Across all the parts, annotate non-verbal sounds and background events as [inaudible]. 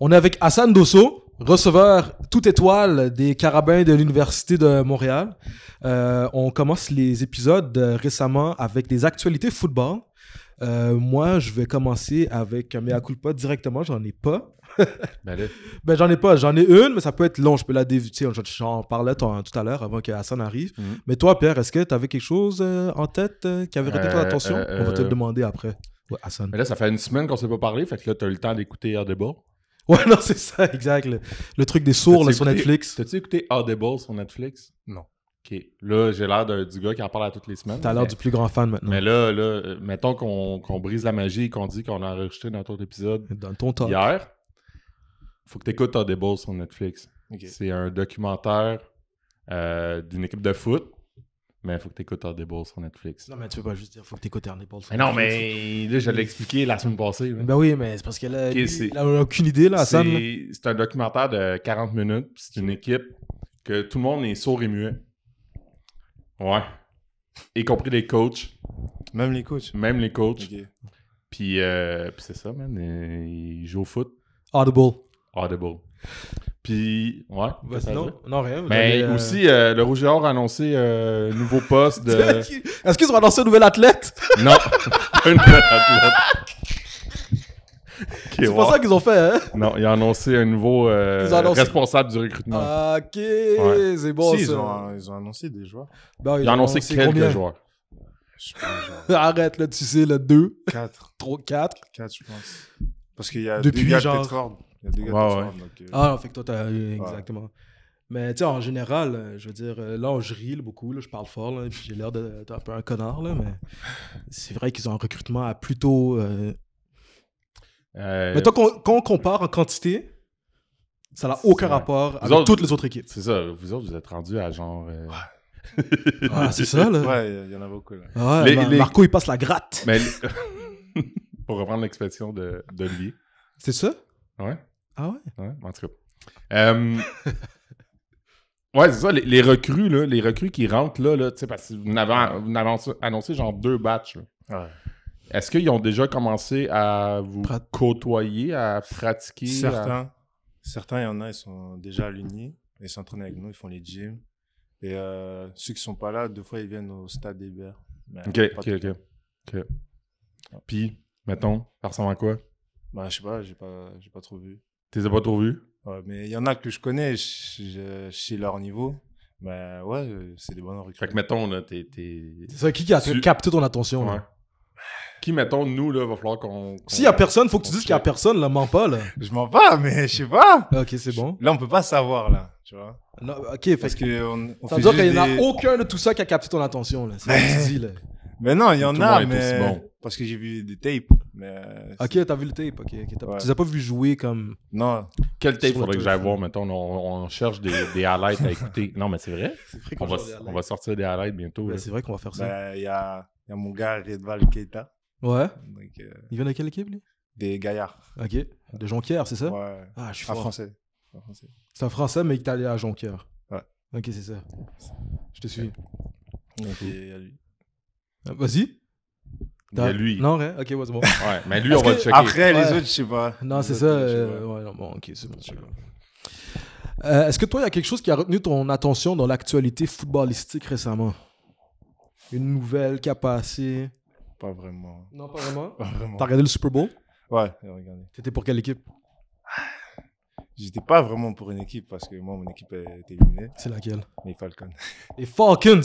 On est avec Hassan Dosso, receveur toute étoile des Carabins de l'Université de Montréal. Euh, on commence les épisodes euh, récemment avec des actualités football. Euh, moi, je vais commencer avec un mea culpa directement. J'en ai pas. [laughs] Ben, ben, j'en ai pas. J'en ai une, mais ça peut être long. Je peux la déviter. J'en parlais tout à l'heure avant que Hassan arrive. Mhm. Mais toi, Pierre, est-ce que tu avais quelque chose en tête qui avait retenu ton attention On va te le demander après. Hassan. Mais là, ça fait une semaine qu'on s'est pas parlé. Fait que là, tu as eu le temps d'écouter un débat. [laughs] Ouais, non, c'est ça, exact. Le, truc des sourds sur Netflix. T'as-tu écouté Audible sur Netflix? Non. OK. Là, j'ai l'air du gars qui en parle à toutes les semaines. T'as l'air du plus grand fan maintenant. Mais là, là euh, mettons qu'on brise la magie et qu'on dit qu'on a enregistré notre autre épisode Dans ton top. hier. Faut que t'écoutes Audible sur Netflix. C'est un documentaire euh, d'une équipe de foot mais il faut que tu écoutes Audible sur Netflix. Non, mais tu peux pas juste dire faut que tu écoutes Audible sur Netflix. Non, mais là, je l'ai expliqué la semaine passée. Ben oui, mais c'est parce qu'elle a, okay, a aucune idée, là, ça. C'est un documentaire de 40 minutes, c'est une équipe que tout le monde est sourd et muet. Ouais. y compris les coachs. Même les coachs. Même les coachs. Puis, euh, puis c'est ça, man. Ils jouent au foot. Audible. Audible. Puis, ouais. non, rien. Mais euh, aussi, euh, le Rouge et Or a annoncé euh, un nouveau poste de. [laughs] Est-ce qu'ils ont annoncé un nouvel athlète [laughs] Non, un nouvel athlète. [laughs] c'est pas ça qu'ils ont fait, hein? Non, ils ont annoncé un nouveau responsable du recrutement. Ok, c'est bon. ça. Ils, ont, annoncé des joueurs. Ben, ils, ont annoncé, quelques joueurs. Arrête, là, tu sais, le 2. 4. 3, 4. je pense. Parce qu'il y a, Depuis, des, il y a il y a des gars ouais, ouais. Donc, euh, Ah, fait que toi, t'as eu, exactement. Mais tu sais, en général, euh, je veux dire, euh, là, je beaucoup, là, je parle fort, là, puis j'ai l'air d'être un peu un connard, là, mais c'est vrai qu'ils ont un recrutement à plutôt. Mais toi, quand, on compare en quantité, ça n'a aucun rapport avec toutes les autres équipes. C'est ça, vous autres, vous êtes rendus à genre. [laughs] ah, c'est ça, là. Ouais, il y en a beaucoup. Là. Ah Marco, il passe la gratte. Mais [laughs] Pour reprendre l'expression de, de C'est ça? Ouais. Ah ouais? ouais en tout euh, [laughs] ouais, c'est ça, les, recrues, là, les recrues qui rentrent là, là tu sais, parce que vous n'avez annoncé genre deux batchs. Est-ce qu'ils ont déjà commencé à vous côtoyer, à pratiquer? Certains. Certains, il y en a, ils sont déjà à l'Uni. Ils s'entraînent avec nous, ils font les gyms. Et euh, ceux qui ne sont pas là, deux fois, ils viennent au stade d'Hébert. Ok, ok, ok. Puis, mettons, ça ressemble à quoi? Bah, je sais pas, j'ai pas, j'ai pas trop vu. Tu les as pas trop vus ouais, Mais il y en a que je connais chez leur niveau. Bah ouais, euh, c'est des bonnes recrues. Fait que mettons, là, t'es. C'est ça, qui, a capté ton attention ouais. qui, mettons, nous, là, va falloir qu'on. S'il y a personne, faut que tu dises qu'il y a personne, là, mens pas, là. [laughs] je mens pas, mais je sais pas. Ah, ok, c'est bon. Là, on peut pas savoir, là, tu vois. Non, ok, parce que. ça veut dire qu'il n'y en a aucun de tout ça qui a capté ton attention, là. C'est ce que tu dis, là. Mais non, il y en a, mais. Bon. Parce que j'ai vu des tapes. Mais ok, t'as vu le tape, ok. Tu les as pas vu jouer comme. Non. Quel tape faudrait que j'aille voir, mettons, on, cherche des, highlights à écouter. [laughs] Non, mais c'est vrai. vrai on, va, on, va, sortir des highlights bientôt. Ben, c'est vrai qu'on va faire ça. Ben, il y, a, y, a, mon gars, Redval Keita. Ouais. Euh, il vient de quelle équipe, lui Des Gaillards. Ok. De Jonquière, c'est ça Ouais. Ah, je suis Français. français. C'est un Français, mais italien à Jonquière. Ouais. Ok, c'est ça. Je te suis. Ah, vas-y. Mais lui. Non, rien. Ok, what's y bon. Ouais, mais lui, on va le checker. Après, les autres, je sais pas. Non, c'est ça. Euh, ouais, non, bon, ok, c'est bon. Euh, est-ce que toi, il y a quelque chose qui a retenu ton attention dans l'actualité footballistique récemment Une nouvelle qui a passé Pas vraiment. Non, pas vraiment. T'as regardé le Super Bowl Ouais, j'ai regardé. C'était pour quelle équipe J'étais pas vraiment pour une équipe parce que moi, mon équipe est éliminée. C'est laquelle Les Falcons. Les Falcons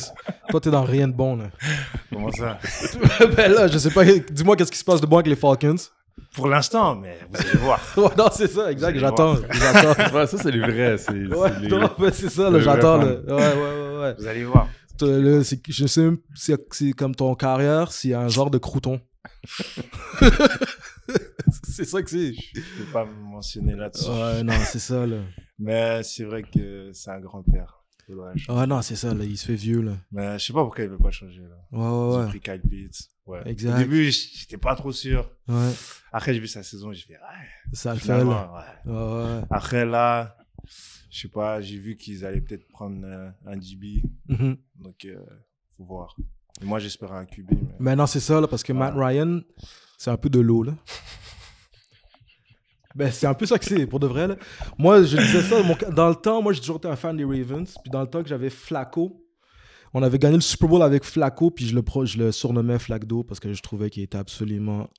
Toi, t'es dans rien de bon, là. [laughs] Comment ça [laughs] Ben là, je sais pas. Dis-moi, qu'est-ce qui se passe de bon avec les Falcons Pour l'instant, mais vous allez voir. [laughs] ouais, non, c'est ça, exact. J'attends. ça, c'est le vrai. C'est, ouais, c'est ça, là, j'attends. Ouais, ouais, ouais, Vous allez voir. je sais, si c'est comme ton carrière, a un genre de crouton. [laughs] c'est ça que c'est. Je ne peux pas me mentionner là-dessus. Ouais, non, c'est ça, là. Mais c'est vrai que c'est un grand-père. Ouais, non, c'est ça, là, il se fait vieux, là. Mais je sais pas pourquoi il veut pas changer, là. Ouais, ouais, ouais. pris Kyle Pitts. Ouais. Exact. Au début, j'étais pas trop sûr. Ouais. Après, j'ai vu sa saison, j'ai fait, ouais. Ça le fait, là. Ouais. ouais. Après, là, je sais pas, j'ai vu qu'ils allaient peut-être prendre euh, un DB. Mm mm-hmm. Donc, euh, faut voir. Moi, j'espérais un QB. Mais... Maintenant, c'est ça, là, parce que Matt Ryan, c'est un peu de l'eau, là. Ben, c'est un peu ça que c'est, pour de vrai. Moi, je disais ça, dans le temps, moi, j'ai toujours été un fan des Ravens. Puis dans le temps que j'avais Flaco, on avait gagné le Super Bowl avec Flaco, puis je le, je le surnommais Flacdo parce que je trouvais qu'il était absolument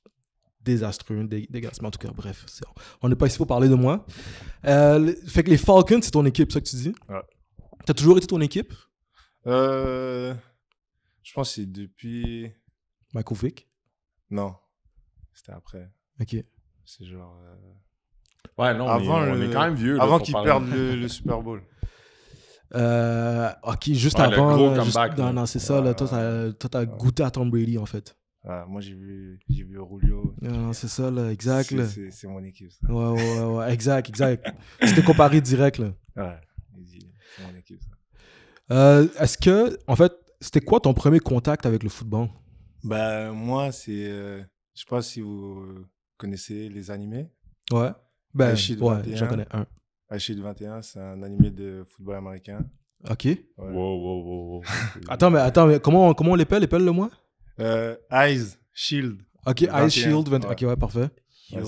désastreux, dégueulasse. Mais en tout cas, bref, on n'est pas ici pour parler de moi. Euh, fait que les Falcons, c'est ton équipe, ça que tu dis? Ouais. T'as toujours été ton équipe? Euh... Je pense que c'est depuis. Makoufik Non. C'était après. Ok. C'est genre. Euh, ouais, non, avant on est quand même vieux. Avant qu'ils perdent le, Super Bowl. [laughs] Euh, ok, juste ouais, avant. Le gros euh, comeback, non, non, c'est ça. Là, toi, t'as as goûté à Tom Brady, en fait. moi, j'ai vu, j'ai vu Rulio. Non, c'est ça, là, exact. C'est, mon équipe, ça. Ouais, ouais, ouais, ouais exact, exact. C'était comparé direct, là. Ouais, c'est mon équipe, ça. est-ce que, en fait, c'était quoi ton premier contact avec le football Ben Moi, c'est. Euh, je sais pas si vous euh, connaissez les animés. Ouais. Ben, ouais, J'en connais un. Shield 21, c'est un animé de football américain. Ok. Wow, wow, wow, [laughs] attends, mais, attends, comment, comment on l'appelle Appelle-le moi. Euh, Eyes, Shield. Ok, Eyes, Shield 21. Ok, ouais, parfait. Yo.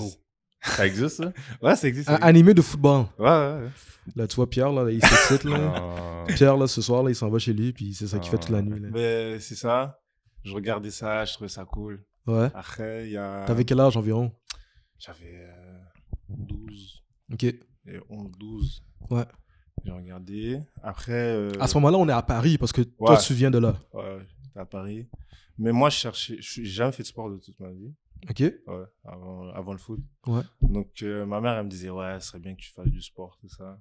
Ça existe, ça? Ouais, ça existe. Animé de football. Ouais, ouais, Là, tu vois Pierre, là, il s'excite, là. Ah. Pierre, là, ce soir, là, il s'en va chez lui, puis c'est ça qu'il fait toute la ah. nuit, c'est ça. Je regardais ça, je trouvais ça cool. Ouais. Après, il y a... T'avais quel âge environ? J'avais 12. Euh, ok. Et 11, 12. Ouais. J'ai regardé. Après... Euh, à ce moment-là, on est à Paris, parce que toi, tu souviens de là. Ouais, à Paris. Mais moi, je cherchais... J'ai jamais fait de sport de toute ma vie. Ok. Ouais, avant, le foot. Ouais. Donc, euh, ma mère, elle me disait, ouais, ce serait bien que tu fasses du sport, tout ça.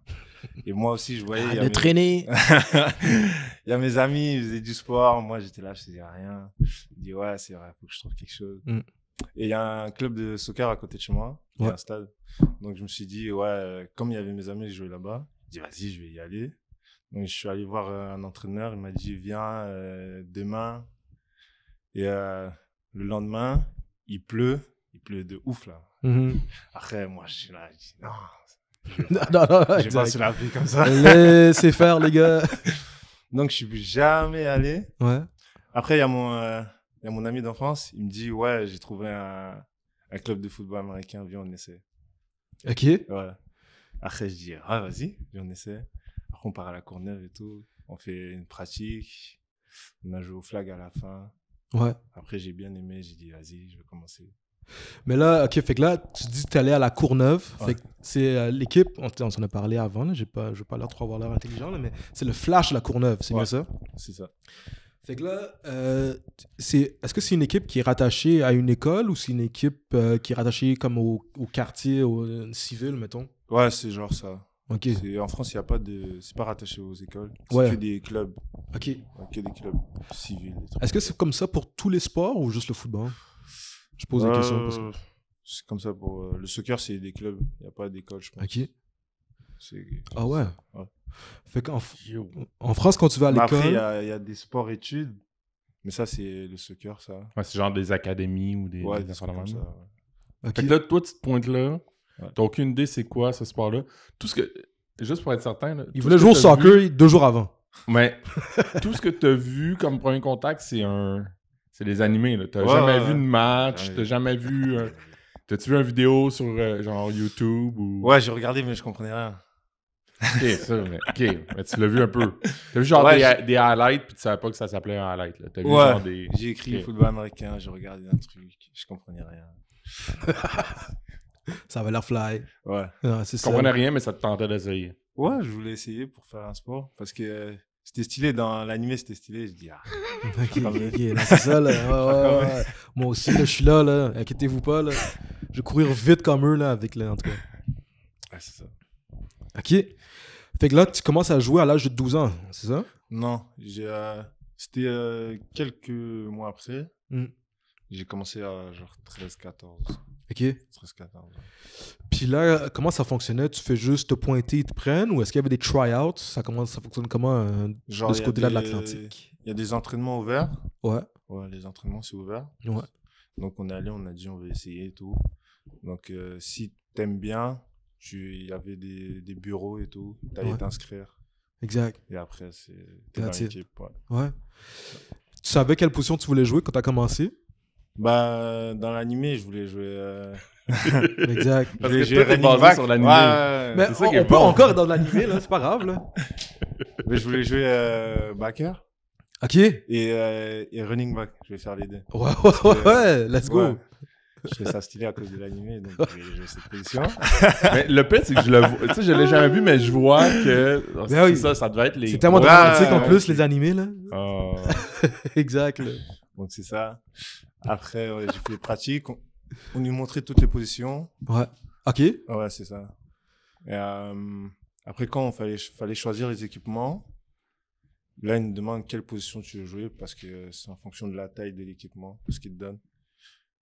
Et moi aussi, je voyais. Ah, de traîner [laughs] Il y a mes amis, ils faisaient du sport. Moi, j'étais là, je faisais rien. Je dis, ouais, c'est vrai, faut que je trouve quelque chose. Mm. Et il y a un club de soccer à côté de chez moi, il y a un stade. Donc, je me suis dit, ouais, comme il y avait mes amis qui jouaient là-bas, je dis, vas-y, je vais y aller. Donc, je suis allé voir euh, un entraîneur, il m'a dit, viens euh, demain. Et le lendemain, il pleut, il pleut de ouf là. Mhm. Après, moi, je suis là, je dis non. Je, [laughs] non, non, non, j'ai la comme ça. Laissez faire, les gars. [laughs] Donc, je suis plus jamais allé. Après, euh, il y, a mon ami d'enfance, il me dit Ouais, j'ai trouvé un, club de football américain, viens, on essaie. Ok. Après, je dis Ah, vas-y, viens, on essaie. Après, on part à la Courneuve et tout. On fait une pratique. On a joué au flag à la fin. Ouais. Après, j'ai bien aimé, j'ai dit, vas-y, je vais commencer. Mais là, ok, fait que là, tu dis que tu allé à la Courneuve. c'est euh, l'équipe, on, s'en a parlé avant, je pas, je pas l'air trop avoir l'air intelligent, mais c'est le flash de la Courneuve, c'est bien ça? C'est ça. Fait que là, euh, c'est, est-ce que c'est une équipe qui est rattachée à une école ou c'est une équipe euh, qui est rattachée comme au, au quartier, au civil, mettons? Ouais, c'est genre ça. En France, il y a pas de, c'est pas rattaché aux écoles. C'est que des clubs. Ok. Que des clubs civils. Est-ce que c'est comme ça pour tous les sports ou juste le football Je pose la euh, question. C'est comme ça pour euh, le soccer, c'est des clubs. Il n'y a pas d'école, je pense. Ok. Ah ouais. en France, quand tu vas à bah, l'école. il y, a des sports études, mais ça, c'est le soccer, ça. Ouais, c'est genre des académies ou des. Ouais, des, des comme ça, ouais. là, toi, tu te pointes là, donc, T'as aucune idée c'est quoi ce sport-là. Tout ce que. Juste pour être certain. il voulait jouer au soccer deux jours avant. Mais [laughs] tout ce que t'as vu comme premier contact, c'est un. C'est des animés. T'as jamais vu de match, t'as jamais vu. T'as-tu vu une vidéo sur euh, genre YouTube ou. Ouais, j'ai regardé, mais je comprenais rien. ok, ça, mais, ok, mais tu l'as vu un peu. T'as vu genre des, highlights, puis tu savais pas que ça s'appelait un highlight. vu genre des... j'ai écrit football américain, j'ai regardé un truc, je comprenais rien. [laughs] [laughs] ça va l'air fly. Ouais. Non, comprenais rien, mais ça te tentait d'essayer. Ouais, je voulais essayer pour faire un sport parce que euh, c'était stylé. Dans l'animé, c'était stylé. Je dis, ah. [laughs] ok, c'est ça, là. [laughs] Moi aussi, là, je suis là, là. Inquiétez-vous pas, là. Je vais courir vite comme eux, là, avec là, en tout cas. Ouais, c'est ça. Ok. Fait que là, tu commences à jouer à l'âge de 12 ans, c'est ça? Non, euh, c'était euh, quelques mois après. Hmm. J'ai commencé à genre 13-14. OK. Puis là, comment ça fonctionnait? Tu fais juste te pointer, ils te prennent ou est-ce qu'il y avait des tryouts? Ça, commence, ça fonctionne comment euh, Genre, de ce de l'Atlantique? Il y a des entraînements ouverts. Ouais. Ouais, les entraînements, c'est ouvert. Ouais. Donc, on est allé, on a dit, on va essayer et tout. Donc, euh, si t'aimes bien, il y avait des, des, bureaux et tout. T'allais allais t'inscrire. Exact. Et après, c'est. Ouais. ouais. Tu savais quelle position tu voulais jouer quand tu as commencé? Bah, dans l'animé, je voulais jouer. Euh, [laughs] exact. [laughs] Parce je sur l'animé. mais on, peut encore dans l'animé, là, c'est pas grave, [laughs] Mais je voulais jouer euh, backer. Ok. Et, euh, et, running back, je vais faire les deux. Ouais, ouais, let's go. Je fais ça stylé à cause de l'animé, donc j'ai cette position. le pire, c'est que je le Tu sais, je l'ai jamais vu, mais je vois que. Ben c'est ça, ça devait être les. tellement dramatique en plus, les animés, là. Oh. exact. Donc c'est ça. Après, j'ai fait les pratiques. On, lui montrait toutes les positions. Ouais. Ok. Ouais, c'est ça. Et, euh, après, quand il fallait, fallait choisir les équipements, là, il me demande quelle position tu veux jouer parce que c'est en fonction de la taille de l'équipement, ce qu'il te donne.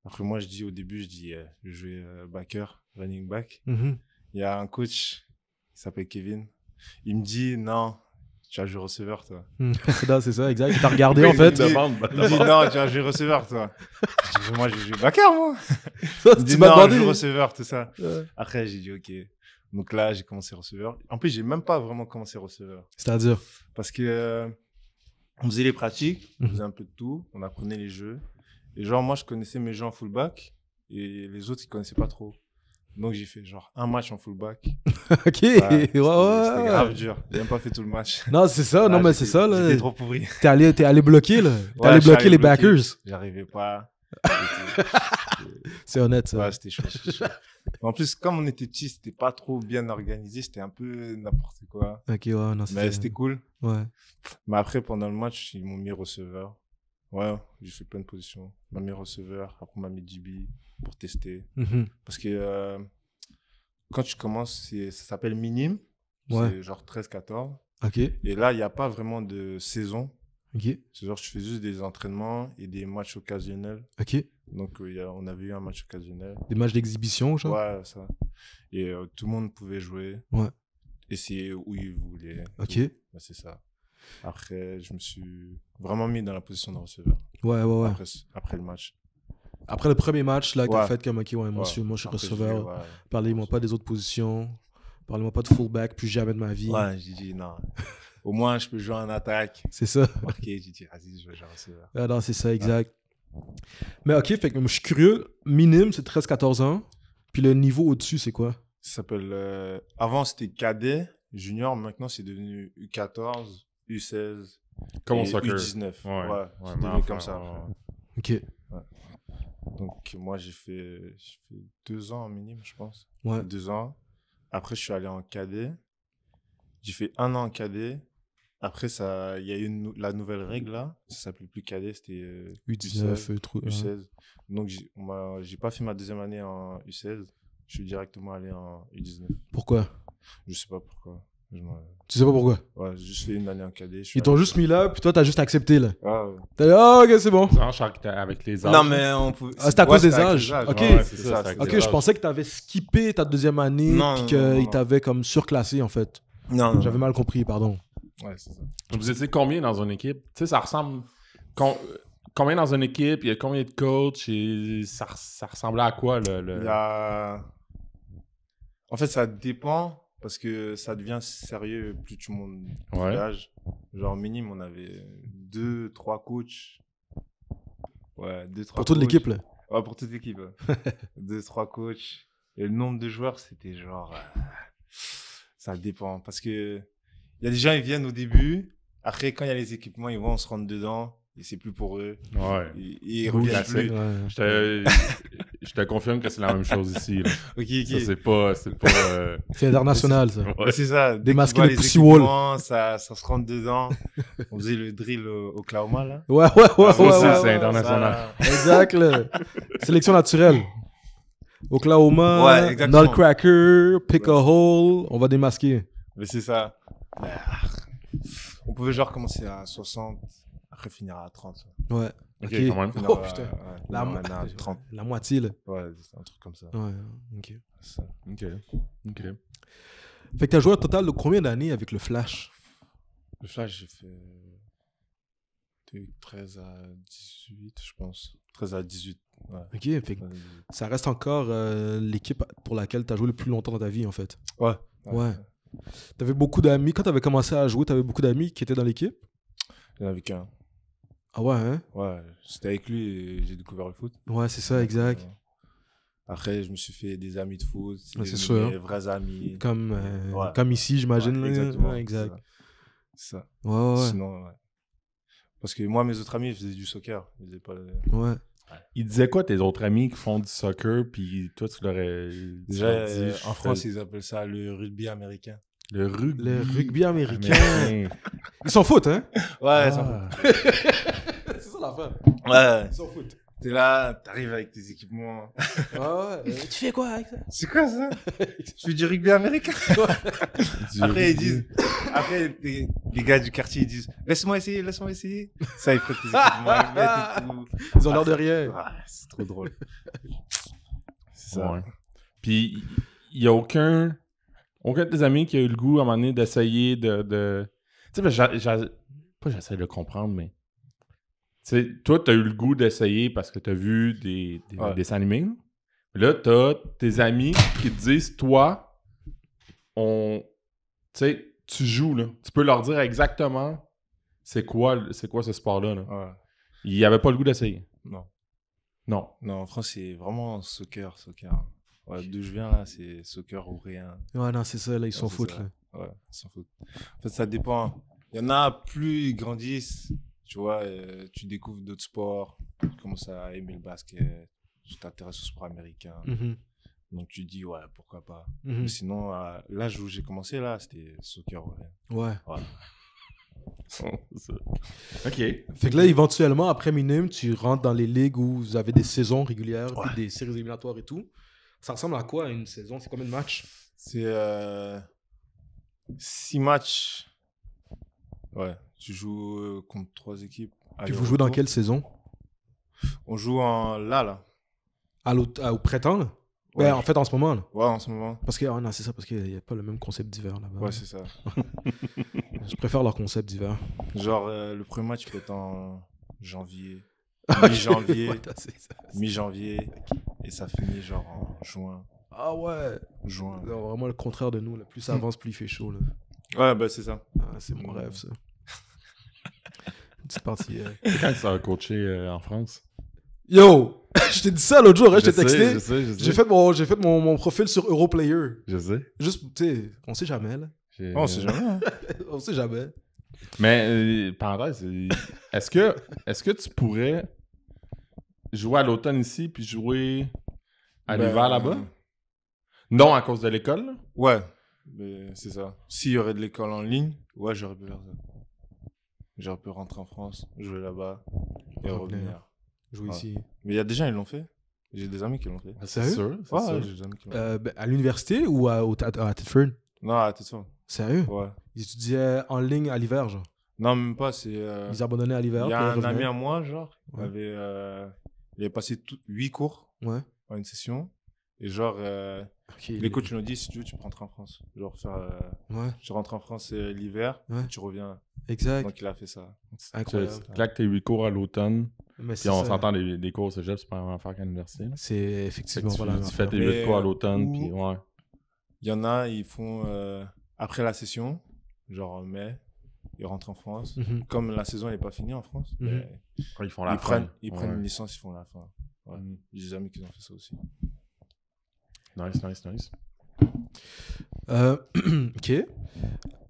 Après, moi, je dis au début, je dis, euh, je vais euh, backer, running back. Mm-hmm. Il y a un coach, il s'appelle Kevin. Il me dit, non, tu as joué receveur, toi. Hmm. [laughs] c'est ça, exact. T'as regardé, en fait. Il dit, non, tu as receveur, toi. moi, j'ai joué moi. Ça, il m'as dit, non, receveur, tout ça. Après, j'ai dit, OK. Donc là, j'ai commencé receveur. En plus, j'ai même pas vraiment commencé receveur. C'est-à-dire Parce que euh, on faisait les pratiques, on mhm. faisait un peu de tout, on apprenait les jeux. Et genre, moi, je connaissais mes gens en fullback et les autres, ils connaissaient pas trop. Donc j'ai fait genre un match en fullback. [laughs] ok, Ouais ouais, C'était grave dur. J'ai même pas fait tout le match. Non, c'est ça, non, ah, mais c'est ça. là. J'étais trop pourri. T'es allé, es allé bloquer, là. T'es allé bloquer les backers. J'arrivais pas. [laughs] c'est honnête, ça. Ouais, c'était chaud. en plus, comme on était petits, c'était pas trop bien organisé. C'était un peu n'importe quoi. Ok, ouais, non, c'était. Mais c'était cool. Ouais. Mais après, pendant le match, ils m'ont mis receveur. Ouais, j'ai fait plein de positions. M'a mis receveur, après m'a mis DB pour tester. Mhm. Parce que euh, quand tu commences, ça s'appelle minime. C'est genre 13-14. ok Et là, il n'y a pas vraiment de saison. ok C'est genre, je fais juste des entraînements et des matchs occasionnels. ok Donc, euh, il y a, on avait eu un match occasionnel. Des matchs d'exhibition, genre Ouais, ça. Et euh, tout le monde pouvait jouer. Ouais. Essayer où il voulait. Ok. c'est ça. Après, je me suis vraiment mis dans la position de receveur. Ouais, ouais, ouais. Après, le match. Après le premier match, là, ouais. fait, comme « ouais, moi, moi, je suis receveur. Parlez-moi pas des autres positions. Parlez-moi pas de fullback, plus jamais de ma vie. Ouais, j'ai dit non. [laughs] Au moins, je peux jouer en attaque. C'est ça. Ok, j'ai dit, vas-y, je vais jouer receveur. Ah non, c'est ça, exact. Mais ok, fait que je suis curieux. Minime, c'est 13-14 ans. Puis le niveau au-dessus, c'est quoi Ça s'appelle. Euh, avant, c'était cadet, junior. Maintenant, c'est devenu U14, U16. Comme U19. Ouais, comme ça. Ok. Donc, moi, j'ai fait, deux ans au minime je pense. Ouais. Deux ans. Après, je suis allé en cadet. J'ai fait un an en cadet. Après, ça, il y a eu une, la nouvelle règle là. Ça s'appelait plus cadet, c'était U19, U16. U16. Donc, j'ai pas fait ma deuxième année en U16. Je suis directement allé en U19. Pourquoi Je sais pas pourquoi. Tu sais pas pourquoi Ouais, j'ai juste fait une année en cadet. Ils t'ont juste mis là, puis toi, t'as juste accepté là. Ah, ouais. T'as dit, ah, ok, c'est bon. C'est je avec les âges. Non, mais on ah, c'était à cause des âges. Ok, ok, je pensais que t'avais skippé ta deuxième année, puis qu'ils t'avaient comme surclassé en fait. Non. J'avais mal compris, pardon. Ouais, c'est ça. Vous étiez combien dans une équipe Tu sais, ça ressemble. Combien dans une équipe Il y a combien de coachs et ça, ressemblait à quoi le. En fait, ça dépend parce que ça devient sérieux plus tout le monde âge Genre minime, on avait deux, trois coachs. Ouais, deux, trois. Pour toute l'équipe là. Ouais, pour toute l'équipe. [laughs] deux, trois coachs. Et le nombre de joueurs, c'était genre, euh, ça dépend parce que il y a des gens ils viennent au début. Après, quand il y a les équipements, ils vont, se rendre dedans et c'est plus pour eux. Ouais. Et, ils reviennent plus. [laughs] Je te confirme que c'est la même chose ici. [laughs] ok, ok. c'est pas. C'est pas, euh, [laughs] international, ça. C'est ça. Démasquer les, pussy wall. Ça, ça se rentre dedans. [laughs] On faisait le drill au, Oklahoma là. Ouais, ouais, ouais. Ah, ouais, c'est international. Exact. Sélection naturelle. Oklahoma, ouais, Nutcracker, Pick a Hole, on va démasquer. Mais c'est ça. Bah, on pouvait genre commencer à 60, après finir à 30. Ouais. Ok, oh, putain. la, moitié, ouais Ouais, un truc comme ça. Ouais, ok. Ok. Ok. Fait que t'as joué au total de combien d'années avec le Flash Le Flash, j'ai fait. Euh, de 13 à 18, je pense. 13 à 18. Ok, ça reste encore euh, l'équipe pour laquelle tu as joué le plus longtemps dans ta vie, en fait. Ouais. Ouais. T'avais Tu avais beaucoup d'amis. Quand t'avais commencé à jouer, t'avais beaucoup d'amis qui étaient dans l'équipe en avait qu'un. Ah ouais, hein Ouais, c'était avec lui et j'ai découvert le foot. Ouais, c'est ça, exact. Euh, après, je me suis fait des amis de foot, des hein. vrais amis. Comme, euh, comme ici, j'imagine. Ouais, exactement. exact. Ça. ça. Ouais, ouais. Sinon, ouais. Parce que moi, mes autres amis, ils faisaient du soccer. Ils faisaient pas. Ouais. Ils disaient quoi tes autres amis qui font du soccer, puis toi, tu leur as. Déjà, dit euh, en France, ils appellent ça le rugby américain. Le rugby, rugby américain. ils s'en foutent, hein? Ouais, ils s'en ah. foutent. [laughs] Ouais. Ils s'en foutent. T'es là, t'arrives avec tes équipements. Ouais, [laughs] tu fais quoi avec ça C'est quoi ça je [laughs] fais du rugby américain [laughs] Après, ils disent. Après, les, gars du quartier, ils disent Laisse-moi essayer, laisse-moi essayer. Ça, ils prennent tes équipements. Ils, ils ont l'air de rien. c'est trop drôle. C'est ça. Puis, il n'y a aucun, aucun de tes amis qui a eu le goût à un moment donné d'essayer de. Tu sais, pas j'essaie de le comprendre, mais sais, toi, tu as eu le goût d'essayer parce que tu as vu des, des, animés. Là, tes amis qui te disent Toi, on. Tu sais, tu joues, là. Tu peux leur dire exactement c'est quoi, c'est quoi ce sport-là. Il n'y avait pas le goût d'essayer. Non. Non. Non, en France, c'est vraiment soccer, soccer. Ouais, D'où je viens, là, c'est soccer ou rien. Ouais, non, c'est ça, là, ils s'en foutent. Ouais, ils s'en foutent. En fait, ça dépend. Il y en a, plus ils grandissent, tu vois, euh, tu découvres d'autres sports, tu commences à aimer le basket, tu t'intéresses au sport américain. Mhm. Donc tu dis, ouais, pourquoi pas. Mhm. sinon, là l'âge où j'ai commencé, là, c'était soccer. Ouais. [laughs] ok. Fait que là, éventuellement, après Minim, tu rentres dans les ligues où vous avez des saisons régulières, des séries éliminatoires et tout. Ça ressemble à quoi une saison C'est combien de matchs C'est euh, six matchs. Ouais, tu joues euh, contre trois équipes. Puis vous jouez dans quelle saison On joue en là, là. À au, ou ouais. Ben, en fait, en ce moment. Là. Ouais, en ce moment. Parce que, ah, c'est ça, parce qu'il n'y a pas le même concept d'hiver là-bas. Ouais, c'est ça. [laughs] je préfère leur concept d'hiver. Genre, euh, le premier match peut être en janvier. [laughs] Mi-janvier. Mi-janvier. Et ça finit genre en juin. Ah ouais. Juin. vraiment le contraire de nous. Plus ça hmm. avance, plus il fait chaud. Ouais, bah c'est ça. Ah, c'est mon hmm. rêve, ça petite [laughs] partie. Euh. quand tu as coaché euh, en France Yo [laughs] Je t'ai dit ça l'autre jour, hein, je t'ai texté. J'ai fait, mon, j'ai fait mon, profil sur Europlayer. Je sais. Juste, on sait jamais, là. on sait jamais. Hein. [laughs] on sait jamais. Mais, euh, parenthèse, euh, est-ce que, est-ce que tu pourrais jouer à l'automne ici puis jouer à ben, là-bas Non, à cause de l'école Ouais. C'est ça. S'il y aurait de l'école en ligne, ouais, j'aurais pu faire ça. Genre, on peut rentrer en France, jouer là-bas et revenir. Jouer ici. Mais il y a des gens, qui l'ont fait. J'ai des amis qui l'ont fait. Ah, sérieux Ouais, j'ai des amis qui l'ont euh, fait. Ben, à l'université ou à, à, à Tetford Non, à Tetford. Sérieux Ouais. Ils étudiaient en ligne à l'hiver, genre Non, même pas. Euh, ils abandonnaient à l'hiver. Il y a un ami à moi, genre, avait, euh, il avait passé huit 8 cours ouais. en une session. Et genre, Okay, mais écoute, tu nous dis si tu veux, tu rentres en France. Genre, faire, euh, tu rentres en France euh, l'hiver, tu reviens. Exact. Donc, il a fait ça. Incroyable. Tu tes 8 cours à l'automne. puis on s'entend, les, les, cours au cégep, c'est pas un affaire qu'à l'université. C'est effectivement tu, fais tes 8 cours à l'automne, euh, puis ouais. Il y en a, ils font après la session, genre en mai, ils rentrent en France. Mhm. Comme la saison n'est pas finie en France, mhm. ils font la ils Prennent, une licence, ils font la fin. Ouais. Mm -hmm. J'ai jamais qu'ils ont fait ça aussi. Nice, nice, nice. Euh, [clears throat] ok.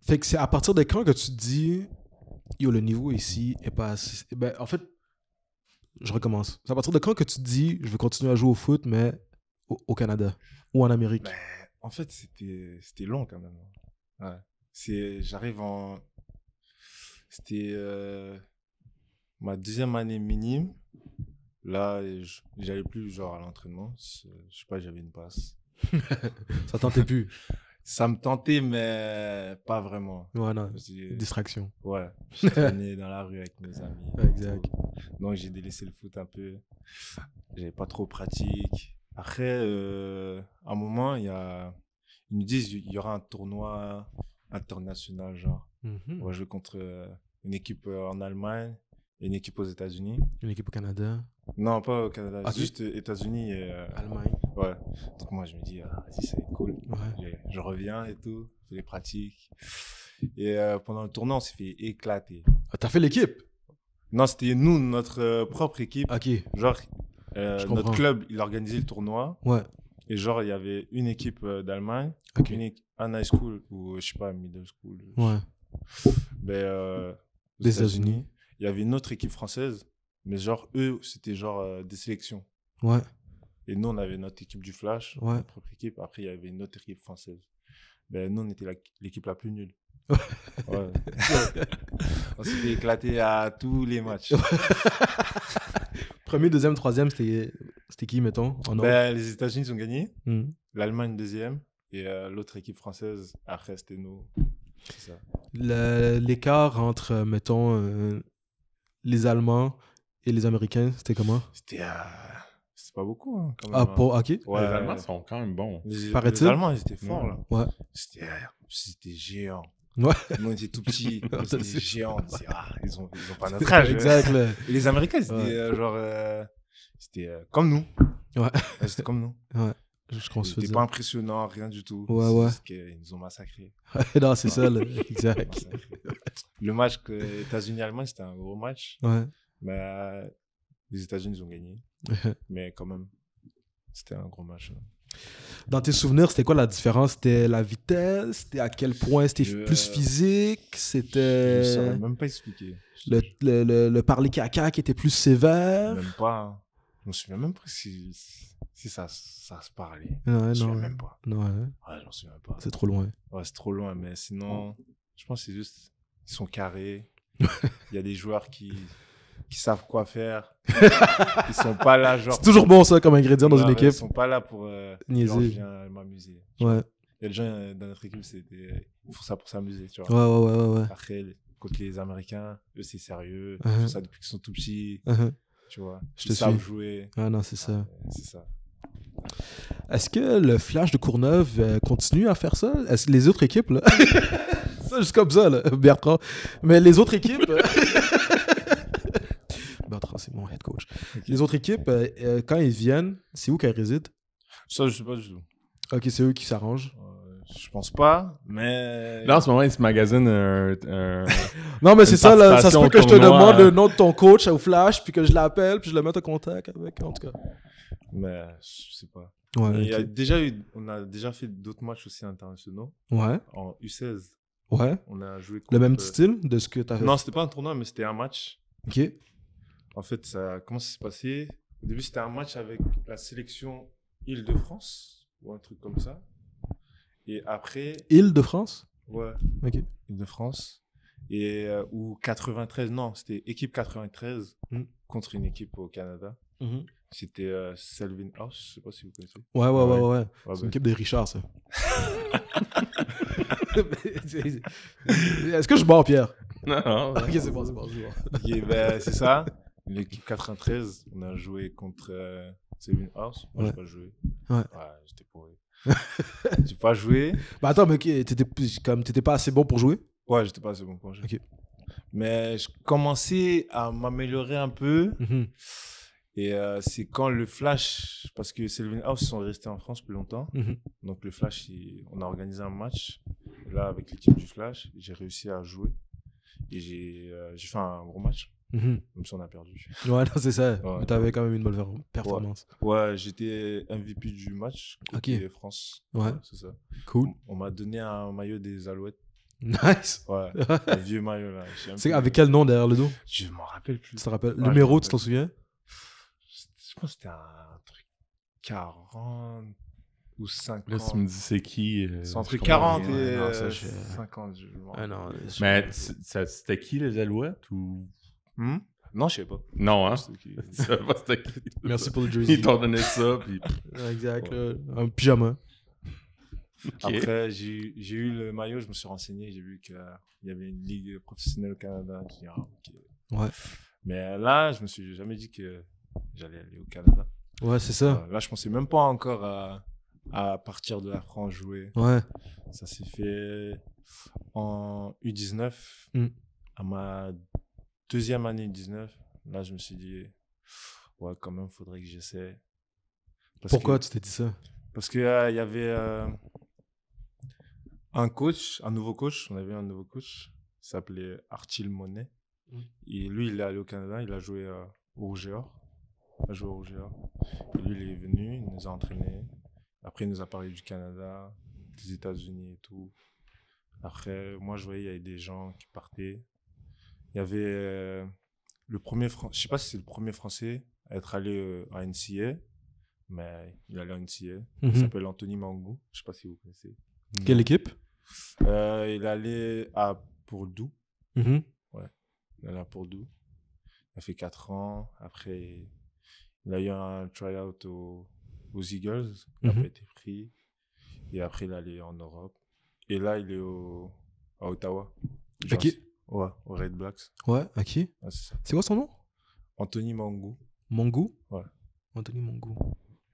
Fait que c'est à partir de quand que tu te dis, yo, le niveau ici et pas Ben, en fait, je recommence. C'est à partir de quand que tu dis, je veux continuer à jouer au foot, mais au, Canada ou en Amérique ben, En fait, c'était long quand même. Hein. J'arrive en. C'était euh, ma deuxième année minime. Là, j'allais plus genre à l'entraînement. Je sais pas, j'avais une passe. [laughs] ça tentait plus. Ça me tentait, mais pas vraiment. Voilà, distraction. Ouais, [laughs] je traînais dans la rue avec mes amis. exact. Donc j'ai délaissé le foot un peu. J'avais pas trop pratique. Après, euh, à un moment, il y a... ils nous disent qu'il y aura un tournoi international, genre. Mhm. On va jouer contre une équipe euh, en Allemagne, une équipe aux États-Unis. Une équipe au Canada. Non, pas au Canada, ah, juste États-Unis et. Euh, Allemagne. Ouais. Donc moi, je me dis, ah, vas c'est cool. Je, reviens et tout, je fais les pratiques. Et euh, pendant le tournoi, on s'est fait éclater. Ah, t'as fait l'équipe Non, c'était nous, notre euh, propre équipe. Ok. Ah, genre, notre club, il organisait le tournoi. Ouais. Et genre, il y avait une équipe d'Allemagne, un high school ou je sais pas, middle school. Ouais. Mais, ben, Des États-Unis. Il y avait une autre équipe française mais genre, eux, c'était genre euh, des sélections. Ouais. Et nous, on avait notre équipe du Flash, ouais. propre équipe. Après, il y avait une autre équipe française. Ben, nous, on était l'équipe la, plus nulle. Ouais. [laughs] on s'est éclaté à tous les matchs. [laughs] Premier, deuxième, troisième, c'était qui, mettons ben, Les États-Unis ont gagné, hmm. l'Allemagne deuxième, et euh, l'autre équipe française, après, c'était nous. C'est ça. L'écart entre, mettons, euh, les Allemands, et les Américains, c'était comment C'était. Euh... C'était pas beaucoup. Hein, quand même, ah, hein. pour ok. ouais, Les Allemands sont quand même bons. Les, les Allemands, ils étaient forts, là. Ouais. C'était euh, C'était géant. Ouais. Nous, [laughs] on tout petits. C'était géant. Ah, ils, ont, ils ont pas notre âge. Hein. Exact. Et les Américains, euh, euh, c'était genre. c'était comme nous. Ouais. c'était comme nous. Ouais. Je crois C'était pas impressionnant, rien du tout. Ouais, ouais. Parce qu'ils nous ont massacrés. non, c'est ça, le... exact. Le match que États-Unis-Allemagne, c'était un gros match. Ouais. Mais euh, les États-Unis ont gagné. [laughs] mais quand même, c'était un gros match. Hein. Dans tes souvenirs, c'était quoi la différence C'était la vitesse C'était à quel point C'était plus euh, physique C'était. Je ne même pas expliquer. Le, le, le, parler caca qui était plus sévère Même pas. Hein. Je me souviens même pas si, si ça, ça se parlait. je me souviens même pas. souviens pas. C'est trop loin. Ouais, c'est trop loin, mais sinon, oh. je pense que c'est juste. Ils sont carrés. [laughs] Il y a des joueurs qui qui savent quoi faire. [laughs] ils sont pas là, genre. C'est toujours bon, ça, comme ingrédient dans une équipe. Ils sont pas là pour. Euh, niaiser. m'amuser. Ouais. Il y a des gens euh, dans notre équipe, c'était. Ils font ça pour s'amuser, tu vois. Ouais, ouais, ouais. ouais. Après, contre les Américains, eux, c'est sérieux. Ils uh-huh. font ça depuis qu'ils sont tout petits. Uh-huh. Tu vois. ils savent jouer. Ah non, c'est ça. c'est ça. Est-ce que le Flash de Courneuve euh, continue à faire ça Est-ce les autres équipes, là. [laughs] ça, juste comme ça, là, Bertrand. Mais les autres équipes. [laughs] c'est mon head coach. Les autres équipes, euh, euh, quand ils viennent, c'est où qu'elles résident Ça, je sais pas du tout. Ok, c'est eux qui s'arrangent. Euh, je pense pas, mais. Là, en ce moment, ils se magasinent un. [laughs] non, mais c'est ça, ça se peut que je te demande le nom de ton coach au flash, puis que je l'appelle, puis je le mets en contact avec, en tout cas. Mais, je sais pas. y a déjà eu, on a déjà fait d'autres matchs aussi internationaux. Ouais. En U16. Ouais. On a joué Le même style de ce que tu as fait Non, c'était pas un tournoi, mais c'était un match. Ok. En fait, ça, comment ça s'est passé Au début, c'était un match avec la sélection Île-de-France ou un truc comme ça. Et après. Île-de-France Ouais. Ok. Île-de-France. Et euh, ou 93, non, c'était équipe 93 hmm. contre une équipe au Canada. Mhm. C'était euh, Selvin House, je sais pas si vous connaissez. Ouais, ouais, ouais, ouais. c'est une équipe des Richards, ça. [laughs] [laughs] Est-ce que je bois, Pierre Non. ok, c'est bon, c'est bon, c'est bon. ben, c'est ça. L'équipe 93, on a joué contre euh, House. Moi, je j'ai pas joué. Ouais. ouais j'étais pourri. [laughs] j'ai pas joué. Bah attends, mais tu t'étais, t'étais pas assez bon pour jouer Ouais, j'étais pas assez bon pour jouer. Mais je commençais à m'améliorer un peu. Mhm. Et euh, c'est quand le Flash, parce que Sylvain House ils sont restés en France plus longtemps. Mhm. Donc le Flash, on a organisé un match. Là, avec l'équipe du Flash, j'ai réussi à jouer. Et j'ai euh, fait un gros match. Même mhm. si on a perdu. [laughs] Ouais, c'est ça. mais t'avais quand même une bonne performance. Ouais, j'étais MVP du match Ok. France. Ouais. c'est ça. Cool. On, m'a donné un maillot des Alouettes. Nice. Ouais. [laughs] un vieux maillot là. C'est avec quel nom derrière le dos Je m'en rappelle plus. Tu te rappelles Le Numéro, tu t'en souviens Je pense que c'était un truc 40 ou 50. Là, tu me dis c'est qui euh, C'est entre 40 et 50. Euh, je... Ah Mais c'était qui les Alouettes ou Hmm? Non, je sais pas. Non, hein? pas [laughs] Merci pour le jersey. il t'en donné ça, puis... Exact, un pyjama. Après, j'ai, eu le maillot, je me suis renseigné, j'ai vu qu'il y avait une ligue professionnelle au Canada. ouais. Mais là, je me suis jamais dit que j'allais aller au Canada. Ouais, c'est ça. Euh, là, je pensais même pas encore à, à partir de la France jouer. Ouais. Ça s'est fait en U19 hmm. à ma deuxième année 19, là, je me suis dit, ouais, quand même, faudrait que j'essaie. Pourquoi tu t'es dit ça Parce qu'il euh, il y avait euh, un coach, un nouveau coach, on avait un nouveau coach, il s'appelait Artil Monet. Et lui, il est allé au Canada, il a joué euh, au Rougéor. Il a joué au Et lui, il est venu, il nous a entraînés. Après, il nous a parlé du Canada, des États-Unis et tout. Après, moi, je voyais, il y avait des gens qui partaient. Il y avait euh, le premier français, je sais pas si c'est le premier français à être allé euh, à NCA, mais il est allé à NCA. Il mhm. s'appelle Anthony Mangou, je sais pas si vous connaissez. Quelle équipe euh, Il est allé à Purdue. Mhm. Ouais, il est à Purdue. Il a fait 4 ans. Après, il a eu un try au, aux Eagles. Il a mhm. été pris. Et après, il est allé en Europe. Et là, il est au, à Ottawa. Ouais, au Red Blacks. Ouais, à qui C'est quoi son nom Anthony Mangou. Mangou Ouais. Anthony Mangou.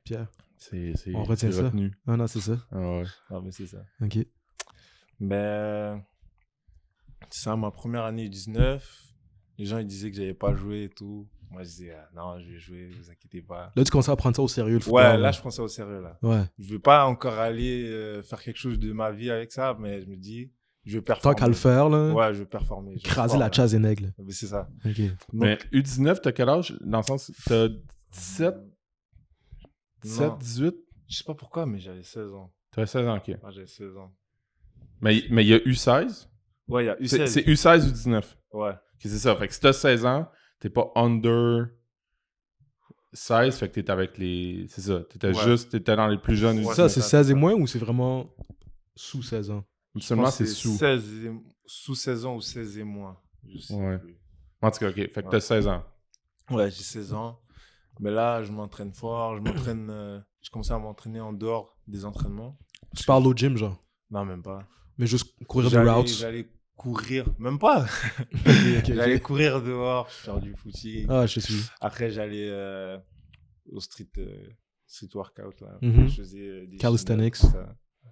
Pierre. C'est On retient ça. Ah non, c'est ça. Ah ouais, ah, mais c'est ça. Ok. Ben. C'est ça, ma première année 19. Les gens ils disaient que j'avais pas joué et tout. Moi, je disais, ah, non, je vais jouer, vous inquiétez pas. Là, tu commences à prendre ça au sérieux, le football. Ouais, là, je prends ça au sérieux, là. Ouais. Je veux pas encore aller euh, faire quelque chose de ma vie avec ça, mais je me dis, je vais performer. Tant qu'à le faire, là. Ouais, je vais performer. Je la chasse des nègres. C'est ça. ok Mais U19, t'as quel âge Dans le sens, t'as 17 17, 18 Je sais pas pourquoi, mais j'avais 16 ans. T'avais 16 ans, ok. Moi j'avais 16 ans. Mais il y a U16 Ouais, il y a U16. C'est U16 ou 19 Ouais. c'est ça. Fait que si t'as 16 ans, t'es pas under 16, fait que t'es avec les. C'est ça. T'étais juste, t'étais dans les plus jeunes. c'est ça, c'est 16 et moins ou c'est vraiment sous 16 ans Seulement, c'est sous. 16 Sous 16 ans ou 16 et moins. ouais. En tout cas, OK. Fait que t'as 16 ans. Ouais, j'ai 16 ans. Mais là, je m'entraîne fort. Je m'entraîne. Euh, je commence à m'entraîner en dehors des entraînements. Tu parles au gym, genre Non, même pas. Mais juste courir des routes. J'allais courir, même pas. [laughs] j'allais courir dehors, faire du footing. Ah, je suis. Après, j'allais euh, au euh, street, workout là. Mhm. Je faisais des calisthenics.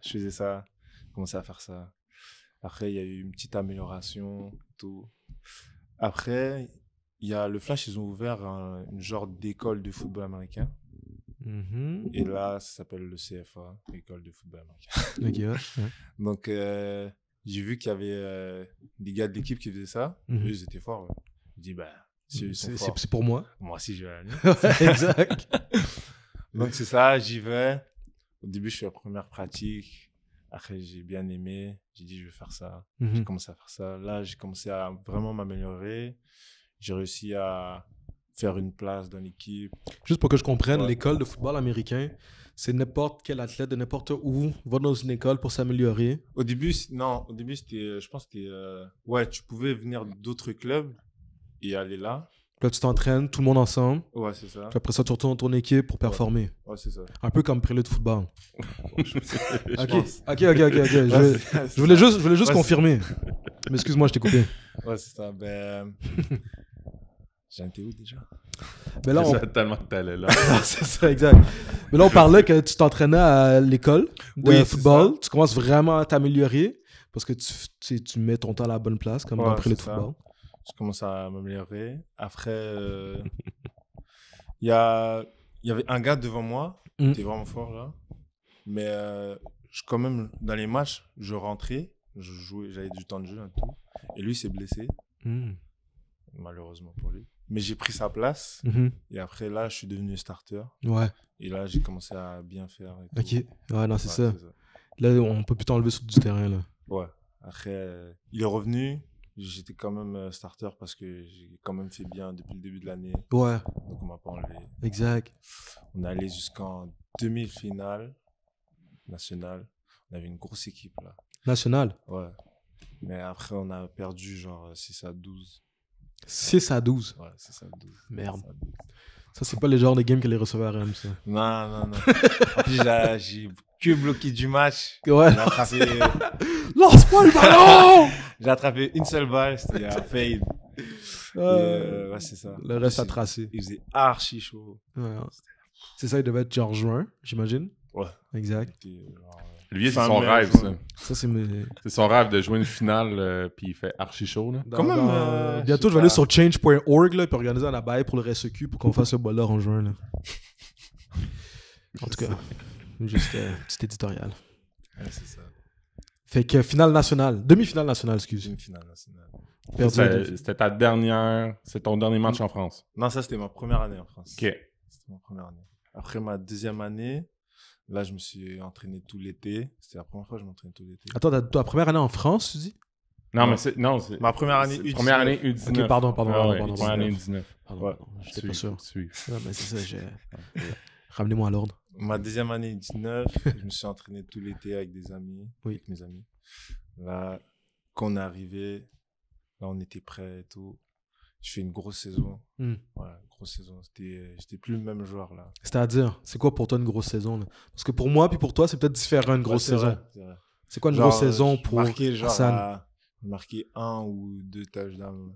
je faisais ça à faire ça. Après, il y a eu une petite amélioration, tout. Après, il y a le Flash, ils ont ouvert un, une genre d'école de football américain. Mm-hmm. Et là, ça s'appelle le CFA, école de football américain. [laughs] [laughs] Donc, euh, j'ai vu qu'il y avait euh, des gars de l'équipe qui faisaient ça. Mm-hmm. ils étaient forts. dis, bah, c'est pour moi. Moi aussi, je vais [laughs] exact. Donc, c'est ça, j'y vais. Au début, je fais la première pratique. Après, j'ai bien aimé. J'ai dit, je vais faire ça. Mmh j'ai commencé à faire ça. Là, j'ai commencé à vraiment m'améliorer. J'ai réussi à faire une place dans l'équipe. Juste pour que je comprenne, l'école de football américain, c'est n'importe quel athlète de n'importe où va dans une école pour s'améliorer. Au début, non, au début, c'était, euh, je pense que euh, ouais, tu pouvais venir d'autres clubs et aller là. Là, tu t'entraînes, tout le monde ensemble. Ouais, c'est ça. Tu après ça, tu retournes dans ton équipe pour performer. Ouais, c'est ça. Un peu comme prélude de football. [laughs] je ok, ok, ok, ok. Je, voulais juste, confirmer. Mais [laughs] excuse-moi, je t'ai coupé. Ouais, c'est ça. Ben. Euh, [laughs] j'ai un où déjà Mais ben là, on... tellement que là. c'est ça, exact. Mais ben là, on parlait que tu t'entraînais à l'école de football. Tu commences vraiment à t'améliorer parce que tu, mets ton temps à la bonne place, comme dans prélude de football je commence à m'améliorer. Après, euh, il y, y avait un gars devant moi, qui mm. était vraiment fort là. Mais euh, je, quand même, dans les matchs, je rentrais, je jouais, j'avais du temps de jeu et tout. Et lui s'est blessé, mm. malheureusement pour lui. Mais j'ai pris sa place. Mm-hmm. Et après, là, je suis devenu starter. Ouais. Et là, j'ai commencé à bien faire. ok. Ouais, non, c'est ça. Là, on peut plus t'enlever sur du terrain. Ouais. Après, euh, il est revenu. J'étais quand même euh, starter parce que j'ai quand même fait bien depuis le début de l'année. Ouais. Donc on m'a pas enlevé. Exact. On est allé jusqu'en demi-finale nationale. On avait une grosse équipe là. Nationale Ouais. Mais après, on a perdu genre 6 euh, à 12. 6 à 12 Ouais, 6 à 12. Merde. Ça, c'est pas le genre de game qu'elle recevait à RMC. Non, non, non. en plus, j'ai que bloqué du match. Ouais. J'ai attrapé... Euh, [laughs] lance le ballon [laughs] J'ai attrapé une seule balle, c'était un fade. Euh, euh, ça. Le reste a tracé. Il faisait archi chaud. Ouais. C'est ça, il devait être genre juin, j'imagine. Ouais. Exact. Lui, c'est son rêve, ça. c'est son rêve de jouer une finale, puis il fait archi chaud. Là. bientôt, je vais aller sur change.org, puis organiser un baille pour le RSEQ pour qu'on fasse le ballon en juin. Là. [laughs] En tout cas. Juste euh, un petit éditorial. c'est ça. Fait que finale nationale, demi-finale nationale, excuse. Demi-finale nationale. C'était ta dernière, c'est ton dernier match en France. Non, ça c'était ma première année en France. Ok. C'était ma première année. Après ma deuxième année, là je me suis entraîné tout l'été. C'était la première fois que je m'entraînais tout l'été. Attends, ta, ta première année en France, tu dis non, mais c'est. Non, c'est. Ma première année U19. Première année U19. Ok, pardon, ah pardon. pardon, Première année 19 Pardon, je pas sûr. Suis. Non, mais c'est ça, j'ai. Euh, ramenez-moi à l'ordre. Ma deuxième année 19, [laughs] je me suis entraîné tout l'été avec des amis, oui. avec mes amis. Là, quand on est arrivé, là, on était prêt et tout. Je fais une grosse saison. Hmm. Ouais, grosse saison. J'étais plus le même joueur là. C'est-à-dire, c'est quoi pour toi une grosse saison là Parce que pour moi, puis pour toi, c'est peut-être différent une grosse saison. C'est quoi une grosse saison pour genre, Marquer un ou deux tâches d'âme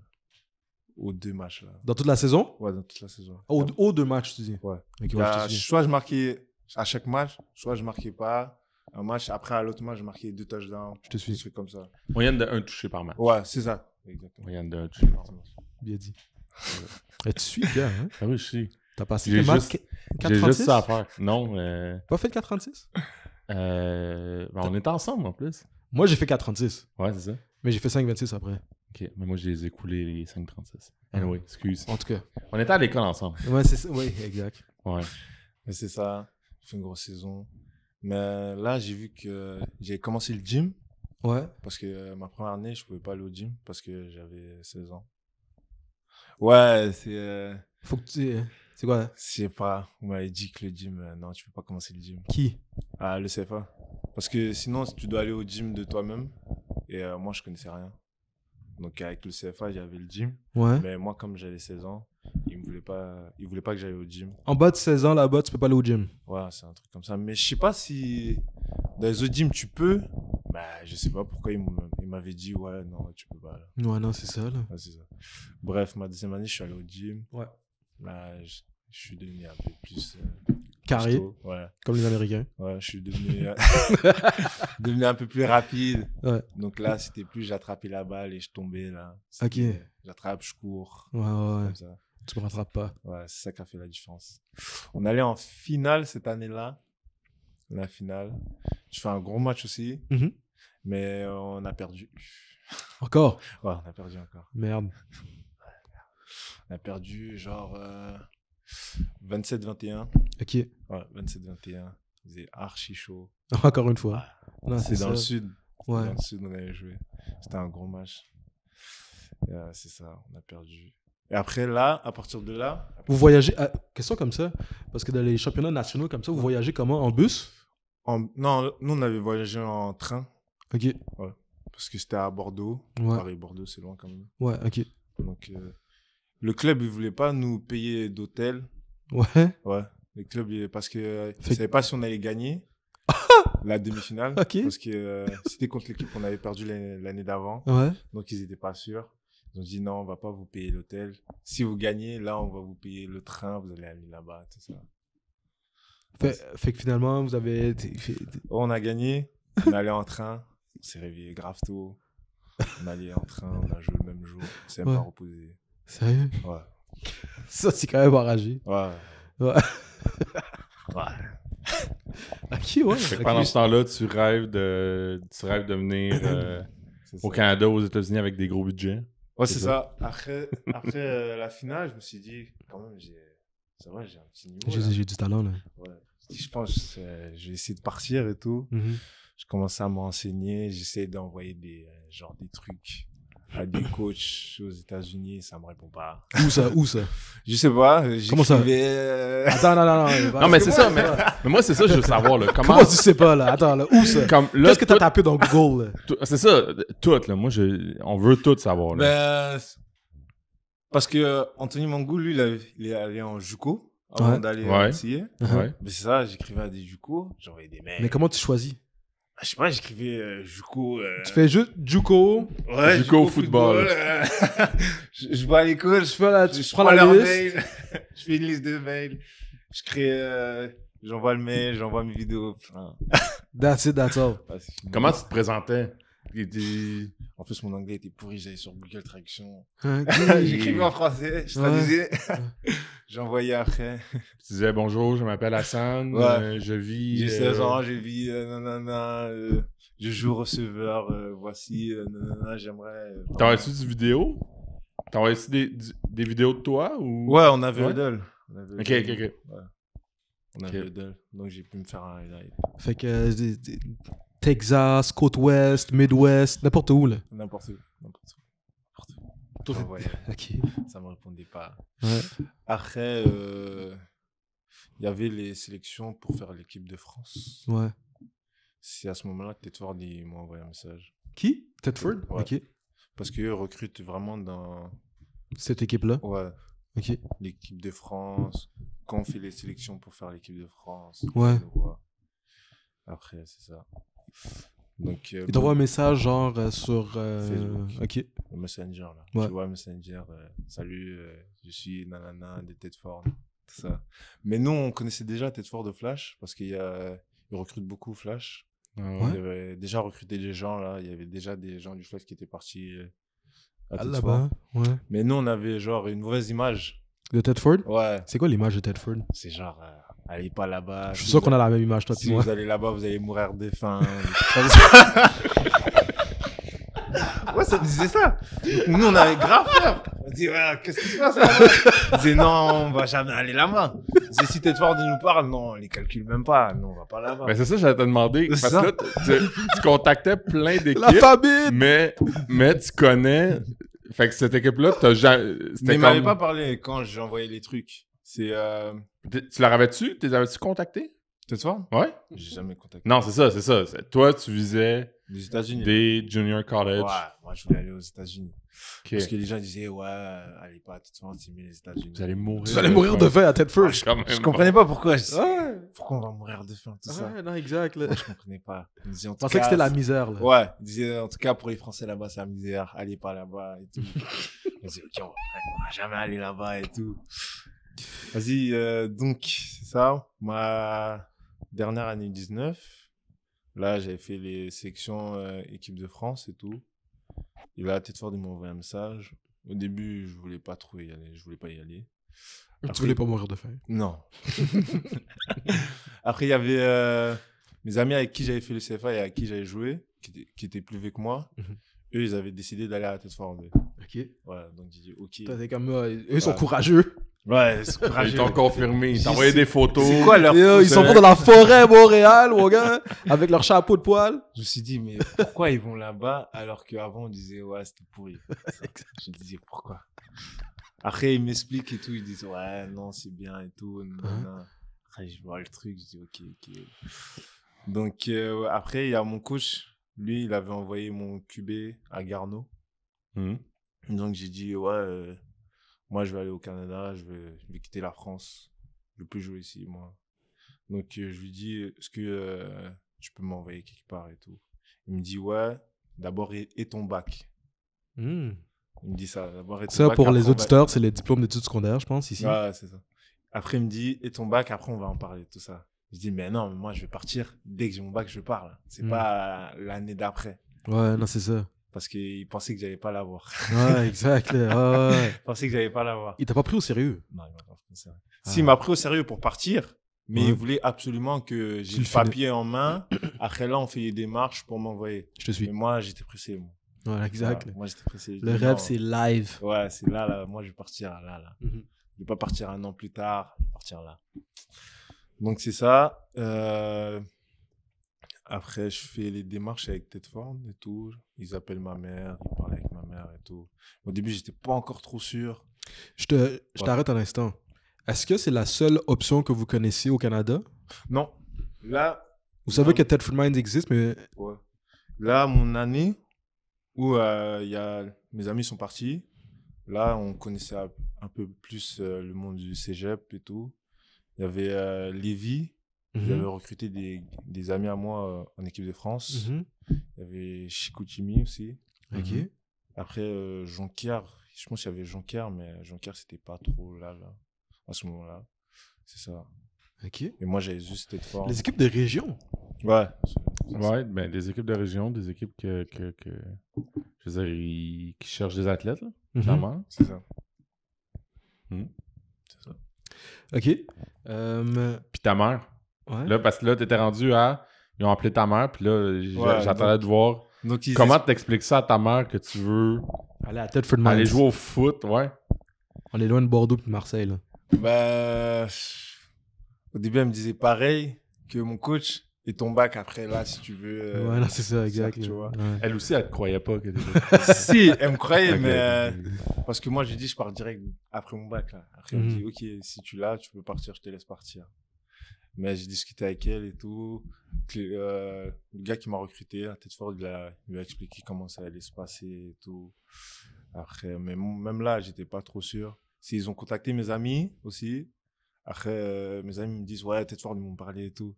aux deux matchs. Là. Dans toute la saison Ouais, dans toute la saison. Au, aux, deux matchs, tu dis Ouais. Bah, soit je marquais à chaque match, soit je marquais pas, un match, après à l'autre match, je marquais deux touches touches Je te suis. Moyenne comme ça. Moyenne d'un touché par match. Ouais, c'est ça. Exactement. Moyenne d'un touché par match. Bien dit. Et tu suis bien, hein? Ah oui, je suis. T'as passé J'ai juste, ça à faire. Non. Euh... Pas fait 4,36 euh... ben, On était ensemble en plus. Moi, j'ai fait 4,36. Ouais, c'est ça. Mais j'ai fait 5,26 après. Ok, mais moi, je les ai coulés les 5,36. Ah. Anyway, excuse. En tout cas. On était à l'école ensemble. Ouais, c'est ça. Oui, exact. Ouais. Mais c'est ça fait une grosse saison. Mais là, j'ai vu que j'ai commencé le gym. Ouais. Parce que euh, ma première année, je pouvais pas aller au gym parce que j'avais 16 ans. Ouais, c'est. Euh, Faut que tu. Euh, c'est quoi c'est hein? pas. On m'avait dit que le gym, non, tu peux pas commencer le gym. Qui Ah, le CFA. Parce que sinon, tu dois aller au gym de toi-même. Et moi, je connaissais rien. Donc avec le CFA, j'avais le gym. Ouais. Mais moi, comme j'avais 16 ans, ils ne voulaient pas, il voulait pas que j'aille au gym. En bas de 16 ans, là-bas, tu peux pas aller au gym. Ouais, c'est un truc comme ça. Mais je sais pas si dans les autres gyms, tu peux. Bah, je sais pas pourquoi ils m'avaient dit, ouais, non, tu peux pas. Ouais, non, c'est ça, Bref, ma deuxième année, je suis allé au gym. Ouais. Là, je, suis devenu un peu plus. Euh, Carré. ouais. Comme les Américains. Ouais, je suis devenu, euh, [laughs] devenu un peu plus rapide. Ouais. Donc là, c'était plus j'attrapais la balle et je tombais là. Ok. J'attrape, je cours. Ouais, ouais. Ça. Tu me rattrapes pas. Ouais, c'est ça qui a fait la différence. On allait en finale cette année-là. La finale. Je fais un gros match aussi. Mhm. Mais euh, on a perdu. Encore Ouais, on a perdu encore. Merde. On a perdu genre. Euh, 27-21. Ok. Ouais, 27-21. Il archi chaud. [laughs] Encore une fois. Ah, c'est dans le sud. Ouais. Dans le sud, on avait joué. C'était un gros match. Euh, c'est ça, on a perdu. Et après, là, à partir de là. Vous voyagez. À... Ah, question comme ça, parce que dans les championnats nationaux comme ça, vous voyagez comment En bus Non, nous, on avait voyagé en train. Ok. Ouais. Parce que c'était à Bordeaux. Paris-Bordeaux, c'est loin quand même. Ouais, ok. Donc, euh, le club, il voulait pas nous payer d'hôtel. Ouais. Ouais. Le club, parce que ne euh, savait pas si on allait gagner [laughs] la demi-finale. Ok. Parce que euh, c'était contre l'équipe qu'on avait perdu l'année d'avant. Ouais. Donc, ils n'étaient pas sûrs. Ils ont dit non, on va pas vous payer l'hôtel. Si vous gagnez, là, on va vous payer le train, vous allez aller là-bas, tout ça. Fait, que finalement, vous avez. On a gagné, on allait en train, on s'est réveillé grave tôt. On allait en train, on a joué le même jour, on s'est même pas reposé. Sérieux? Ouais. Ça, c'est quand même enragé. Ouais. Ouais. [laughs] ouais. [laughs] ok, ouais. pendant ce temps-là, tu rêves de, tu rêves de venir [clears throat] euh, au Canada, aux États-Unis avec des gros budgets. Ouais, c'est ça. Après, après euh, la finale, je me suis dit, quand même, j'ai, ça j'ai un petit niveau. J'ai, du talent, là. Ouais. Je pense, euh, j'ai je vais essayer de partir et tout. Mm-hmm. Je commençais à m'enseigner, J'essaie d'envoyer des, genre, des trucs j'ai des coachs aux États-Unis, ça me répond pas. Où ça Où ça [laughs] Je sais pas. Comment ça euh, Attends, non, non, non. [laughs] Non, mais c'est ça. Mais, [laughs] mais moi, c'est ça, je veux savoir. Là, comment... comment tu sais pas là Attends, là, où ça Qu'est-ce que t'as tapé dans Google C'est ça, tout là. Moi, je... on veut tout savoir. Là. Ben, parce que euh, Anthony Mangou, lui, il, est allé en Juco avant d'aller essayer. Mais ben, c'est ça, j'écrivais à des Juco, j'envoyais des mails. Mais comment tu choisis ah, je sais pas, j'écrivais euh, Juco. Euh, tu fais juste Juco. Ouais, Juco, football. Euh. [laughs] je, vais vois les je, fais la, je, prends, la liste. [laughs] je fais une liste de mails. Je crée. Euh, j'envoie le mail, j'envoie mes vidéos. [laughs] that's it, that's all. Ah, Comment tu te présentais En plus, mon anglais était pourri, j'allais sur Google Traduction. J'écrivais en français, je traduisais. J'envoyais après. [laughs] tu disais bonjour, je m'appelle Hassan, euh, je vis. J'ai 16 euh, ans, je vis, euh, nanana, je joue receveur, voici, nanana, j'aimerais. tenvoies reçu du vidéo T'envoies-tu des, des, vidéos de toi ou... Ouais, on avait Odell. Ok, ok, ok. On avait Odell, donc j'ai pu me faire un live. Fait que Texas, côte ouest, Midwest, n'importe où là. N'importe où, n'importe où. [laughs] Ça me répondait pas. Après, il euh, y avait les sélections pour faire l'équipe de France. Ouais. C'est à ce moment-là que Tedford m'a envoyé un message. Qui Tedford Ok. Parce qu'ils recrutent vraiment dans. Cette équipe-là Ouais. Ok. L'équipe de France. Quand on fait les sélections pour faire l'équipe de France. Ouais. Après, c'est ça. Donc, euh, il t'envoie un message genre euh, sur euh, Facebook. Ok. Le messenger là. Tu vois Messenger, euh, salut, je suis nanana de Tedford, tout ça. Mais nous on connaissait déjà Tedford de Flash parce qu'il y a, recrute beaucoup Flash. Ah on avait déjà recruté des gens là, il y avait déjà des gens du Flash qui étaient partis à ah, là-bas. Mais nous on avait genre une mauvaise image. De Tedford Ouais. C'est quoi l'image de Tedford C'est genre allez pas là-bas. Je suis sûr qu'on a la même image, toi, Si vous allez là-bas, vous allez mourir de faim. [laughs] ouais, ça disait ça. nous, on avait grave peur. On disait ah, qu'est-ce qui se passe là-bas disait, non, on va jamais aller là-bas. disait, si t'es fort, nous parle. Non, on les calcule même pas. Non, on va pas là-bas. Mais c'est ça, j'allais te demander. Parce que tu, contactais plein d'équipes. mais, mais tu connais. Fait que cette équipe-là, t'as jamais. Mais ils m'avaient pas parlé quand j'envoyais les trucs. C'est. Euh, tu leur avais-tu Tu les avais-tu contactés façon Oui. Ouais. J'ai jamais contacté. Non, c'est ça, c'est ça. Toi, tu visais. Les États-Unis. Des junior college. Ouais, moi, je voulais aller aux États-Unis. Parce que les gens disaient, ouais, allez pas tout de suite, mieux les États-Unis. Vous allez mourir. Vous allez mourir de faim à tête Ah, [laughs] je, comprenais pas pourquoi. Pourquoi on va mourir de faim, tout ça. Ouais, non, exact. je comprenais pas. Ils disaient, en tout pensais que c'était la misère, là. Ouais. Ils disaient, en tout cas, pour les Français là-bas, c'est la misère. Allez pas là-bas et tout. [laughs] Ils disaient, ok, on va jamais aller là-bas et tout. Vas-y, euh, donc, c'est ça. Ma dernière année 19. Là, j'avais fait les sections euh, équipe de France et tout. Et là, Tête Ford, il m'a envoyé un message. Au début, je voulais pas trop y aller. Je voulais pas y aller. tu voulais pas mourir de faim Non. [laughs] Après, il y avait euh, mes amis avec qui j'avais fait le CFA et à qui j'avais joué, qui étaient, plus vieux que moi. Mhm. eux, ils avaient décidé d'aller à la tête Ok. Voilà, donc j'ai dit, ok. eux, ils sont courageux. Ouais, c'est Ils t'ont confirmé. Ils t'ont envoyé des photos. C'est quoi leur. ils sont dans la forêt Montréal, avec leur chapeau de poil. Je me suis dit, mais pourquoi ils vont là-bas alors qu'avant on disait, ouais, c'était pourri. Je me disais, pourquoi Après, ils m'expliquent et tout. Ils disent, ouais, non, c'est bien et tout. Hein? Après, je vois le truc. Je dis, ok, ok. Donc, euh, après, il y a mon coach. Lui, il avait envoyé mon QB à Garneau. Mmh. Donc, j'ai dit, ouais. Euh, moi, je vais aller au Canada, je vais, quitter la France. Je veux plus jouer ici, moi. Donc, euh, je lui dis, est-ce que je euh, tu peux m'envoyer quelque part et tout Il me dit, ouais, d'abord, et, ton bac hmm. Il me dit ça, d'abord, et ton ça, bac. Ça, pour les auditeurs, c'est les diplômes d'études secondaires, je pense, ici. Ouais, c'est ça. Après, il me dit, et ton bac, après, on va en parler, tout ça. Je dis, mais non, moi, je vais partir. Dès que j'ai mon bac, je parle C'est hmm. pas l'année d'après. Ouais, non, c'est ça parce qu'il pensait que j'allais pas l'avoir. Ouais, exact. ouais. [laughs] Il pensait que j'allais pas l'avoir. Il t'a pas pris au sérieux Non, il m'a pas pris au sérieux. Ah. S'il m'a pris au sérieux pour partir, mais il voulait absolument que j'ai le papier en main. [clears throat] Après là, on fait des démarches pour m'envoyer. Je te suis. Mais moi, j'étais pressé. Moi. exact. Moi, j'étais pressé. Le rêve, c'est live. Ouais, c'est là, là. Moi, je vais partir là, là. Mhm. Je vais pas partir un an plus tard. Je vais partir là. Donc, c'est ça. Euh... Après, je fais les démarches avec Tetford et tout. Ils appellent ma mère, ils parlent avec ma mère et tout. Au début, j'étais pas encore trop sûr. Je te, je t'arrête un instant. Est-ce que c'est la seule option que vous connaissez au Canada Non. Là. Vous savez que Tetford Minds existe, mais. Ouais. Là, mon année où euh, y a... mes amis sont partis, là, on connaissait un peu plus euh, le monde du cégep et tout. Il y avait euh, Lévi j'avais mhm. recruté des, des, amis à moi euh, en équipe de France. Mhm. Il y avait chikuchimi aussi. Mhm. Après, euh, Jonquière, je pense qu'il y avait Jonquière, mais Jonquière, c'était pas trop là, à ce moment-là. C'est ça. Ok. Et moi, j'avais juste été fort. Les équipes de région Ouais. Ouais, ben, des équipes de région, des équipes que, je qui cherchent des athlètes, là, C'est ça. Hmm. C'est ça. OK. Euh, Puis ta mère Là, parce que là, t'étais rendu à. Ils ont appelé ta mère, puis là, j'attendais de voir. Comment t'expliques ça à ta mère que tu veux aller à jouer au foot, ouais. On est loin de Bordeaux puis de Marseille, là. Bah, au début, elle me disait pareil que mon coach et ton bac après, là, si tu veux. Euh, ouais, c'est ça, exact. Elle aussi, elle croyait pas. [laughs] si, elle me croyait, mais. Euh, parce que moi, j'ai dit, je pars direct après mon bac, là. Après, mhm. dit, OK, si tu l'as, tu peux partir, je te laisse partir. Mais j'ai discuté avec elle et tout. Euh, le gars qui m'a recruté, à tête il, lui a expliqué comment ça allait se passer et tout. Après, mais même là, j'étais pas trop sûr. S'ils ont contacté mes amis aussi. Après, euh, mes amis me disent, ouais, tête forte, ils m'ont parlé et tout.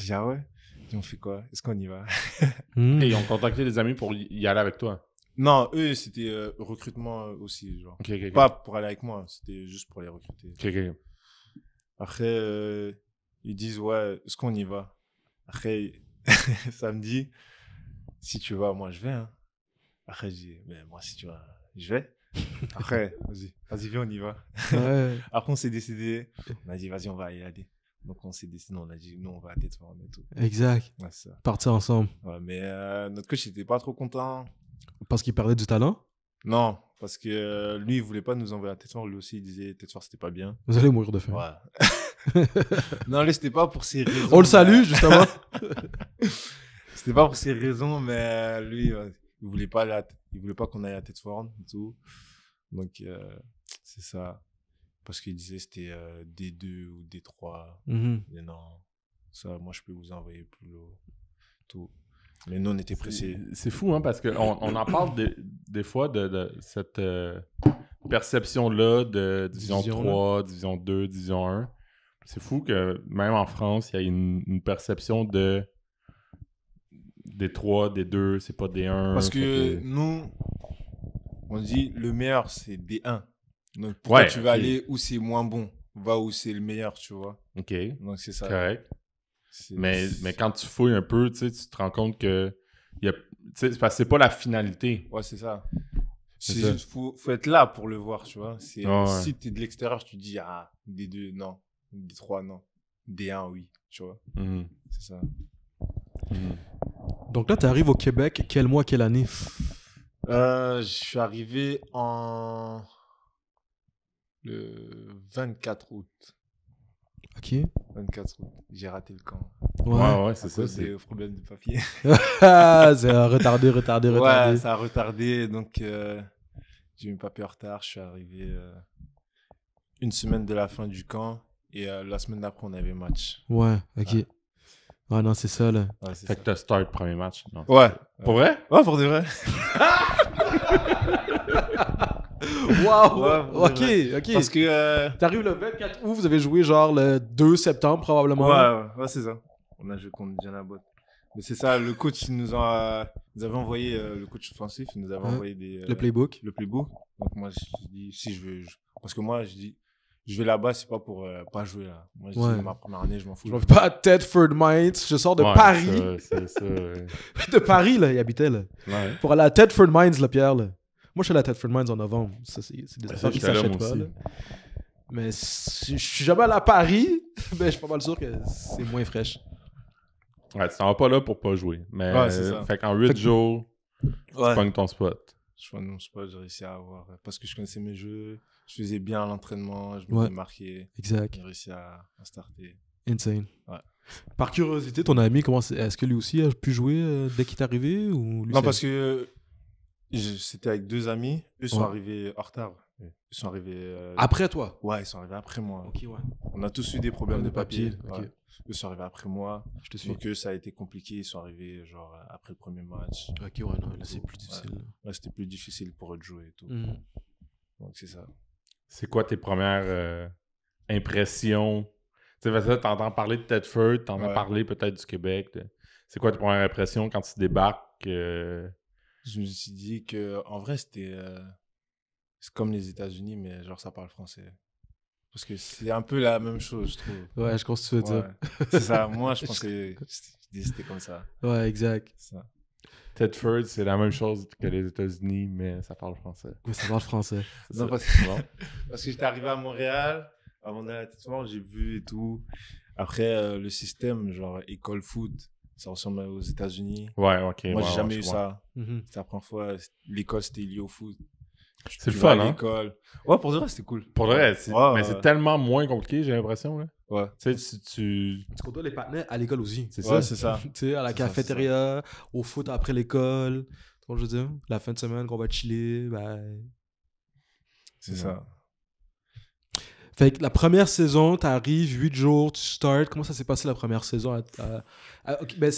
Je ah ouais. Ils ont fait quoi Est-ce qu'on y va [laughs] hmm. Et ils ont contacté les amis pour y aller avec toi non, eux, c'était euh, recrutement aussi, genre. Pas pour aller avec moi, c'était juste pour les recruter. Après, ils disent ouais, est-ce qu'on y va Après, [laughs] samedi, si tu vas, moi je vais. Hein. Après, je dis mais moi si tu vas, je vais. Après, vas-y, vas-y, viens, on y va. [laughs] Après, on s'est décidé. On a dit vas-y, on va y aller. Donc on s'est décidé, on a dit nous on va à tête et tout. Exact. Partir ensemble. Ouais, mais euh, notre coach n'était pas trop content. Parce qu'il parlait du talent Non, parce que euh, lui il voulait pas nous envoyer à tête Lui aussi il disait tête forme c'était pas bien. Vous allez mourir de faim. Ouais. [laughs] [laughs] non, lui, c'était pas pour ses raisons. On le salue, justement. [laughs] c'était pas pour ses raisons, mais euh, lui, euh, il voulait pas, il voulait pas qu'on aille à tête forme tout. Donc, euh, c'est ça. Parce qu'il disait c'était D2 ou D3. Mais mm-hmm. non, ça, moi, je peux vous envoyer plus haut. Tout. Mais nous, on était pressés. C'est fou, hein, parce qu'on on en parle des, fois de, cette perception-là de Division, 3, Division 2, Division 1. C'est fou que même en France, il y a une, perception de des 3, des 2, c'est pas des 1. Parce que, nous, on dit le meilleur, c'est des 1. Donc pourquoi tu vas aller où c'est moins bon Va où c'est le meilleur, tu vois. OK. Donc c'est ça. Correct. Mais, mais quand tu fouilles un peu, tu, te rends compte que. Y a, c'est pas la finalité. Ouais, c'est ça. Il faut, être là pour le voir, tu vois. Si tu es de l'extérieur, tu dis, ah, des deux, non. D3, non. D1, oui, tu vois. Mhm. C'est ça. Mhm. Donc là, tu arrives au Québec, quel mois, quelle année euh, Je suis arrivé en. le 24 août. Ok. 24 août. J'ai raté le camp. Ouais, ouais, c'est ça. C'est le [laughs] problème de papier. Ah, c'est retardé, retardé, retardé. Ouais, ça a retardé. Donc, euh, j'ai eu le papier en retard. Je suis arrivé euh, une semaine de la fin du camp. Et euh, la semaine d'après, on avait match. Ouais, ok. Ouais. Ah non, c'est ça, là. Ouais, fait ça. que t'as start premier match. Ouais. Pour vrai? Ouais, pour de vrai. Waouh! [laughs] Wow. ok, ok. Parce que. Euh, T'arrives le 24 août, vous avez joué genre le 2 septembre probablement. Ouais, ouais, c'est ça. On a joué contre Diana Bott. Mais c'est ça, le coach, il nous a. Nous avait envoyé, euh, le coach offensif, il nous avait envoyé des. le playbook. Le playbook. Donc moi, je dis, si je veux. Parce que moi, je dis, je vais là-bas, c'est pas pour euh, pas jouer là. Moi, c'est ma première année, je m'en fous. Je m'en pas à Tedford Mines, je sors de Paris. [laughs] De Paris, là, il habitait, là. Pour aller à Tedford Mines, là, Pierre, là. Moi, je suis allé à Tedford Mines en novembre. Ça, c'est des ben, affaires qui s'achètent pas, là. Mais si je suis jamais allé à Paris, mais [laughs] ben, je suis pas mal sûr que c'est moins fraîche. Ouais, tu t'en vas pas là pour pas jouer. Mais, ouais, c'est ça. Fait qu'en 8 jours, tu pognes ton spot. Je pognes mon spot, j'ai réussi à avoir. Parce que je connaissais mes jeux je faisais bien l'entraînement, je me ouais. marqué. Exact. J'ai réussi à, starter. Insane. Par curiosité, ton ami, comment est-ce que lui aussi a pu jouer euh, dès qu'il est arrivé ou Non, parce que euh, c'était avec deux amis. Ils sont arrivés en retard. Ils sont arrivés. Après toi Ouais, ils sont arrivés après moi. Ok, ouais. On a tous eu des problèmes de, papiers. papier. ils sont arrivés après moi. Ah, je te suis. Donc, ça a été compliqué. Ils sont arrivés genre après le premier match. Ok, ouais, non, là, plus difficile. c'était plus difficile pour eux de jouer et tout. Mmh. Donc, c'est ça. C'est quoi tes premières euh, impressions? Tu sais, t'entends parler de Tedford, t'entends as parlé peut-être du Québec. C'est quoi tes premières impressions quand tu débarques? Euh? Je me suis dit que, en vrai, c'était. Euh, c'est comme les États-Unis, mais genre, ça parle français. Parce que c'est un peu la même chose, je trouve. Ouais, je pense que tu veux dire. C'est ça, moi, je [laughs] pense que c'était comme ça. Ouais, exact. Ça. Tedford, c'est la même chose que les États-Unis, mais ça parle français. Mais ça parle français. [laughs] non, parce que, j'étais arrivé à Montréal, avant d'aller à j'ai vu et tout. Après, euh, le système, genre école foot, ça ressemble aux États-Unis. Ouais, ok. Moi, j'ai jamais eu ça. Mm Ça prend fois, l'école, c'était lié au foot. C'est le fun, hein? Ouais, pour le reste, c'était cool. Pour le reste, mais c'est tellement moins compliqué, j'ai l'impression, Ouais. Tu sais, tu... Tu, tu les partenaires à l'école aussi. C'est ouais, ça, c'est ça. [laughs] tu sais, à la cafétéria, au foot après l'école. Tu je veux la fin de semaine qu'on va chiller, bye. C'est ça la première saison, tu arrives, 8 jours, tu starts. Comment ça s'est passé la première saison ben,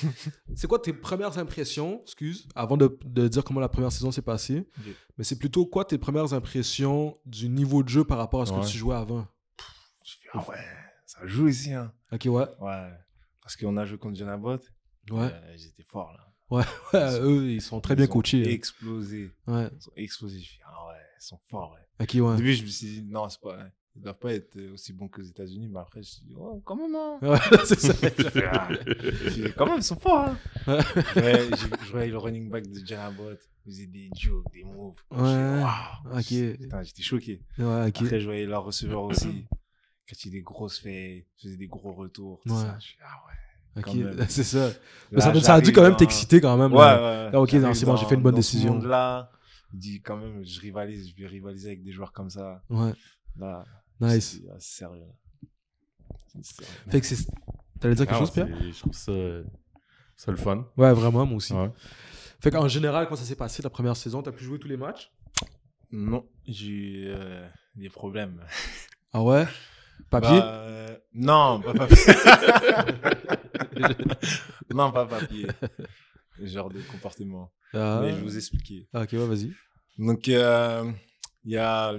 [laughs] C'est quoi tes premières impressions, excuse, avant de, dire comment la première saison s'est passée Mais c'est plutôt quoi tes premières impressions du niveau de jeu par rapport à ce que tu jouais avant Ah ouais, ça joue ici. Hein. Ok, ouais. Ouais, parce qu'on a joué contre Jonabot. Ouais. Euh, ils étaient forts là. Ouais, eux, ils sont très bien coachés. Hein. Explosés. Ouais. Ils sont explosés. Je ah ouais, ils sont forts. Ouais. Ok, ouais. Au je me suis dit, non, c'est pas. Ils doivent pas être euh, aussi bons qu'aux États-Unis, mais après, je dis, oh, quand même, hein. [laughs] c'est ça. [laughs] Fait, ah, quand même, ils sont forts, hein. ouais, je voyais le running back de Janabot. Ils faisait des jokes, des moves. Ouais. ok. j'étais choqué. Ouais, ok. Après, je voyais leur receveur aussi. Quand il des grosses ils faisait des gros retours. Tout ouais. Ça. Je suis, ah ouais. Ok, [laughs] c'est ça. ça, a dû quand même hein. t'exciter quand même. Ouais, ouais, ah, ok, c'est bon, j'ai fait une bonne décision. Là, dit quand même, je rivalise, je vais rivaliser avec des joueurs comme ça. Ouais. Là, Nice. Ah, sérieux. Fait que c'est. T'allais dire quelque ah, chose, Pierre Je trouve ça, c'est le fun. Ouais, vraiment, moi aussi. Fait qu'en général, quand ça s'est passé la première saison, t'as pu jouer tous les matchs Non, j'ai eu euh, des problèmes. [laughs] Ah ouais Papier bah, euh, Non, pas papier. [laughs] non, pas papier. Genre de comportement. Ah. Mais je vais vous expliquer. ok, vas-y. Donc, euh, il y a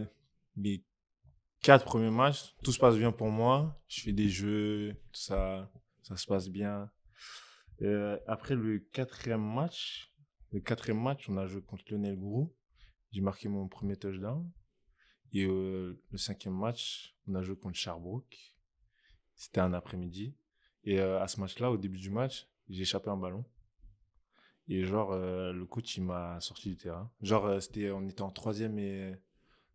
quatre premiers matchs, tout se passe bien pour moi. Je fais des jeux, tout ça, ça se passe bien. Euh, après le quatrième match, le quatrième match, on a joué contre Lionel Gourou. J'ai marqué mon premier touchdown. Et euh, le cinquième match, on a joué contre Sherbrooke. C'était un après-midi. Et euh, à ce match-là, au début du match, j'ai échappé un ballon. Et genre, le coach, il m'a sorti du terrain. Genre, c'était, on était en troisième et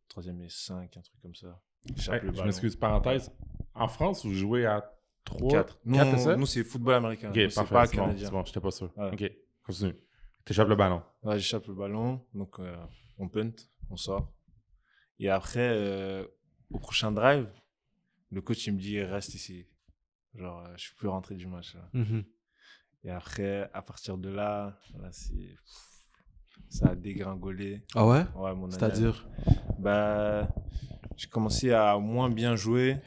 troisième et 5, un truc comme ça je m'excuse, parenthèse. En France, vous jouez à 3 4. Nous, nous c'est football américain. Ok, c'est pas canadien. Bon, bon j'étais pas sûr. Ok, continue. T'échappes le ballon. Ouais, j'échappe le ballon. Donc, euh, on punt, on sort. Et après, euh, au prochain drive, le coach, me dit reste ici. Genre, euh, je suis plus rentré du match. Mm-hmm. Et après, à partir de là, là c'est ça a dégringolé. Ah ouais Ouais, mon C'est-à-dire Bah, j'ai commencé à moins bien jouer.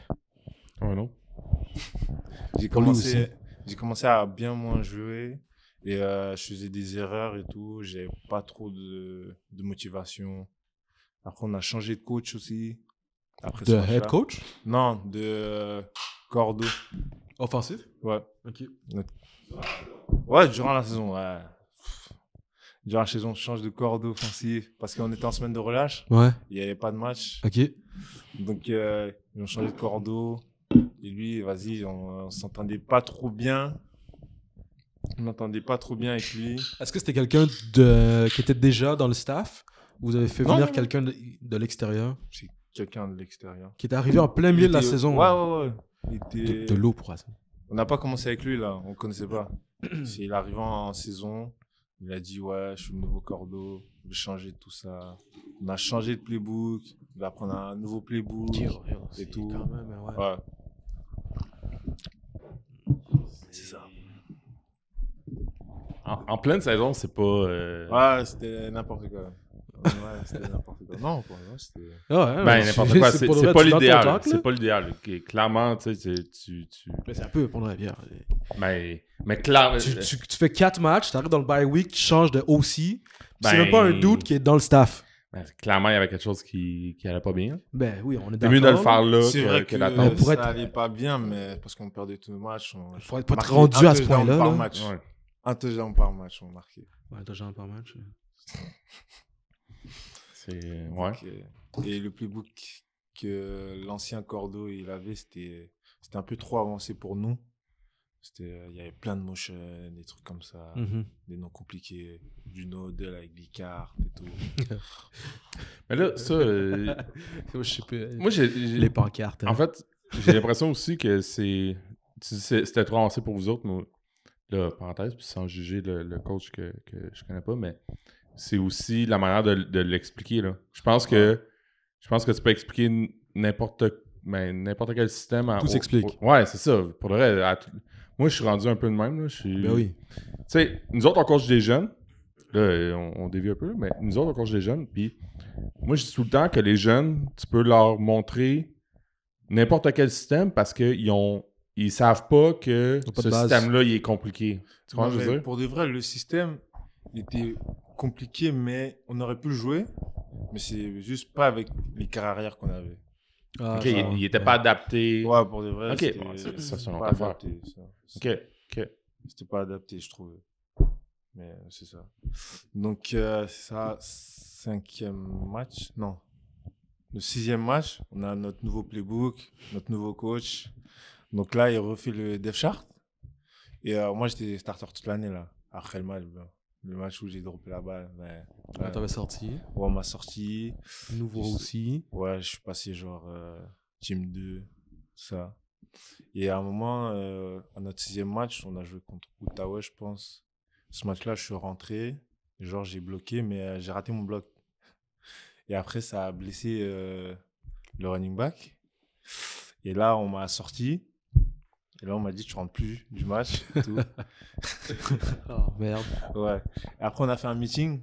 ah non. j'ai commencé, j'ai commencé à bien moins jouer. Et euh, je faisais des erreurs et tout. J'avais pas trop de, de, motivation. Après, on a changé de coach aussi. de head coach Non, de euh, cordeau. Offensif Ouais. Ok. Ouais, durant la saison, ouais. Genre, saison, je change de corps offensif parce qu'on était en semaine de relâche. Ouais. Il n'y avait pas de match. Ok. Donc, euh, ils ont changé de cordeau. Et lui, vas-y, on, s'entendait pas trop bien. On n'entendait pas trop bien avec lui. Est-ce que c'était quelqu'un de... qui était déjà dans le staff Vous avez fait venir quelqu'un de, l'extérieur C'est quelqu'un de l'extérieur. Qui est arrivé en plein milieu de la saison. Ouais, ouais, ouais. Il était... De, l'eau pour ça. On n'a pas commencé avec lui, là. On ne connaissait pas. [clears throat] C'est, arrivant en saison. Il a dit, ouais, je suis le nouveau Cordo, je vais changer tout ça. On a changé de playbook, il va prendre un nouveau playbook et tout. Quand même, ouais. C'est ça. En, pleine saison, c'est pas. Euh, ouais, c'était n'importe quoi c'était n'importe quoi. Non, c'était. Ah ben, n'importe [laughs] quoi. C'est pas l'idéal. C'est pas l'idéal. Clairement, tu sais, tu. tu... Mais ça peut pendant la bière. Mais, mais clairement. Tu, euh, tu, fais 4 matchs, t'arrives dans le bye week, tu changes de OC. tu C'est même pas un ben- doute qui est dans le staff. Ben, clairement, il y avait quelque chose qui, qui allait pas bien. Ben oui, on est d'accord. C'est mieux de le faire là que, vrai que, que Être... Ça allait pas bien, mais parce qu'on perdait tous nos matchs. On... Il faut être rendu à ce point-là. Par match. Un touchdown par match, on marquait. Ouais, un touchdown par match. [laughs] Euh, et le playbook que l'ancien Cordo il avait, c'était c'était un peu trop avancé pour nous. C'était euh, il y avait plein de motion, des trucs comme ça, mmh des noms compliqués, du nodel avec des cartes et tout. [laughs] Mais là ça euh, [laughs] moi, je sais plus. j'ai les pancartes. Hein. En fait, j'ai l'impression aussi que c'est c'était trop avancé pour vous autres, mais là, parenthèse, sans juger le, le coach que, que, je connais pas, mais c'est aussi la manière de, l'expliquer. Là. Je pense que je pense que tu peux expliquer n'importe mais ben, n'importe quel système. Tout s'explique. Ouais, c'est ça. Pour moi, je suis rendu un peu de même. Ah, ben oui. Tu sais, nous autres, on coach des jeunes. Là, on, dévie un peu, mais nous autres, on coach des jeunes. Puis moi, je dis tout le temps que les jeunes, tu peux leur montrer n'importe quel système parce qu'ils ont. Ils savent pas que ce système-là, il est compliqué. Tu Pour de vrai, le système, était compliqué, mais on aurait pu le jouer. Mais c'est juste pas avec les carrières qu'on avait. Ah, ok, il n'était pas adapté. Ouais, pour de vrai. Ok, Ok, C'était pas adapté, je trouve Mais euh, c'est ça. Donc, euh, ça, cinquième match. Non. Le sixième match, on a notre nouveau playbook, notre nouveau coach. Donc là, il refait le dev chart. Et euh, moi, j'étais starter toute l'année, là, après le match. Ben le match où j'ai droppé la balle. Mais, ah, on sorti Ouais, on m'a sorti. Nouveau aussi Ouais, je suis passé genre euh, team 2, ça. Et à un moment, euh, à notre sixième match, on a joué contre Ottawa, je pense. Ce match-là, je suis rentré. Genre, j'ai bloqué, mais euh, j'ai raté mon bloc. Et après, ça a blessé le running back. Et là, on m'a sorti. Et là, on m'a dit, tu rentres plus du match. [laughs] tout. oh merde. Ouais. après, on a fait un meeting.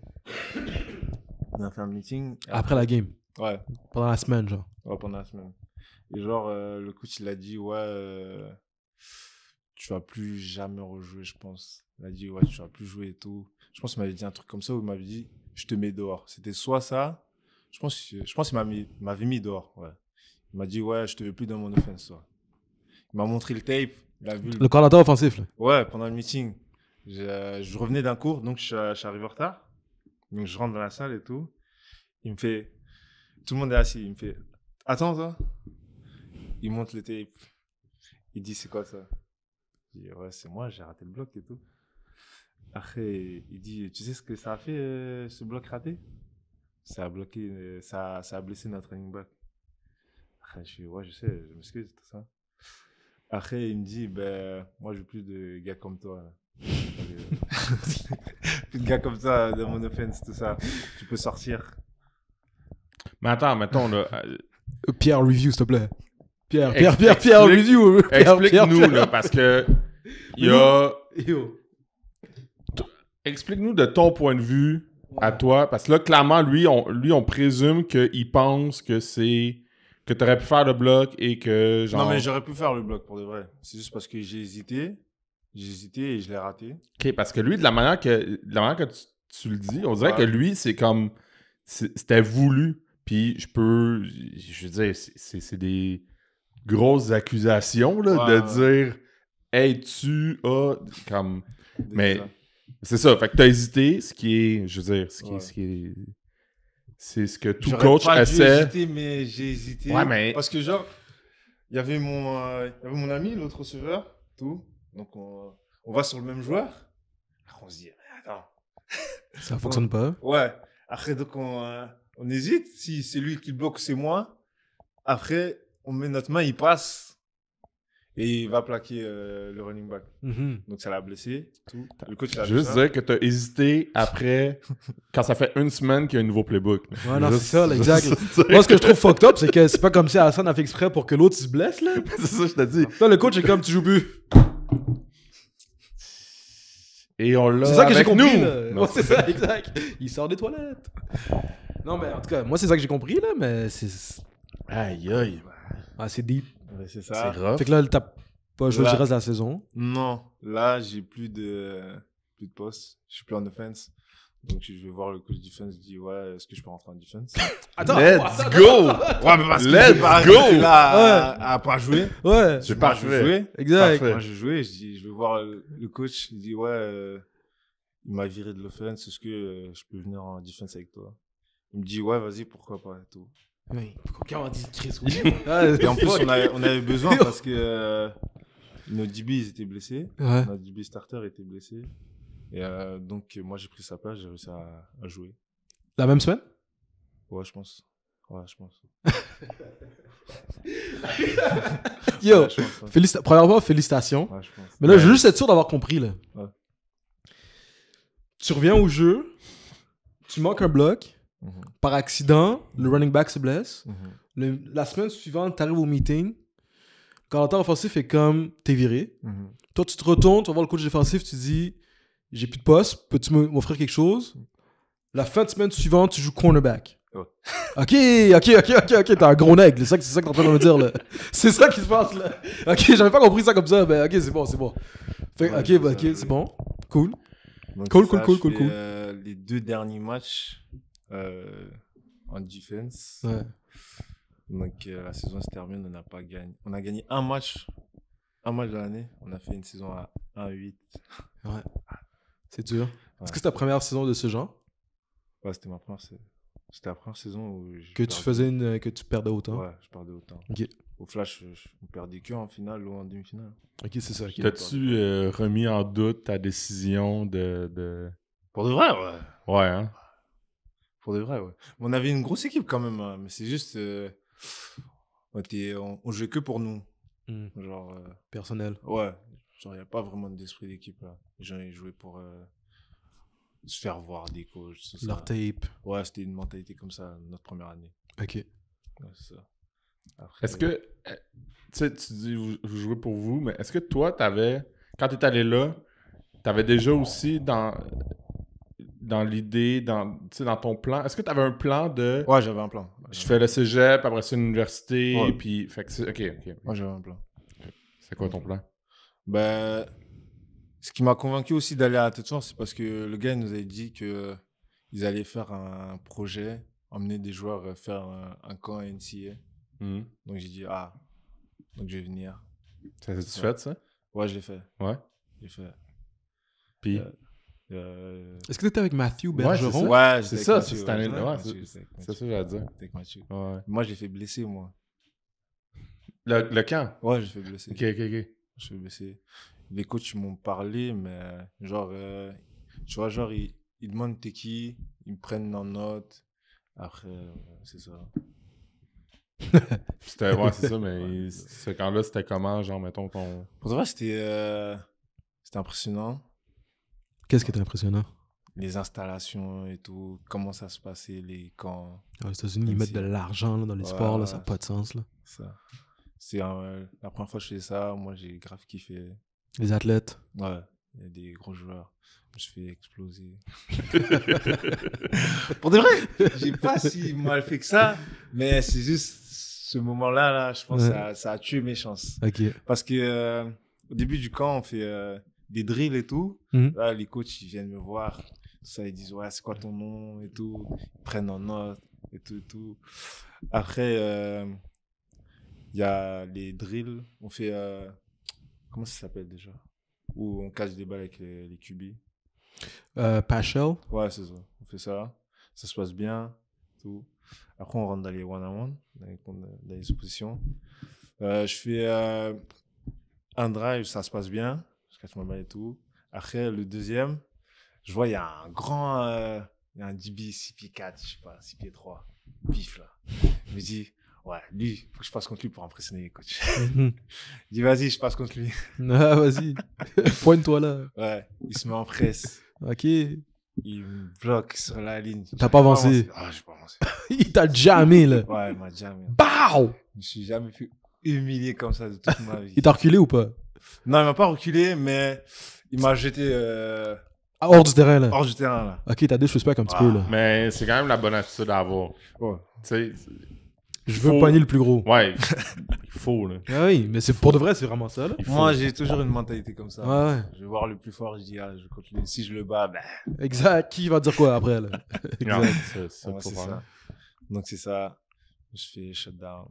On a fait un meeting. Après, la game Ouais. Pendant la semaine, genre. Ouais, pendant la semaine. Et genre, euh, le coach, il a dit, ouais, euh, tu vas plus jamais rejouer, je pense. Il a dit, ouais, tu vas plus jouer et tout. Je pense qu'il m'avait dit un truc comme ça où il m'avait dit, je te mets dehors. C'était soit ça, je pense, je pense qu'il m'avait mis dehors, Il m'a dit, ouais, je te veux plus dans mon offense, il m'a montré le tape. le... corps offensif. Ouais, pendant le meeting. Je, je revenais d'un cours, donc je, suis arrivé en retard. Donc je rentre dans la salle et tout. Il me fait. Tout le monde est assis. Il me fait Attends, toi. Il monte le tape. Il dit C'est quoi ça Je dis Ouais, c'est moi, j'ai raté le bloc et tout. Après, il dit Tu sais ce que ça a fait, euh, ce bloc raté ça a bloqué, euh, ça, ça a blessé notre running back. Après, je suis, ouais, je sais, je m'excuse, tout ça. Après, il me dit, ben, moi, je veux plus de gars comme toi. [laughs] plus de gars comme ça, de mon offense, tout ça. Tu peux sortir. Mais attends, mettons, le... Euh, euh, Pierre Review, s'il te plaît. Pierre, Pierre, Pierre, Review. Explique-nous, là, parce que il [laughs] y Explique-nous de ton point de vue à toi, parce que là, clairement, lui, lui, on présume qu'il pense que c'est que tu aurais pu faire le bloc et que genre. Non, mais j'aurais pu faire le bloc pour de vrai. C'est juste parce que j'ai hésité. J'ai hésité et je l'ai raté. Ok, parce que lui, de la manière que, la manière que tu, le dis, on dirait que lui, c'est comme. C'était voulu. Puis je peux. Je veux dire, c'est des grosses accusations là, de dire Hey, tu as. Comme. mais c'est ça. Fait que t'as hésité, ce qui est. Je veux dire, ce qui, ce qui est c'est ce que tout coach essaie. J'ai hésité, mais j'ai hésité. Parce que, genre, il y avait mon, euh, y avait mon ami, l'autre receveur, tout. Donc, on, on, va sur le même joueur. on se dit, attends. Ça fonctionne pas. Ouais. Après, donc, on, euh, on hésite. Si c'est lui qui bloque, c'est moi. Après, on met notre main, il passe et il va plaquer euh, le running back. Mhm. Donc ça l'a blessé. Le coach l'a Juste dire que tu as hésité après, [laughs] quand ça fait une semaine qu'il y a un nouveau playbook. Ouais, non, c'est ça, là, [laughs] exact. Moi, ce que je trouve fucked up, c'est que c'est pas comme si Hassan a fait exprès pour que l'autre se blesse, là. [laughs] c'est ça, je t'ai dit. Toi, le coach est comme tu joues but. Et on l'a. C'est ça que j'ai compris. Ouais, c'est ça, exact. Il sort des toilettes. Non, mais en tout cas, moi, c'est ça que j'ai compris, là, mais c'est. Aïe, aïe. Ah, c'est deep c'est ça. C'est rough. Fait que là, elle t'a pas joué du reste de la saison. Non, là, j'ai plus de, plus de poste. Je suis plus en offense. Donc je vais voir le coach defense, je dis ouais, est-ce que je peux rentrer en defense [laughs] Attends, let's go. ouais, mais parce que let's go. Là, ouais. pas joué Ouais. Je vais pas jouer. Exact. Moi je jouais, je dis je vais voir le coach, il dit ouais, euh, il m'a viré de l'offense, est-ce que euh, je peux venir en defense avec toi Il me dit ouais, vas-y, pourquoi pas et tout. Oui, on a dit Chris ah, et en plus, on avait, besoin [laughs] parce que euh, nos DB ils étaient blessés. Notre DB starter était blessé. Et euh, donc, moi, j'ai pris sa place, j'ai réussi à, jouer. La même semaine Ouais, je pense. Ouais, je pense. [laughs] Yo, premièrement, félicitations. Mais là, je veux juste être sûr d'avoir compris. Là. Tu reviens au jeu, tu manques un bloc, Mhm. Par accident, le running back se blesse. Mhm. la semaine suivante, tu arrives au meeting. quand Coordinateur offensif est comme, t'es viré. Mhm. Toi, tu te retournes, tu vas voir le coach défensif, tu dis, j'ai plus de poste, peux-tu m'offrir quelque chose? La fin de semaine suivante, tu joues cornerback. [laughs] Ok, ok, ok, ok, ok, t'es un gros nègre, c'est ça, ça que t'es en train de me dire là. [laughs] C'est ça qui se passe là. Ok, j'avais pas compris ça comme ça, mais ben, ok, c'est bon, c'est bon. ok, ben, ok, c'est bon, cool. cool, cool, cool, cool, cool, euh, les deux derniers matchs, euh, en defense. Donc euh, la saison se termine, on n'a pas gagné. On a gagné un match, un match de l'année. On a fait une saison à 1-8. Ouais. [laughs] C'est dur. Est-ce que c'est ta première saison de ce genre Ouais, c'était ma première C'était la première saison où que tu faisais une, que tu perdais autant. Ouais, je perdais autant. Au flash, on perdait que en finale ou en demi-finale. Ok, c'est ça. Okay. T'as-tu euh, remis en doute ta décision de, de... Pour de vrai, ouais. Ouais, hein. Pour de vrai, ouais. On avait une grosse équipe quand même, hein, mais c'est juste. Euh, on, jouait que pour nous. Hmm. Genre, euh, Personnel. ouais. Genre, il n'y a pas vraiment d'esprit d'équipe. J'ai joué pour euh, se faire voir des coachs. Leur tape. Ouais, c'était une mentalité comme ça, notre première année. Ok. c'est ça. Est-ce que, eh, tu tu dis vous, jouez pour vous, mais est-ce que toi, tu avais... quand es allé là, tu avais déjà aussi dans dans l'idée, dans, dans ton plan. Est-ce que tu avais un plan de. Ouais, j'avais un plan. Je fais le cégep, après c'est université et puis. Fait ok, ok. Moi, j'avais un plan. C'est quoi ton plan Ben. Ce qui m'a convaincu aussi d'aller à chance c'est parce que le gars nous avait dit que euh, allaient faire un projet, emmener des joueurs euh, faire un, camp à NCA. Hmm. Donc j'ai dit, ah, donc je vais venir. Ça s'est fait, ça Ouais, je l'ai fait. Ouais. J'ai fait. Puis euh, euh, Est-ce que tu étais avec Matthew Bergeron? Ouais, c'est ça, c'est ça, c'est ça que j'allais dire. Moi, j'ai fait blesser, moi. Le, le camp? Ouais, j'ai fait blesser. Ok, ok, ok. J'ai fait blesser. Les coachs m'ont parlé, mais genre, euh, tu vois, genre, ils, demandent t'es qui, ils me prennent en note. Après, c'est ça. [laughs] c'était, ouais, c'est ça, mais ce camp-là, c'était comment, genre, mettons ton. Pour toi, c'était, euh, c'était impressionnant Qu'est-ce qui était impressionnant Les installations et tout, comment ça se passait, les camps. Ah, les États-Unis, ils mettent de l'argent dans les sports, là, ça n'a pas de sens. Là. Ça. C'est euh, la première fois que je fais ça, moi j'ai grave kiffé. Les athlètes Ouais, il y a des gros joueurs. Je fais exploser. [laughs] Pour de vrai, j'ai pas si mal fait que ça, mais c'est juste ce moment-là, là, je pense que ça, a tué mes chances. Ok. Parce que euh, au début du camp, on fait. Euh, des drills et tout. Mhm. les coachs, viennent me voir. ça, ils disent, ouais, c'est quoi ton nom et tout. Ils prennent en note et tout, et tout. Après, euh, il y a les drills. On fait, euh, comment ça s'appelle déjà Où on cache des balles avec les, les QB. Euh, Ouais, c'est ça. On fait ça. Ça se passe bien. Tout. Après, on rentre dans les one-on-one, -on -one, dans les oppositions. Euh, je fais un drive, ça se passe bien et tout. Après, le deuxième, je vois, il y a un grand. Euh, il y a un DB 6 pieds 4, je sais pas, 6 pieds 3. Pif, là. Je me dis, ouais, lui, faut que je passe contre lui pour impressionner les coachs. je mhm. [laughs] dis, vas-y, je passe contre lui. [laughs] Ah, vas-y. [laughs] Pointe-toi là. Ouais, il se met en presse. Ok. Il bloque sur la ligne. T'as pas avancé. Ah, j'ai pas avancé. il t'a jamais, là. Ouais, il m'a jamais. BAU Je me suis jamais fait humilié comme ça de toute ma vie. Il t'a reculé ou pas non, il m'a pas reculé, mais il m'a jeté. Euh, ah, hors du terrain, hors du terrain, là. Ok, t'as disrespect un petit ah, peu, là. Mais c'est quand même la bonne attitude à avoir. Je veux poigner pogner le plus gros. ouais, [laughs] il faut, là. Ah oui, mais c'est pour de vrai, c'est vraiment ça, Moi, j'ai toujours une mentalité comme ça. Je vais voir le plus fort, je dis, ah, je continue. Si je le bats, ben, exact. Qui va dire quoi après, là? [laughs] exact. c'est- ça. Donc, c'est ça. Je fais shutdown.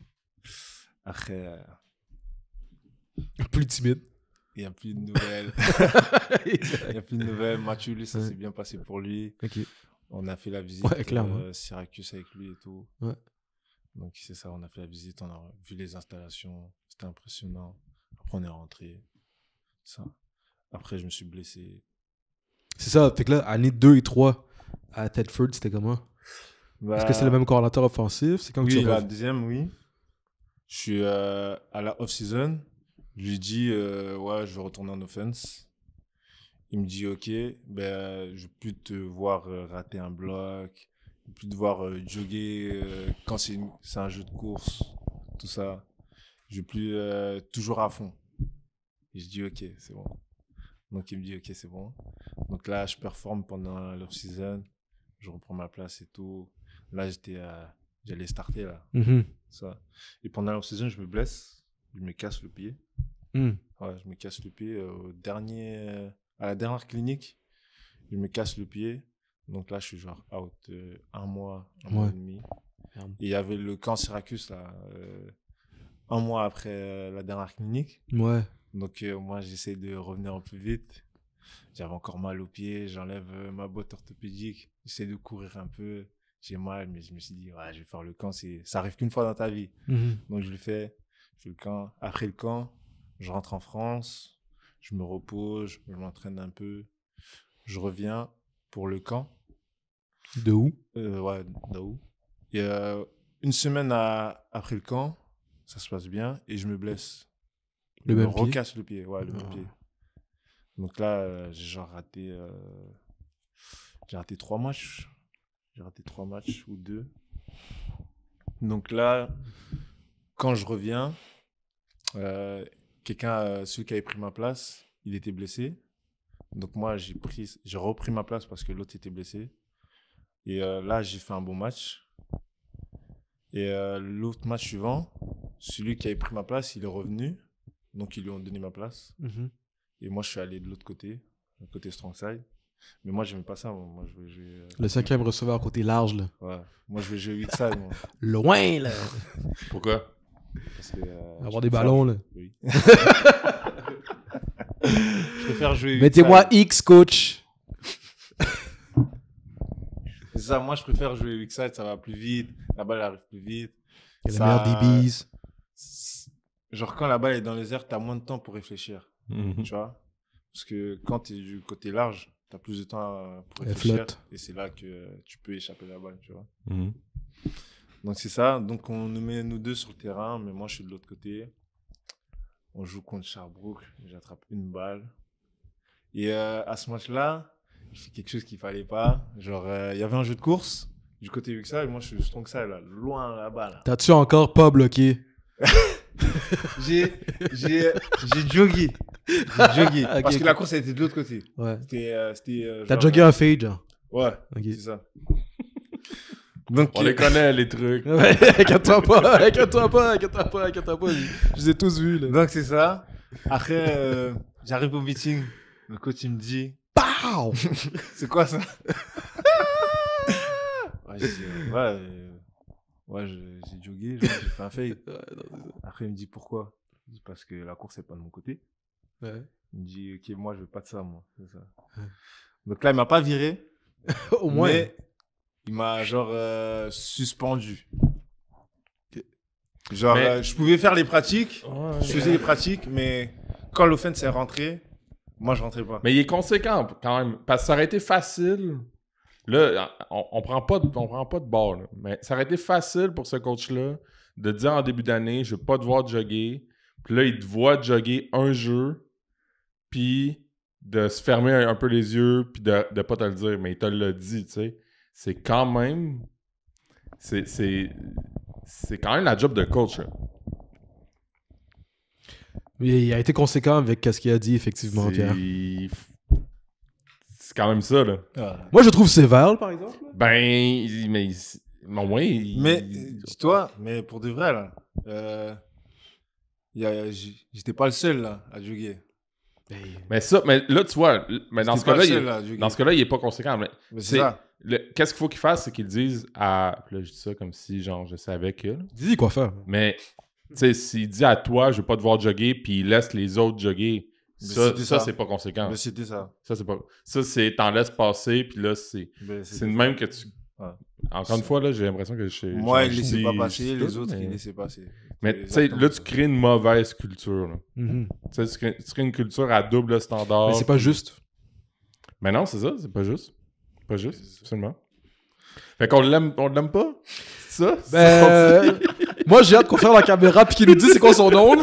Après, euh, [laughs] Plus timide. Il n'y a plus de nouvelles. [laughs] Il n'y a plus de nouvelles. Mathieu, ça s'est bien passé pour lui. ok On a fait la visite ouais, euh, Syracuse avec lui et tout. Ouais. Donc, c'est ça, on a fait la visite, on a vu les installations. C'était impressionnant. Après, on est rentré. Ça. Après, je me suis blessé. C'est ça, fait que là, année 2 et 3 à Tedford, c'était comment Est-ce que c'est bah, le même coordinateur offensif C'est quand oui, tu la deuxième, oui. Je suis euh, à la off-season. Je lui dis, euh, ouais, je vais retourner en offense. Il me dit, ok, ben, je veux plus te voir euh, rater un bloc, je plus te voir euh, jogger quand c'est un jeu de course, tout ça. Je veux plus toujours à fond. Et je dis, ok, c'est bon. Donc il me dit, ok, c'est bon. Donc là, je performe pendant l'off-season, je reprends ma place et tout. Là, j'étais j'allais starter là. Mm-hmm. ça. Et pendant l'off-season, je me blesse je me casse le pied. Hmm. je me casse le pied euh, au dernier, à la dernière clinique. Je me casse le pied. Donc là, je suis genre out euh, un mois, un mois et demi. il y avait le camp Syracuse là, euh, un mois après la dernière clinique. Ouais. Donc moi, j'essaie de revenir un plus vite. J'avais encore mal au pied, j'enlève ma botte orthopédique, j'essaie de courir un peu. J'ai mal, mais je me suis dit, ouais, je vais faire le camp, ça arrive qu'une fois dans ta vie. Mhm. Donc je le fais camp. Après le camp, je rentre en France, je me repose, je m'entraîne un peu. Je reviens pour le camp. De où euh, Ouais, de où. une semaine après le camp, ça se passe bien et je me blesse. Le je même me recasse le pied, ouais, le même ah. pied. Donc là, euh, j'ai genre raté, euh, j'ai raté trois matchs. J'ai raté trois matchs ou deux. Donc là, quand je reviens, euh, quelqu'un, euh, celui qui avait pris ma place, il était blessé. Donc moi, j'ai pris, j'ai repris ma place parce que l'autre était blessé. Et euh, là, j'ai fait un bon match. Et l'autre match suivant, celui qui avait pris ma place, il est revenu. Donc ils lui ont donné ma place. Mhm. Et moi, je suis allé de l'autre côté, côté strong side. Mais moi, je j'aime pas ça. Moi, je vais jouer, Le cinquième receveur côté large, là. Moi, je vais jouer 8 side. [laughs] Loin, là. Pourquoi euh, Avoir des ballons, là. [laughs] je préfère jouer. Mettez-moi X, coach. C'est ça, moi, je préfère jouer x ça va plus vite. La balle arrive plus vite. y ça... la meilleure Genre, quand la balle est dans les airs, t'as as moins de temps pour réfléchir. Mhm. Tu vois Parce que quand tu es du côté large, tu as plus de temps pour réfléchir. Et c'est là que tu peux échapper la balle, tu vois. Mhm. Donc c'est ça. Donc on nous met nous deux sur le terrain, mais moi je suis de l'autre côté. On joue contre Sherbrooke. J'attrape une balle. Et euh, à ce match-là, fait quelque chose qu'il fallait pas. Genre, euh, il y avait un jeu de course du côté ça et moi je suis strong ça là, loin là-bas. Là. T'as-tu encore pas bloqué [laughs] J'ai j'ai j'ai jogué. J'ai jogué [laughs] parce que la course elle était de l'autre côté. Ouais. Euh, T'as jogué un fade genre. Ouais. C'est ça. Donc, on les connaît, les trucs. [laughs] inquiète-toi pas, inquiète-toi pas, inquiète-toi pas, inquiète-toi pas. Je, les ai tous vus, là. Donc, c'est ça. Après, euh, j'arrive au meeting. Le coach, il me dit Pow [laughs] C'est quoi ça Ouais, [laughs] ouais, j'ai euh, jogué, j'ai fait un fail. Après, il me dit Pourquoi Parce que la course n'est pas de mon côté. Ouais. Il me dit Ok, moi, je veux pas de ça, moi. Donc là, il m'a pas viré. au moins. Il m'a genre euh, suspendu. Genre, euh, je pouvais faire les pratiques, je faisais les pratiques, mais quand l'offense est rentré, moi, je rentrais pas. Mais il est conséquent quand même, parce que ça aurait été facile. Là, on, prend pas de, on pas de bord, mais ça aurait été facile pour ce coach-là de dire en début d'année, je vais pas devoir jogger. Puis là, il te voit jogger un jeu, puis de se fermer un, peu les yeux, puis de, de pas te le dire, mais il te l'a dit, tu sais c'est quand même. C'est, c'est, quand même la job de coach. oui Il a été conséquent avec ce qu'il a dit, effectivement, c'est... C'est quand même ça, là. Ah. Moi, je trouve sévère, par exemple. Ben, mais. Non, oui. Mais, dis-toi, mais pour de vrai, là. Euh, j'étais pas le seul, à juger ben, mais ça, mais là, tu vois, mais hein, dans ce cas-là, il, n'est pas conséquent. Mais c'est qu'est-ce qu'il faut qu'il fasse, c'est qu'il dise à. Là, je dis ça comme si, genre, je savais que. dis Dis quoi faire. Mais, tu sais, s'il dit à toi, je ne vais pas devoir jogger, puis il laisse les autres jogger, ça, c'est pas conséquent. Mais c'était ça. Ça, c'est pas. Ça, c'est t'en laisses passer, puis là, c'est. Ben, c'est le même que tu. Encore une fois, là, j'ai l'impression que je. Moi, il ne pas passer, les autres, autres, ne ils pas passer. Mais tu sais, là, tu crées une mauvaise culture. Mhm. tu, crées, tu crées une culture à double standard. Mais c'est pas juste. Mais non, c'est ça, c'est pas juste. Pas juste, absolument. Fait qu'on l'aime, on l'aime pas? C'est ça? Ben, moi, j'ai hâte qu'on ferme la caméra puis qu'il nous dise c'est quoi son nom,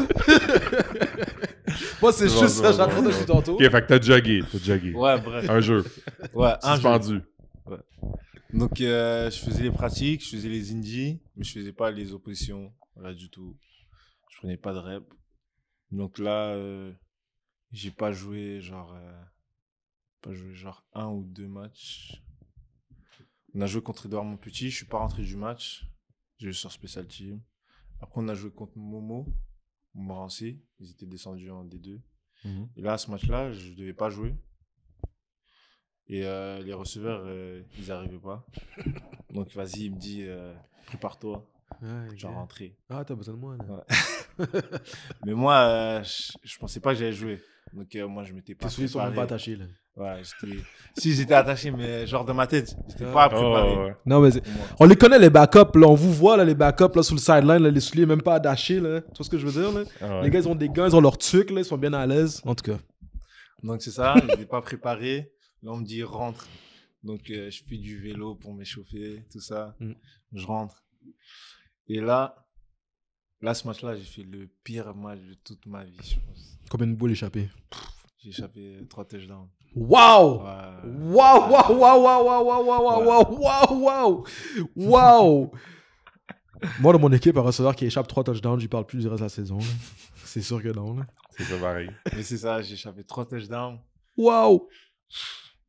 Moi, c'est juste ça, de depuis tantôt. Ok, fait que t'as jogué, t'as jogué. Ouais, bref. Un jeu. Ouais, un Suspendu. Donc, euh, je faisais les pratiques, je faisais les indies, mais je faisais pas les oppositions. Rien du tout. Je prenais pas de rep. Donc là, euh, j'ai pas joué genre. Euh, pas joué genre un ou deux matchs. On a joué contre Edouard Montpetit, je suis pas rentré du match. J'ai eu sur spécial Team. Après, on a joué contre Momo, Morancy. Ils étaient descendus en D2. Mhm. Et là, ce match-là, je devais pas jouer. Et euh, les receveurs, ils n'arrivaient pas. [laughs] Donc, vas-y, il me dit, prépare-toi. Ouais, rentré. Ah, t'as besoin de moi, [laughs] Mais moi, euh, je, pensais pas que j'allais jouer. Donc, euh, moi, je m'étais pas. Tes souliers sont même pas attachés, si j'étais attaché, mais genre dans ma tête, j'étais ah. pas préparé. Non, mais on les connaît, les backups, là. On vous voit, là, les backups, là, sur le sideline, les souliers même pas attachés, Tu vois ce que je veux dire, ah, les gars, ils ont des gants, ils ont leur truc, là, ils sont bien à l'aise, en tout cas. Donc, c'est ça, j'étais pas préparé. Là, on me dit, rentre. Donc, euh, je fais du vélo pour m'échauffer, tout ça. Mm. Je rentre. Et là, là ce match-là, j'ai fait le pire match de toute ma vie, je pense. Combien de boules échappées J'ai échappé euh, trois touchdowns. Waouh Waouh Waouh Waouh Waouh Waouh Waouh Waouh Waouh Moi, dans mon équipe, un receveur qui échappe trois touchdowns, je parle plus du reste de la saison. C'est sûr que non. C'est pas pareil. Mais c'est ça, j'ai échappé trois touchdowns. Waouh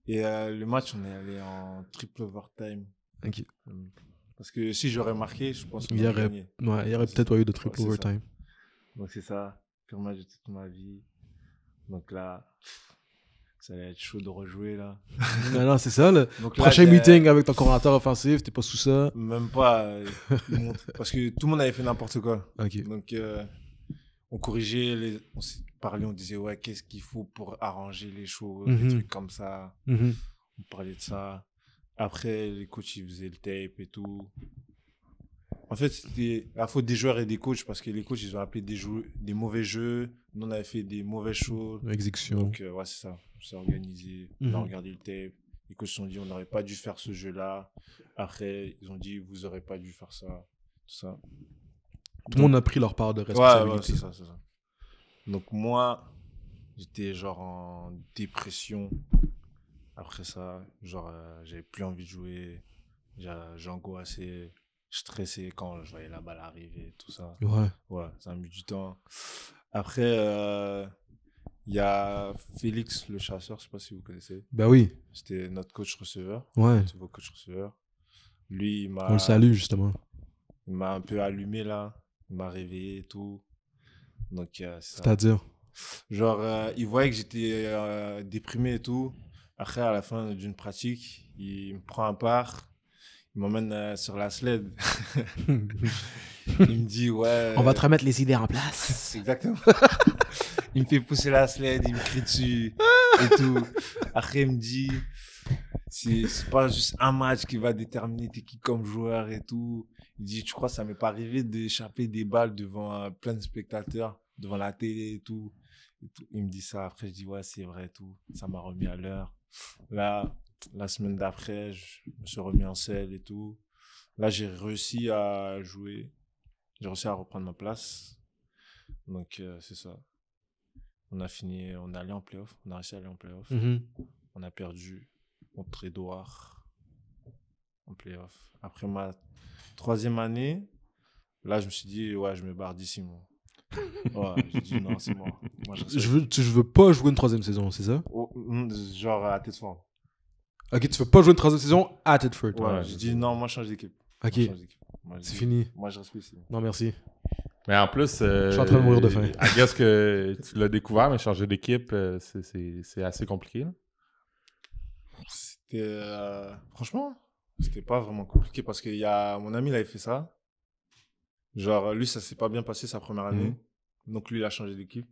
Et euh, le match, on est allé en triple overtime. Ok. you. Hum. Parce que si j'aurais marqué, je pense que. Il y aurait, il y aurait peut-être eu de triple overtime. Donc c'est ça, pire match de toute ma vie. Donc là, ça allait être chaud de rejouer là. [laughs] non, non, c'est ça. Le prochain meeting avec ton coordinateur offensif, t'es pas sous ça Même pas. Euh, parce que tout le monde avait fait n'importe quoi. Donc euh, on corrigeait, les, on s'est on disait ouais, qu'est-ce qu'il faut pour arranger les choses, des mhm. trucs comme ça. Mhm. On parlait de ça. Après, les coachs, ils faisaient le tape et tout. En fait, c'était la faute des joueurs et des coachs parce que les coachs, ils ont appelé des, des mauvais jeux. Nous, on avait fait des mauvaises choses. Exécution. Donc, euh, ouais, c'est ça. On s'est organisé. On a mhm. regardé le tape. Les coachs se sont dit, on n'aurait pas dû faire ce jeu-là. Après, ils ont dit, vous n'aurez pas dû faire ça. Tout ça. Tout le monde a pris leur part de responsabilité. ça, c'est ça. Donc, moi, j'étais genre en dépression après ça, genre, euh, j'avais plus envie de jouer. assez stressé quand je voyais la balle arriver, et tout ça. Ouais. Ouais, ça a mis du temps. Après, euh, il y a Félix le chasseur, je sais pas si vous connaissez. Ben oui. C'était notre coach receveur. Ouais. c'est votre coach receveur. Lui, il m'a. On le salue justement. Il m'a un peu allumé là. Il m'a réveillé et tout. Donc, C'est-à-dire Genre, euh, il voyait que j'étais déprimé et tout. Après, à la fin d'une pratique, il me prend un part, il m'emmène euh, sur la sled. [laughs] il me dit, ouais. On va te euh, remettre les idées en place. [laughs] Exactement. [laughs] il me fait pousser la sled, il me crie dessus et tout. Après, il me dit, c'est pas juste un match qui va déterminer t'es qui comme joueur et tout. Il dit, tu crois, ça m'est pas arrivé d'échapper des balles devant euh, plein de spectateurs, devant la télé et tout. et tout. Il me dit ça. Après, je dis, ouais, c'est vrai et tout. Ça m'a remis à l'heure. Là, la semaine d'après, je me suis remis en selle et tout. Là, j'ai réussi à jouer. J'ai réussi à reprendre ma place. Donc, euh, c'est ça. On a fini, on est allé en playoff. On a réussi à aller en playoff. Mhm. On a perdu contre Edouard en playoff. Après ma troisième année, là, je me suis dit, ouais, je me barre d'ici, moi ouais, moi je, je, veux, tu, je veux pas jouer une troisième saison, c'est ça oh, hmm, Genre à Tetford. Ok, tu veux pas jouer une troisième saison à Tetford. Ouais, j'ai dit non, moi je change d'équipe. Ok. C'est fini. Moi je reste ici. Non, merci. Mais en plus, euh, je suis en train de mourir de faim. Je que tu l'as découvert, mais changer d'équipe, euh, c'est assez compliqué. C'était. Euh, franchement, c'était pas vraiment compliqué parce que y a, mon ami, il avait fait ça. Genre, lui, ça s'est pas bien passé sa première année. Mhm. Donc, lui, il a changé d'équipe.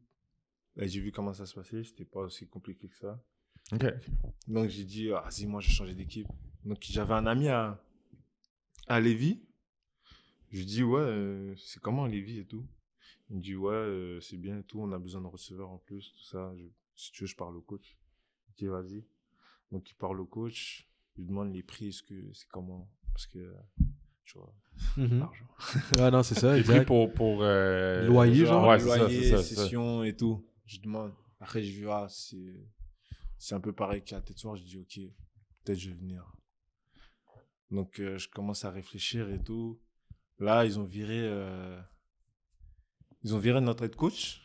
Et j'ai vu comment ça se passait. C'était pas aussi compliqué que ça. Donc, j'ai dit, ah, vas-y, moi, je vais changer d'équipe. Donc, j'avais un ami à, à Lévis. Je lui dis, ouais, euh, c'est comment Lévis et tout Il me dit, ouais, euh, c'est bien et tout. On a besoin de receveurs en plus, tout ça. si tu veux, je parle au coach. Je dis, vas-y. Donc, il parle au coach. Je lui demande les prix, est-ce que c'est comment Parce que tu ah non, c'est ça. Exact. pour, pour euh, loyer, genre. loyer, ça, et tout. Je demande. Après, je vois ah, C'est un peu pareil qu'à tête soir. Je dis, OK, peut-être je vais venir. Donc, euh, je commence à réfléchir et tout. Là, ils ont viré. Euh, ils ont viré notre aide coach.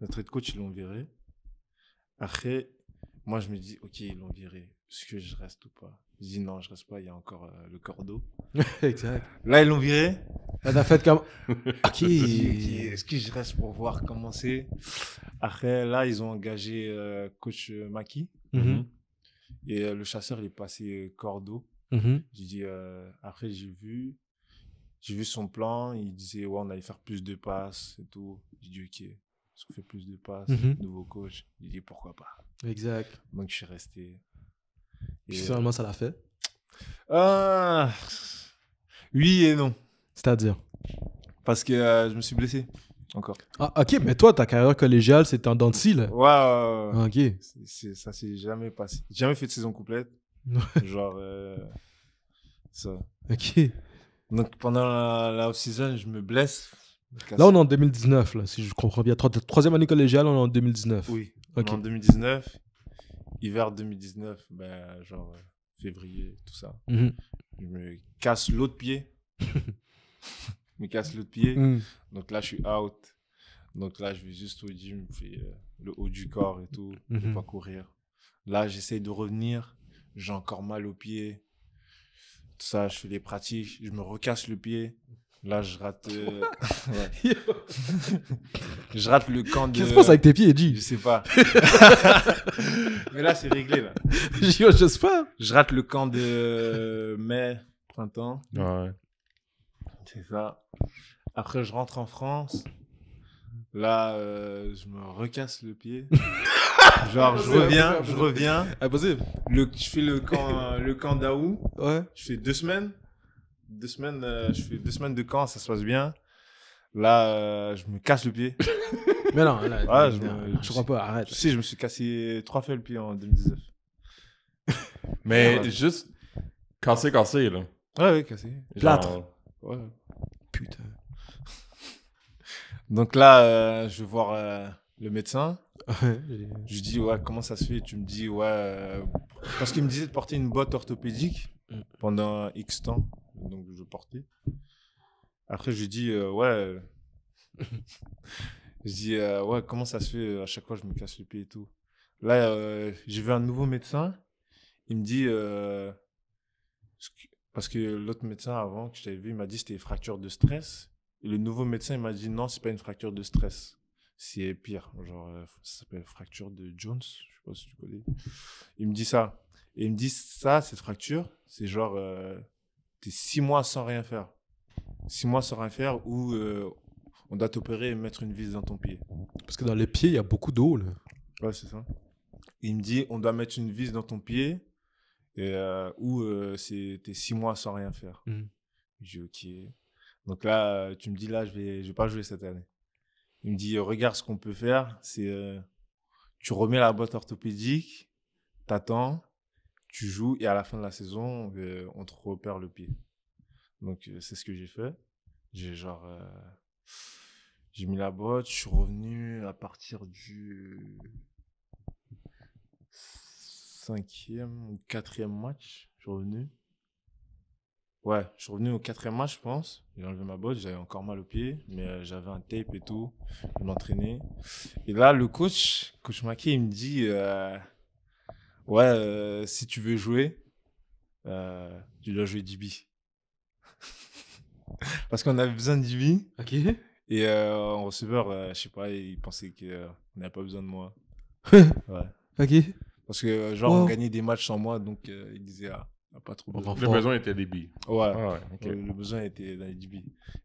Notre aide coach, ils l'ont viré. Après, moi, je me dis, OK, ils l'ont viré. Est-ce que je reste ou pas je dis non, je reste pas, il y a encore euh, le cordeau. [laughs] exact. Là, ils l'ont viré. Elle ah, a fait comme. [laughs] qui Est-ce que je reste pour voir comment c'est Après, là, ils ont engagé euh, coach euh, Maki. Mhm. Mhm. Et le chasseur, il est passé cordeau. Mhm. J'ai dit, après, j'ai vu. J'ai vu son plan. Il disait, ouais, on allait faire plus de passes et tout. J'ai dit, ok. Est-ce qu'on fait plus de passes, nouveau coach. J'ai dit, pourquoi pas. Exact. Donc, je suis resté. Et euh, finalement, ça l'a fait. Ah, oui et non. C'est-à-dire Parce que euh, je me suis blessé. Encore. Ah, ok, mais toi, ta carrière collégiale, c'est en dents là. Ouais, Ok. Ça ça s'est jamais passé. J'ai jamais fait de saison complète. [laughs] Genre, euh, ça. Ok. Donc, pendant la, off-season, je me blesse. Là, on est en 2019, là, si je comprends bien. troisième année collégiale, on est en 2019. Oui. On est en 2019 hiver 2019, ben, genre euh, février, tout ça. Mhm. Je me casse l'autre pied. [laughs] je me casse l'autre pied. Mm. Donc là, je suis out. Donc là, je vais juste au gym, puis, euh, le haut du corps et tout, je ne mhm. pas courir. Là, j'essaie de revenir. J'ai encore mal au pied. Tout ça, je fais les pratiques. Je me recasse le pied. Là, je rate. Euh, [laughs] [laughs] je rate le camp de. Qu'est-ce qui se passe avec tes pieds, Je sais pas. [laughs] Mais là, c'est réglé. Là. sais pas. Je rate le camp de euh, mai, printemps. Ouais. C'est ça. Après, je rentre en France. Là, euh, je me recasse le pied. Genre, je reviens, je reviens. Impossible. Le, je fais le camp, le camp d'Aou. Ouais. Je fais deux semaines deux semaines, euh, je fais deux semaines de camp, ça se passe bien. Là, euh, je me casse le pied. [laughs] Mais non, là, je, crois pas, arrête. Si, je me suis cassé trois fois le pied en 2019. [laughs] Mais juste cassé, cassé, là. Ouais, ouais, cassé. Plâtre. Ouais. Putain. [laughs] Donc là, euh, je vais voir le médecin. Je lui dis, ouais, comment ça se fait Tu me dis, ouais. Parce qu'il me disait de porter une botte orthopédique mm. pendant X temps donc je portais. Après, je lui dis, euh, ouais. [laughs] je dis, euh, ouais, comment ça se fait euh, À chaque fois, je me casse le pied et tout. Là, j'ai vu un nouveau médecin. Il me dit, parce que l'autre médecin avant que je t'avais vu, il m'a dit c'était fracture de stress. Et le nouveau médecin, il m'a dit non, c'est pas une fracture de stress. C'est pire. Genre, ça s'appelle fracture de Jones. Je sais pas si tu connais. Il me dit ça. Et il me dit ça, cette fracture, c'est genre t'es six mois sans rien faire. Six mois sans rien faire ou euh, on doit t'opérer et mettre une vis dans ton pied. Parce que dans les pieds, il y a beaucoup d'eau. Ouais, c'est ça. Il me dit, on doit mettre une vis dans ton pied euh, ou euh, t'es six mois sans rien faire. Hmm. Je ok. Donc là, tu me dis, là, je vais, je vais pas jouer cette année. Il me dit, regarde ce qu'on peut faire, c'est tu remets la boîte orthopédique, t'attends, tu joues et à la fin de la saison, euh, on te repère le pied. Donc, euh, c'est ce que j'ai fait. J'ai genre. Euh, j'ai mis la botte, je suis revenu à partir du. Cinquième ou quatrième match, je suis revenu. Ouais, je suis revenu au quatrième match, je pense. J'ai enlevé ma botte, j'avais encore mal au pied, mais j'avais un tape et tout. Je m'entraînais. Et là, le coach, coach Maki, il me dit Ouais, euh, si tu veux jouer, euh, tu dois jouer DB. [laughs] Parce qu'on avait besoin de DB. Ok. Et euh, en receveur, je sais pas, il pensait qu'on n'avait pas besoin de moi. [laughs] ouais. Ok. Parce que, genre, on gagnait des matchs sans moi, donc il disait ah, ah pas trop besoin. Le besoin était DB. Ouais. Ah ouais le, besoin était DB.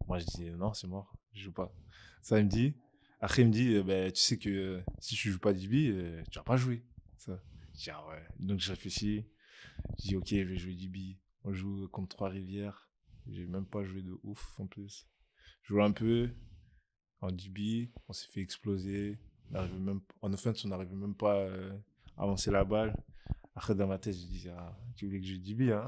Moi, je disais, non, c'est mort, je joue pas. Ça, il me dit, après, il me dit, ben tu sais que si tu joues pas DB, tu vas pas jouer. Ça. Euh, donc, je réfléchis. Je dis, ok, je vais jouer du bi. On joue contre Trois-Rivières. J'ai même pas joué de ouf en plus. Je joue un peu en DB, On s'est fait exploser. On même, en offense, on n'arrivait même pas euh, à avancer la balle. Après, dans ma tête, je dis, ah, tu voulais que je DB hein?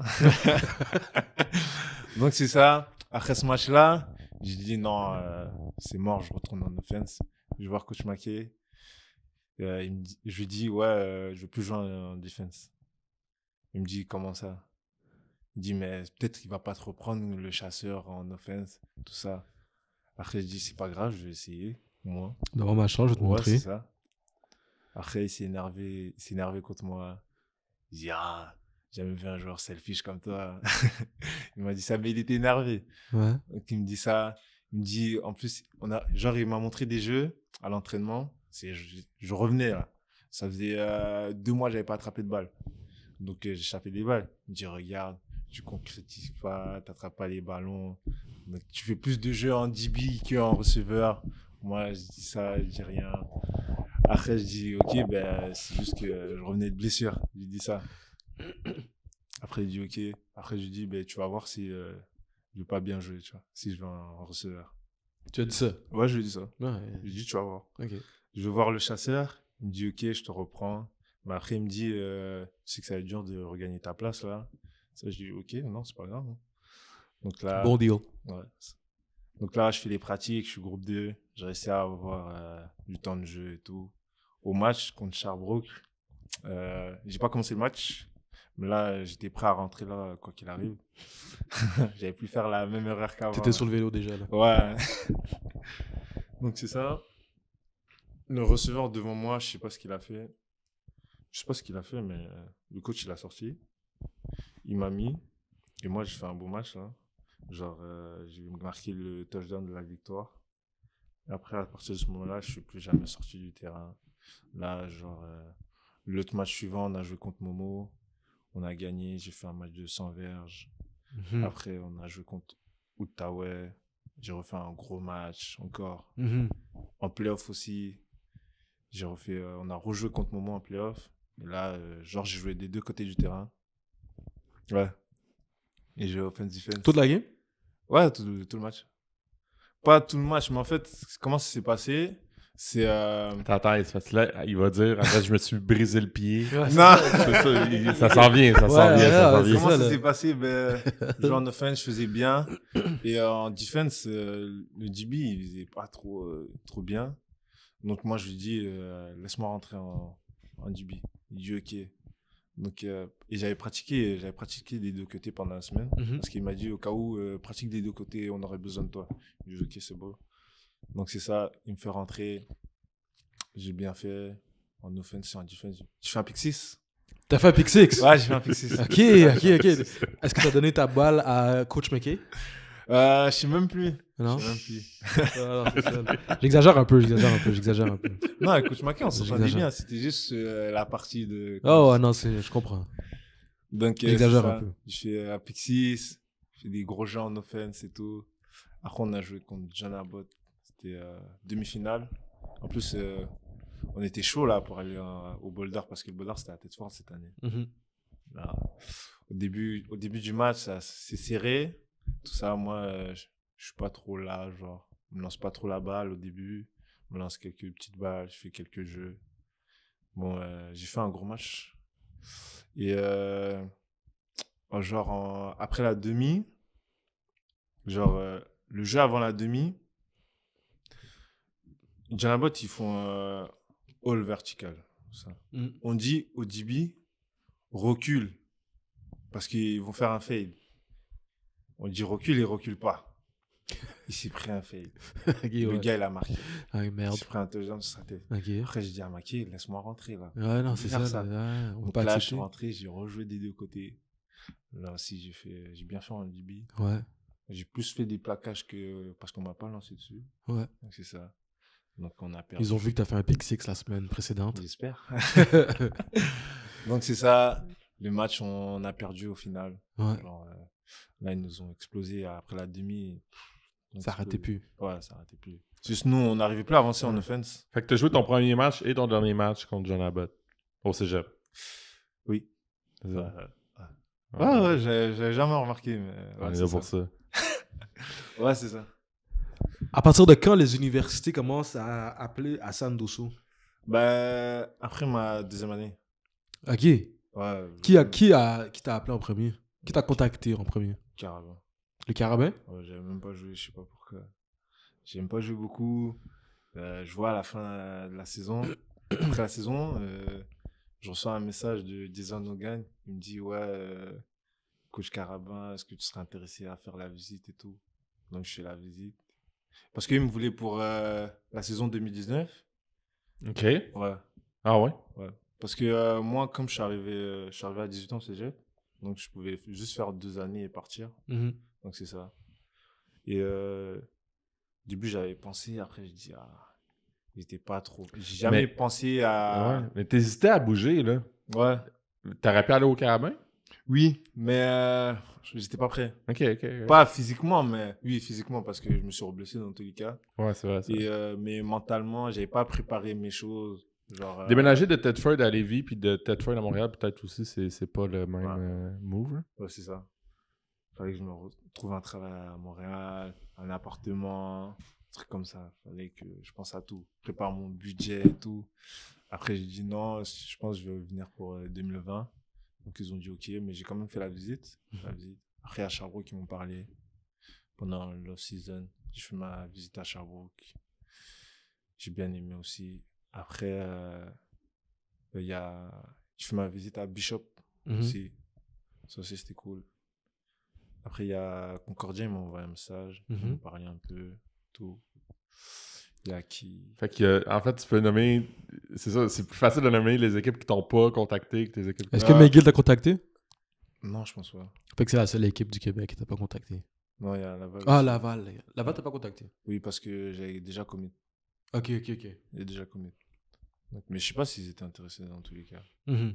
[laughs] Donc, c'est ça. Après ce match-là, j'ai dit, non, euh, c'est mort, je retourne en offense. Je vais voir Coach Maquet. Euh, je lui dis, ouais, euh, je veux plus jouer en, defense. Il me dit, comment ça Il dit, mais peut-être qu'il va pas te reprendre le chasseur en offense, tout ça. Après, je dis, c'est pas grave, je vais essayer, moi. Devant ma chance, hein, je vais te ouais, montrer. ça. Après, il s'est énervé, énervé contre moi. Il dit, ah, jamais vu un joueur selfish comme toi. [laughs] il m'a dit ça, mais il était énervé. Ouais. Donc, il me dit ça. Il me dit, en plus, on a, genre, il m'a montré des jeux à l'entraînement je, revenais là. Ça faisait euh, deux mois que j'avais pas attrapé de balle. Donc euh, j'ai j'échappais des balles. Je dit « regarde, tu concrétises pas, tu n'attrapes pas les ballons. tu fais plus de jeux en DB qu'en receveur. Moi, je dis ça, je dis rien. Après, je dis, ok, ben, c'est juste que je revenais de blessure. Je dis ça. Après, je dit ok. Après, je dis, ben, tu vas voir si je euh, je vais pas bien jouer, tu vois, si je vais en receveur. Tu as dit ça Ouais, je lui ai dit ça. Je lui ai dit, tu vas voir. ok je vais voir le chasseur. Il me dit, OK, je te reprends. Mais après, il me dit, euh, tu sais que ça va être dur de regagner ta place, là. Ça, je dis, OK, non, c'est pas grave. Hein. Donc là, bon deal. Donc là, je fais les pratiques, je suis groupe 2. J'ai réussi à avoir euh, du temps de jeu et tout. Au match contre Sherbrooke, euh, j'ai pas commencé le match. Mais là, j'étais prêt à rentrer là, quoi qu'il arrive. [laughs] J'avais pu faire la même erreur qu'avant. Tu étais sur le vélo déjà, là. Ouais. [laughs] Donc c'est ça. Le receveur devant moi, je sais pas ce qu'il a fait. Je sais pas ce qu'il a fait, mais euh, le coach, il a sorti. Il m'a mis. Et moi, j'ai fait un beau match. Là. Genre, euh, j'ai marqué le touchdown de la victoire. Et après, à partir de ce moment-là, je suis plus jamais sorti du terrain. Là, genre, euh, l'autre match suivant, on a joué contre Momo. On a gagné. J'ai fait un match de 100 verges. Mhm. Après, on a joué contre Outaouais. J'ai refait un gros match encore. Mhm. En playoff aussi, j'ai refait, euh, on a rejoué contre Momo en playoff. là, euh, genre, j'ai joué des deux côtés du terrain. Ouais. Et j'ai offense-defense. Toute la game Ouais, tout, le match. Pas tout le match, mais en fait, comment ça s'est passé c'est. Euh, attends, il va dire après, je me suis brisé le pied. non Ça, ça s'en vient, ça s'en vient, Comment ça s'est passé ben, [laughs] genre, en offense, je faisais bien. Et en defense, le DB, il faisait pas trop, trop bien. Donc moi, je lui dis, euh, laisse-moi rentrer en, en Dubi. Il dit, ok. Donc, euh, et j'avais pratiqué, j'avais pratiqué des deux côtés pendant la semaine, mhm. parce qu'il m'a dit, au cas où, euh, pratique des deux côtés, on aurait besoin de toi. il dit ok, c'est beau. Donc c'est ça, il me fait rentrer. J'ai bien fait en offense et en defense. Tu fais un pick 6 T'as fait un pick 6 Ouais, j'ai fait un pick 6. [laughs] ok, ok, ok. [laughs] Est-ce que tu as donné ta balle à Coach McKay euh, je sais même plus. Non. sais même plus. [laughs] j'exagère un peu, j'exagère un peu, j'exagère un peu. Non, écoute, je m'inquiète, on s'entendait bien. C'était juste euh, la partie de. Oh, ouais, non, je comprends. Euh, j'exagère un peu. Je fais euh, Apixis, je fais des gros gens en offense et tout. Après, on a joué contre John Abbott. C'était demi-finale. En plus, on était chaud là pour aller au Boulder parce que le Boulder c'était à tête forte cette année. Mhm. Là, au, début, au début du match, c'est serré. Tout ça, moi, euh, je, ne suis pas trop là, genre, je me lance pas trop la balle au début, je me lance quelques petites balles, je fais quelques jeux. Bon, euh, j'ai fait un gros match. Et euh, genre, après la demi, genre, le jeu avant la demi, Janabot, ils font un all vertical. Ça. Mm. On dit au DB, recule, parce qu'ils vont faire un fade. On dit recule, il recule pas. [laughs] Il s'est pris un fail. [laughs] le gars, il a marqué. Ah, merde. Il s'est pris un touchdown sur sa ah, Après, j'ai dit à Maki, laisse-moi rentrer là. Ouais, non, c'est ça. on Donc, pas là, je suis rentré, j'ai rejoué des deux côtés. Là aussi, j'ai fait, j'ai bien fait en Libye. Ouais. J'ai plus fait des plaquages que parce qu'on m'a pas lancé dessus. Ouais. Donc, c'est ça. Donc, on a perdu. Ils ont vu que tu as fait un pick six la semaine précédente. J'espère. [laughs] Donc, c'est ça. Le match, on a perdu au final. Ouais. Euh, Là, ils nous ont explosé après la demi. Ça arrêtait plus. Ouais, ça arrêtait plus. Juste nous, on n'arrivait plus à avancer en offense. Fait que tu as joué ton premier match et ton dernier match contre John Abbott au cégep. Oui. C'est ça. ouais, jamais remarqué. on est pour ça. [laughs] ouais, c'est ça. À partir de quand les universités commencent à appeler Hassan Dosso Ben, après ma deuxième année. À Qui, a, qui, a, qui t'a appelé en premier qui t'a contacté en premier Carabin. Le Carabin Ouais, même pas joué, je sais pas pourquoi. J'aime pas jouer beaucoup. Euh, je vois à la fin de la saison, [coughs] après la saison, euh, je reçois un message de Dizan Hogan. Il me dit Ouais, euh, coach Carabin, est-ce que tu serais intéressé à faire la visite et tout Donc je fais la visite. Parce qu'il me voulait pour euh, la saison 2019. Ok. Ouais. Ah ouais Ouais. Parce que moi, comme je suis arrivé, je suis arrivé à 18 ans au cégep, donc, je pouvais juste faire deux années et partir. Mmh Donc, c'est ça. Et euh, début, j'avais pensé. Après, je dis, ah, j'étais pas trop. J'ai jamais pensé à. Ouais, mais t'hésitais à bouger, là. Ouais. T'aurais pu aller au carabin? Oui, mais euh, je j'étais pas prêt. Ok, ok. Pas physiquement, mais oui, physiquement, parce que je me suis reblessé dans tous les cas. Ouais, c'est vrai. Euh, mais mentalement, j'avais pas préparé mes choses. Euh, Déménager de Tedford à Lévis puis de Tedford à Montréal, peut-être aussi, c'est pas le même euh, move. Hein? Ouais, c'est ça. Fallait que je me retrouve un travail à Montréal, un appartement, un truc comme ça. Fallait que je pense à tout. prépare mon budget et tout. Après, j'ai dit non, je pense que je vais venir pour 2020. Euh, Donc, ils ont dit OK, mais j'ai quand même fait la visite. Mhm. La visite. Après, à Sherbrooke, ils m'ont parlé pendant l'off-season. J'ai fait ma visite à Sherbrooke. J'ai bien aimé aussi. Après, euh, ben, il y a... je fais ma visite à Bishop mmh aussi. Ça aussi, c'était cool. Après, il y a Concordia, ils m'ont envoyé un message, mmh ils m'ont parlé un peu, tout. Il y a qui. Fait euh, en fait, tu peux nommer. C'est ça, c'est plus facile de nommer les équipes qui t'ont pas contacté que tes équipes Est-ce que McGill t'a contacté Non, je pense pas. Fait que c'est la seule équipe du Québec qui t'a pas contacté. Non, il y a Laval. Ah, Laval. Laval t'as pas contacté Oui, parce que j'ai déjà commis. Ok, ok, ok. J'ai déjà commis. Mais je sais pas s'ils étaient intéressés dans tous les cas. Mm-hmm.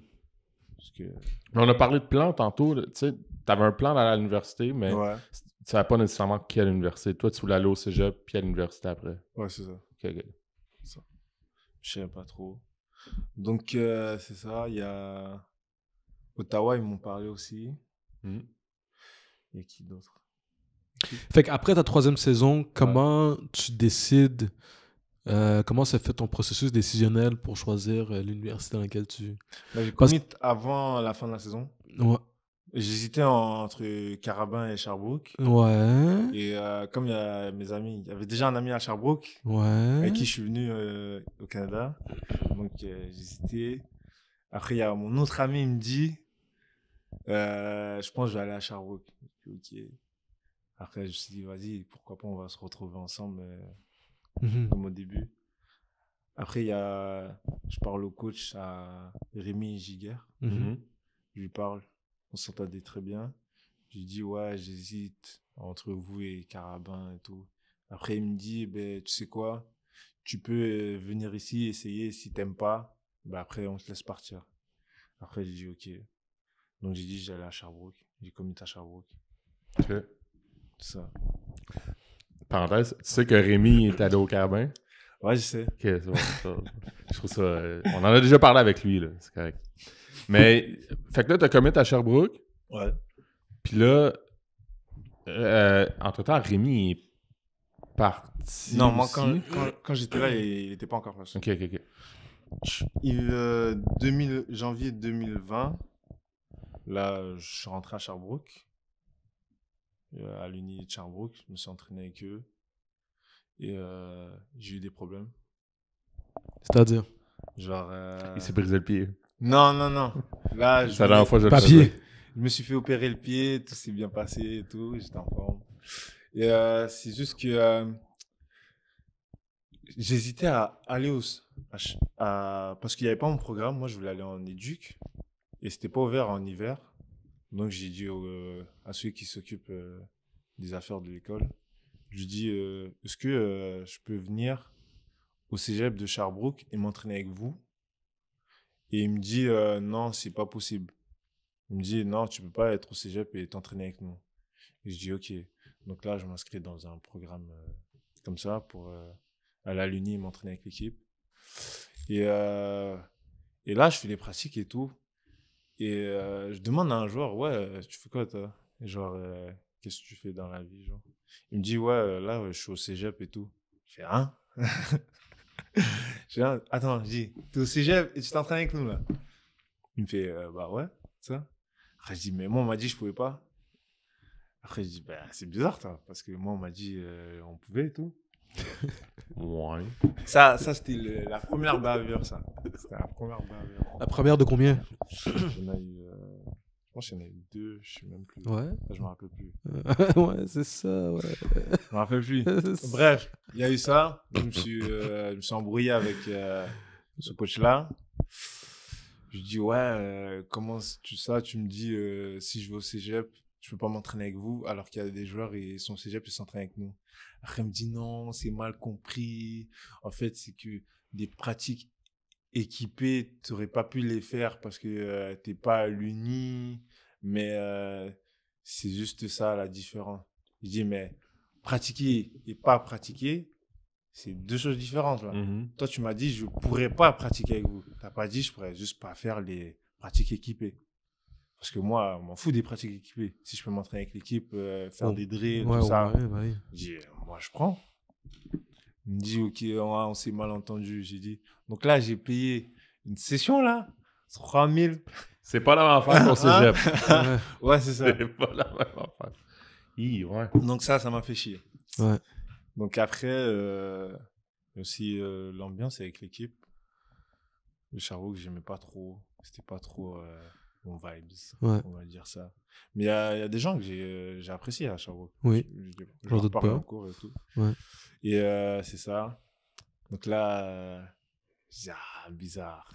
on a parlé de plan tantôt. Tu sais, avais un plan d'aller à l'université, mais tu ne savais pas nécessairement quelle l'université. Toi, tu voulais aller au cégep puis à l'université après. Ouais, c'est ça. Ok, ok. Je sais pas trop. Donc, euh, c'est ça. Il y a Ottawa, ils m'ont parlé aussi. Mm-hmm. Il y a qui d'autre Fait qu'après ta troisième saison, comment tu décides euh, comment s'est fait ton processus décisionnel pour choisir euh, l'université dans laquelle tu. es bah, j'ai avant la fin de la saison. J'hésitais entre Carabin et Sherbrooke. Et euh, comme il y a mes amis, il y avait déjà un ami à Sherbrooke. Avec qui je suis venu au Canada. Donc j'hésitais. Après, y a mon autre ami, il me dit Je pense que je vais aller à Sherbrooke. Ok. Après, je me suis dit Vas-y, pourquoi pas, on va se retrouver ensemble. Mhm. comme au début. Après, il y a, je parle au coach à Rémi Giger. Mhm. Je lui parle, on s'entendait très bien. Je lui dis, ouais, j'hésite entre vous et Carabin et tout. Après, il me dit, ben, tu sais quoi, tu peux euh, venir ici, essayer. Si t'aimes pas, ben, après, on te laisse partir. Après, j'ai dis OK. Donc, j'ai dit, j'allais à Sherbrooke. J'ai commis à Sherbrooke. C'est Ça parenthèse, tu sais que Rémi est allé au Carabin? Ouais, je sais. je trouve ça. Euh, on en a déjà parlé avec lui, là. C'est correct. Mais, fait que là, t'as commis à Sherbrooke. Ouais. Puis là, euh, entre-temps, Rémi est parti. Non, moi, quand, quand, j'étais là, il n'était pas encore là. Ok, ok, ok. Il, euh, janvier 2020, là, je suis rentré à Sherbrooke. Euh, à l'Uni de Sherbrooke. Je me suis entraîné avec eux et euh, j'ai eu des problèmes. C'est-à-dire Genre. Euh, Il s'est brisé le pied. Non, non, non. Là, je. Ça la fois, je je me suis fait opérer le pied, tout s'est bien passé et tout, j'étais en forme. Et c'est juste que j'hésitais à aller au. parce qu'il n'y avait pas mon programme. Moi, je voulais aller en éduc et c'était pas ouvert en hiver. Donc j'ai dit euh, à celui qui s'occupe euh, des affaires de l'école, je lui dis euh, est-ce que je peux venir au cégep de Sherbrooke et m'entraîner avec vous Et il me dit non, c'est pas possible. Il me dit non, tu peux pas être au cégep et t'entraîner avec nous. Et je dis ok. Donc là, je m'inscris dans un programme comme ça pour aller à l'Uni m'entraîner avec l'équipe. Et, et là, je fais les pratiques et tout. Et je demande à un joueur, ouais, tu fais quoi toi Genre, qu'est-ce que tu fais dans la vie genre Il me dit, ouais, là, je suis au cégep et tout. Je fais, hein [laughs] Je «Hein, attends, je dis, es au cégep et tu t'entraînes avec nous là Il me fait, bah ouais, ça. Après, je dis, mais moi, on m'a dit, je pouvais pas. Après, je dis, bah, c'est bizarre, toi, parce que moi, on m'a dit, on pouvait et tout. Ouais. Ça, ça c'était la première bavure, ça. C'était la première bavure. La première de combien J'en ai eu. Euh, je pense qu'il y en a eu deux, je sais même plus. Ouais. Je me rappelle plus. [laughs] ouais, c'est ça, ouais. Je me rappelle plus. [laughs] Bref, il y a eu ça. Je me suis, euh, embrouillé avec euh, ce coach-là. Je lui dis, ouais, comment tu ça Tu me dis, si je vais au cégep, je ne peux pas m'entraîner avec vous, alors qu'il y a des joueurs, ils sont au cégep, ils s'entraînent avec nous. Après, me dit non, c'est mal compris. En fait, c'est que des pratiques équipées, tu n'aurais pas pu les faire parce que euh, tu n'es pas l'uni. Mais euh, c'est juste ça la différence. Je dis, mais pratiquer et pas pratiquer, c'est deux choses différentes. Mm-hmm. Toi, tu m'as dit, je ne pourrais pas pratiquer avec vous. Tu n'as pas dit, je pourrais juste pas faire les pratiques équipées. Parce que moi, on m'en fout des pratiques équipées. Si je peux m'entraîner avec l'équipe, euh, faire oh. des drills, tout ça. Bah euh, moi, je prends. Il me dit, OK, on, s'est mal entendu. J'ai dit, donc là, j'ai payé une session, là, 3000. C'est pas la même affaire qu'on [laughs] hein? se [laughs] ouais, c'est ça. C'est pas la même affaire. donc ça, ça m'a fait chier. Donc après, euh, aussi l'ambiance avec l'équipe. Le charbon que j'aimais pas trop. C'était pas trop. Bon vibes, on va dire ça. Mais il y a, des gens que euh, j'ai appréciés à Sherbrooke. Oui, j'en doute pas. Cours et tout. Et euh, c'est ça. Donc là, ah, bizarre.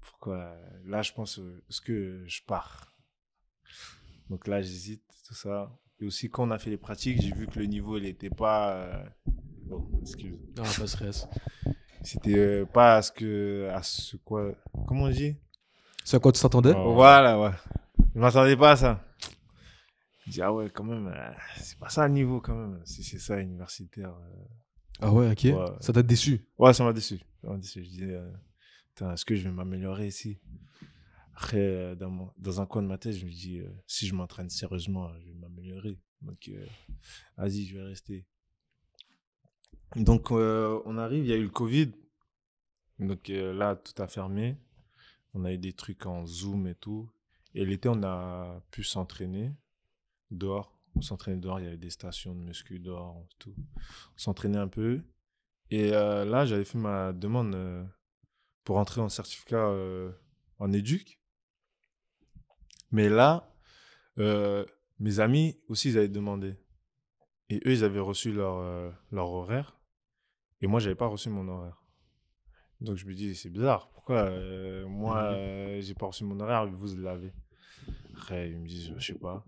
Pourquoi euh, Là, je pense, ce que je pars Donc là, j'hésite, tout ça. Et aussi, quand on a fait les pratiques, j'ai vu que le niveau, il n'était pas. Bon, excuse. Ah, C'était pas à ce que. À ce quoi Comment on dit c'est à quoi tu t'attendais oh. Voilà, ouais. Je m'attendais pas à ça. Je dis, ah ouais, quand même, euh, c'est pas ça le niveau, quand même, si c'est ça, universitaire. Euh. Ah ouais, ok. Ça t'a déçu Ouais, ça m'a déçu. Je me Je disais, euh, est-ce que je vais m'améliorer ici Après, dans, dans, un coin de ma tête, je me dis, si je m'entraîne sérieusement, je vais m'améliorer. Donc, vas-y, je vais rester. Donc, on arrive, il y a eu le Covid. Donc, là, tout a fermé on a eu des trucs en Zoom et tout. Et l'été, on a pu s'entraîner dehors. On s'entraînait dehors, il y avait des stations de muscu dehors, tout. On s'entraînait un peu. Et euh, là, j'avais fait ma demande euh, pour entrer en certificat euh, en éduc. Mais là, mes amis aussi, ils avaient demandé. Et eux, ils avaient reçu leur, leur horaire. Et moi, je j'avais pas reçu mon horaire. Donc je me dis, c'est bizarre pourquoi euh, Moi, mmh euh, j'ai pas reçu mon horaire, vous l'avez. Après, ils me disent, je sais pas.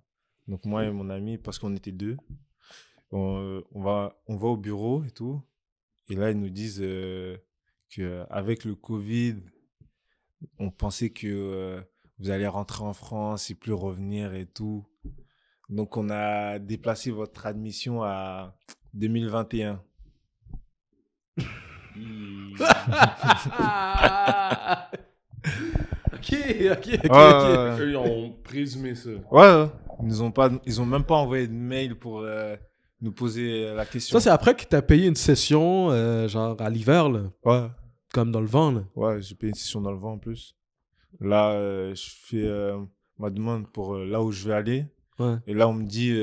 Donc, moi et mon ami, parce qu'on était deux, on, va, on va au bureau et tout. Et là, ils nous disent euh, qu'avec le Covid, on pensait que vous allez rentrer en France et plus revenir et tout. Donc, on a déplacé votre admission à 2021. Mmh. [laughs] ok, ok, ok. ils ont présumé ça. Ouais, ils n'ont ont pas, ils ont même pas envoyé de mail pour euh, nous poser la question. Ça, c'est après que tu as payé une session, euh, genre à l'hiver, Comme dans le vent, Ouais, j'ai payé une session dans le vent en plus. Là, euh, je fais ma demande pour là où je vais aller. Et là, on me dit,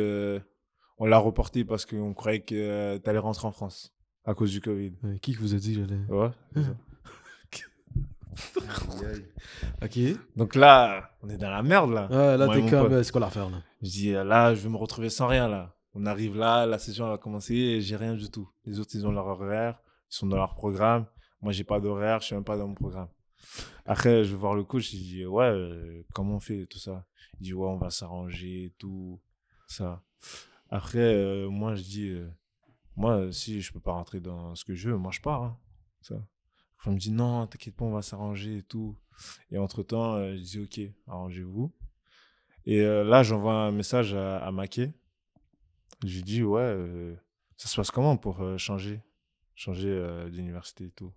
on l'a reporté parce qu'on croyait que Tu allais rentrer en France. À cause du COVID. Euh, qui vous a dit, que Ouais, ok. Donc là, on est dans la merde là. Ouais, là, t'es comme, euh, c'est quoi l'affaire là Je dis, euh, là, je vais me retrouver sans rien là. On arrive là, la session va a commencé et j'ai rien du tout. Les autres, ils ont leur horaire, ils sont dans leur programme. Moi, j'ai pas d'horaire, je suis même pas dans mon programme. Après, je vais voir le coach, je dis, ouais, comment on fait tout ça Il dit, ouais, on va s'arranger, tout ça. Après, moi, je dis, moi, euh, si je peux pas rentrer dans ce que je veux, moi, je pars. Hein, ça. je me dis, non, t'inquiète pas, on va s'arranger et tout. Et entre-temps, euh, je dis, ok, arrangez-vous. Et euh, là, j'envoie un message à, à Maquet. Je lui dis, ouais, ça se passe comment pour changer Changer d'université et tout.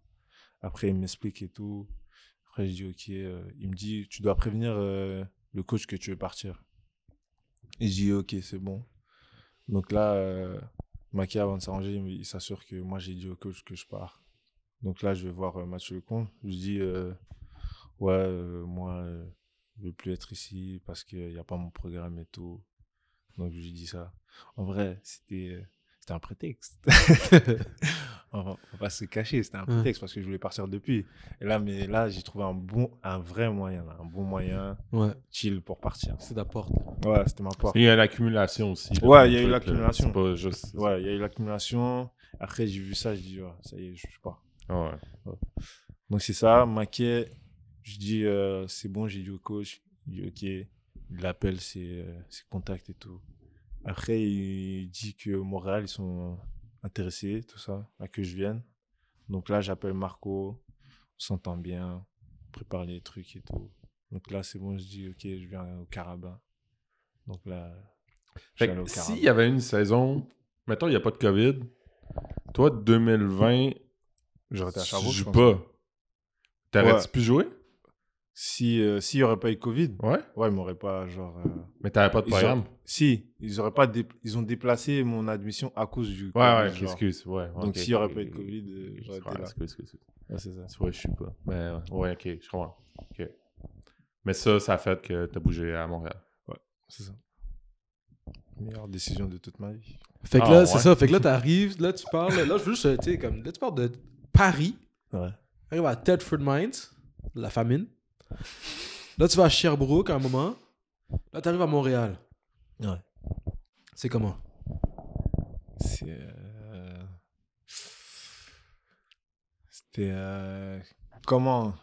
Après, il m'explique et tout. Après, je dis, ok, il me dit, tu dois prévenir le coach que tu veux partir. Et je dis, ok, c'est bon. Donc là, Maquia avant de s'arranger, il s'assure que moi, j'ai dit au coach que je pars. Donc là, je vais voir euh, Mathieu Lecomte. Je lui dis euh, Ouais, euh, moi, je ne veux plus être ici parce qu'il n'y a pas mon programme et tout. Donc je lui dis ça. En vrai, c'était c'était un prétexte. [laughs] on, va, se cacher, c'était un prétexte parce que je voulais partir depuis. là, mais là, j'ai trouvé un bon, un vrai moyen, un bon moyen ouais. chill pour partir. C'est la porte. Ouais, c'était ma porte. il y a l'accumulation aussi. ouais, il y a eu l'accumulation. Ouais, il y a eu l'accumulation. Après, j'ai vu ça, je dis, ouais, ça y est, je, pars. Donc, c'est ça. Maquet, je dis, euh, c'est bon, j'ai dit au coach, il dit, ok. L'appel, c'est euh, ses contact et tout. Après, il dit que Montréal, ils sont intéressés, tout ça, à que je vienne. Donc là, j'appelle Marco, on s'entend bien, on prépare les trucs et tout. Donc là, c'est bon, je dis, ok, je viens au Carabin. Donc là, s'il y avait une saison, mettons, il n'y a pas de COVID, toi, 2020, j'aurais été à Je pas. tu pu jouer? Si euh, s'il n'y aurait pas eu Covid, ouais, ouais, ils m'auraient pas genre. Euh... Mais t'avais pas de programme. Si, ils auraient pas ils ont déplacé mon admission à cause du. Ouais, ouais, excuse, ouais. Donc okay, s'il n'y aurait pas eu Covid, euh, j'aurais été là. Excuse, excuse. Ouais, c'est ça. C'est je suis pas. Mais ouais, ok, je comprends. Ok. Mais ça, ça a fait que t'as bougé à Montréal. Ouais, c'est ça. Meilleure décision de toute ma vie. Fait que là, ah, c'est ça. Fait que là, t'arrives, là, tu parles. Là, je veux juste, euh, tu sais, comme, là, tu parles de Paris. Ouais. Arrive à Tedford Mines, la famine. Là, tu vas à Sherbrooke à un moment. Là, tu arrives à Montréal. Ouais. C'est comment C'est. Euh, c'était. Euh, comment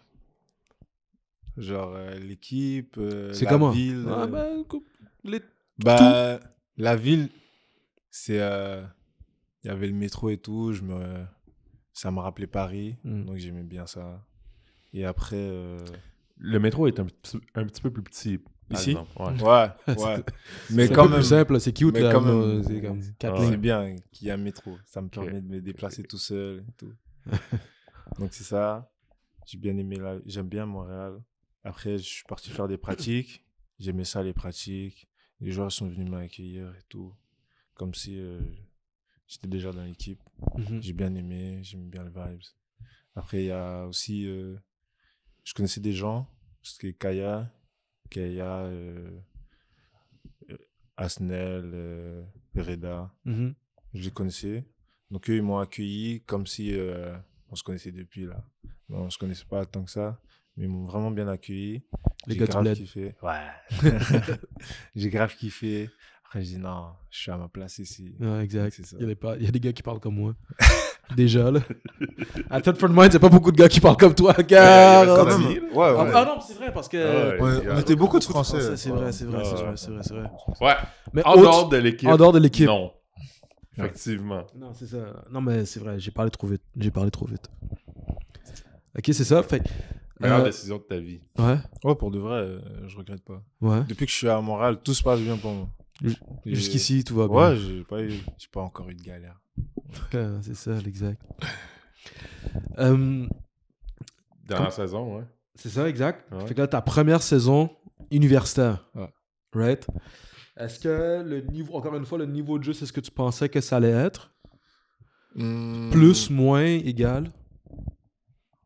Genre euh, l'équipe, la comment ville. Ah, bah, bah, la ville, c'est. Il y avait le métro et tout. Je me... Ça me rappelait Paris. Hmm. Donc j'aimais bien ça. Et après. Le métro est un, petit peu plus petit. Ici? Ouais. ouais, [laughs] mais comme même. C'est simple, c'est cute. Là, c'est bien qu'il y a un métro. Ça me permet de me déplacer tout seul et tout. [laughs] Donc, c'est ça. J'ai bien aimé là. J'aime bien Montréal. Après, je suis parti faire des pratiques. J'aimais ça, les pratiques. Les joueurs sont venus m'accueillir et tout. Comme si euh, j'étais déjà dans l'équipe. Mhm. J'ai bien aimé. J'aime bien le vibes. Après, il y a aussi. Euh, je connaissais des gens, ce qui est Kaya, Kaya, euh, euh, Asnel, Pereda. Euh, mhm. Je les connaissais. Donc eux, ils m'ont accueilli comme si on se connaissait depuis là. on se connaissait pas tant que ça, mais ils m'ont vraiment bien accueilli. Les gars grave kiffé. Ouais. [laughs] J'ai grave kiffé. Après, je dis non, je suis à ma place ici. Ouais, exact. Il y, pas... Il y a des gars qui parlent comme moi. [laughs] déjà là. À Thetford Mines, il a pas beaucoup de gars qui parlent comme toi, gars. Ah non, c'est vrai parce que ah, on était beaucoup de Français. c'est vrai, c'est vrai, c'est vrai, c'est vrai, vrai. Ouais. Mais en dehors de l'équipe. En dehors de l'équipe. Non. Effectivement. Non, c'est ça. Non mais c'est vrai, j'ai parlé trop vite. J'ai parlé trop vite. OK, c'est ça. Fait Meilleure euh, décision de ta vie. Ouais. Ouais, pour de vrai, je euh, je regrette pas. Ouais. Depuis que je suis à Montréal, tout se passe bien pour moi. Jusqu'ici, tout va bien. Ouais, j'ai pas, pas encore eu de galère. [laughs] Ah, c'est ça, l'exact. Dernière saison, ouais. C'est ça, exact. Ouais. que là, ta première saison universitaire. Ouais. Right? Est-ce que le niveau, encore une fois, le niveau de jeu, c'est ce que tu pensais que ça allait être? Mmh. Plus, moins, égal?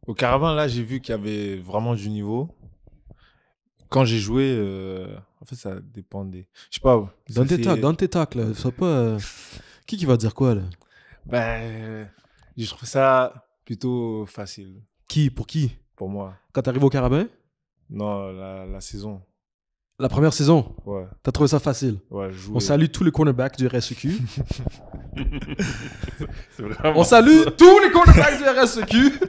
Au caravan là, j'ai vu qu'il y avait vraiment du niveau quand j'ai joué, euh, en fait, ça dépend des, Je sais pas. Dans tes tacles, dans tes tacles, Sois pas. Euh, qui qui va dire quoi, là Ben, je trouve ça plutôt facile Qui Pour qui pour moi. Quand t'arrives au Carabin Non, la, saison. La première saison, Ouais, t'as trouvé ça facile. ouais, joué. On salue tous les cornerbacks du RSQ. E [laughs] On salue tous les cornerbacks du RSQ. E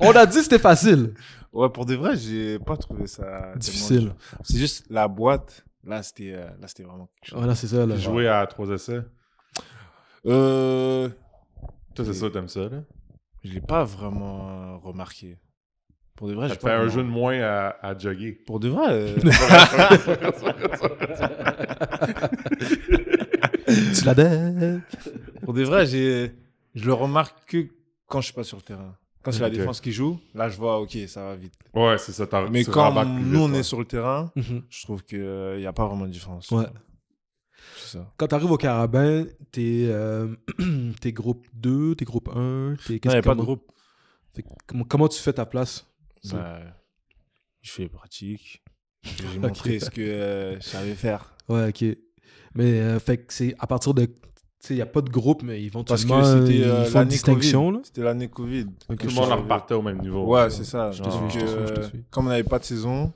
On a dit que c'était facile. Ouais, pour de vrai, j'ai pas trouvé ça difficile. C'est juste la boîte. Là, c'était euh, c'était vraiment. Voilà, c'est ça. Là. à trois essais. Euh... Toi, c'est ça, t'aimes ça, là? Je l'ai pas vraiment euh, remarqué. Pour de vrai, je fait un jeu de moins à, à jogger. Pour de vrai. Euh, [laughs] tu la Pour de vrai, j'ai, je le remarque que quand je suis pas sur le terrain c'est la défense qui joue, là, je vois, OK, ça va vite. Ouais, c'est ça. Mais quand nous, on est sur le terrain, mhm. je trouve qu'il n'y euh, a pas vraiment de différence. Ouais. Quand tu arrives au carabin, t'es euh, [clears throat] es groupe 2, tu es groupe 1, Non, il n'y a pas de groupe. Comment, tu fais ta place bah, Je fais pratique Je J'ai [laughs] montré ce que euh, je savais faire. Ouais, OK. Mais fait que c'est à partir de il n'y a pas de groupe, mais éventuellement, Parce que c'était, euh, euh, ils font l'année distinction. C'était l'année Covid. Tout le monde repartait au même niveau. Ouais, c'est ça. Comme on n'avait pas de saison,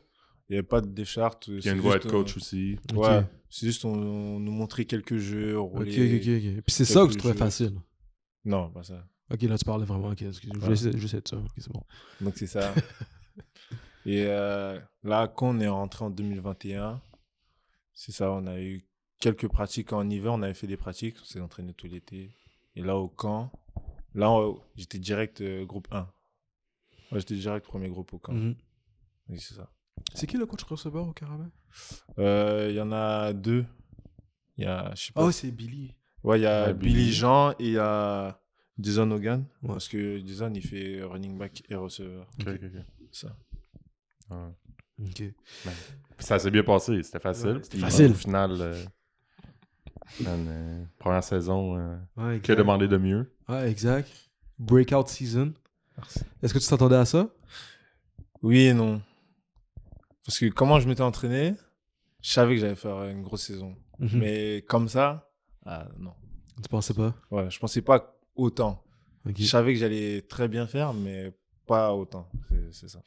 il n'y avait pas de chartes. Il y a une voix de coach aussi. Ouais. C'est juste, on, nous montrait quelques jeux. Puis c'est ça que je trouvais facile. Non, pas ça. Ok, là, tu parlais vraiment. Ok, excuse, je, sais, de ça. c'est bon. Donc, c'est ça. [laughs] Et euh, là, quand on est rentré en 2021, c'est ça, on a eu quelques pratiques en hiver. On avait fait des pratiques, on s'est entraîné tout l'été. Et là, au camp, là, haut j'étais direct euh, groupe 1. j'étais direct premier groupe au camp. Mhm. c'est ça. C'est qui le coach receveur au caravane euh, Il y en a deux. Il y a, je sais ah pas. Oh, c'est Billy. Ouais, il y a Billy. Jean et il y a Jason Hogan. Parce que Jason, il fait running back et receveur. Ok, ok, ok. Ça. Ok. Ça s'est bien passé, c'était facile. c'était facile. Au final. Euh, première saison, euh, que demander de mieux? Ouais, exact. Breakout season. Est-ce que tu t'attendais à ça? Oui et non. Parce que comment je m'étais entraîné, je savais que j'allais faire une grosse saison. Mhm. Mais comme ça, ah, non. Tu pensais pas Ouais, je pensais pas autant. Je savais que j'allais très bien faire, mais pas autant. C'est ça.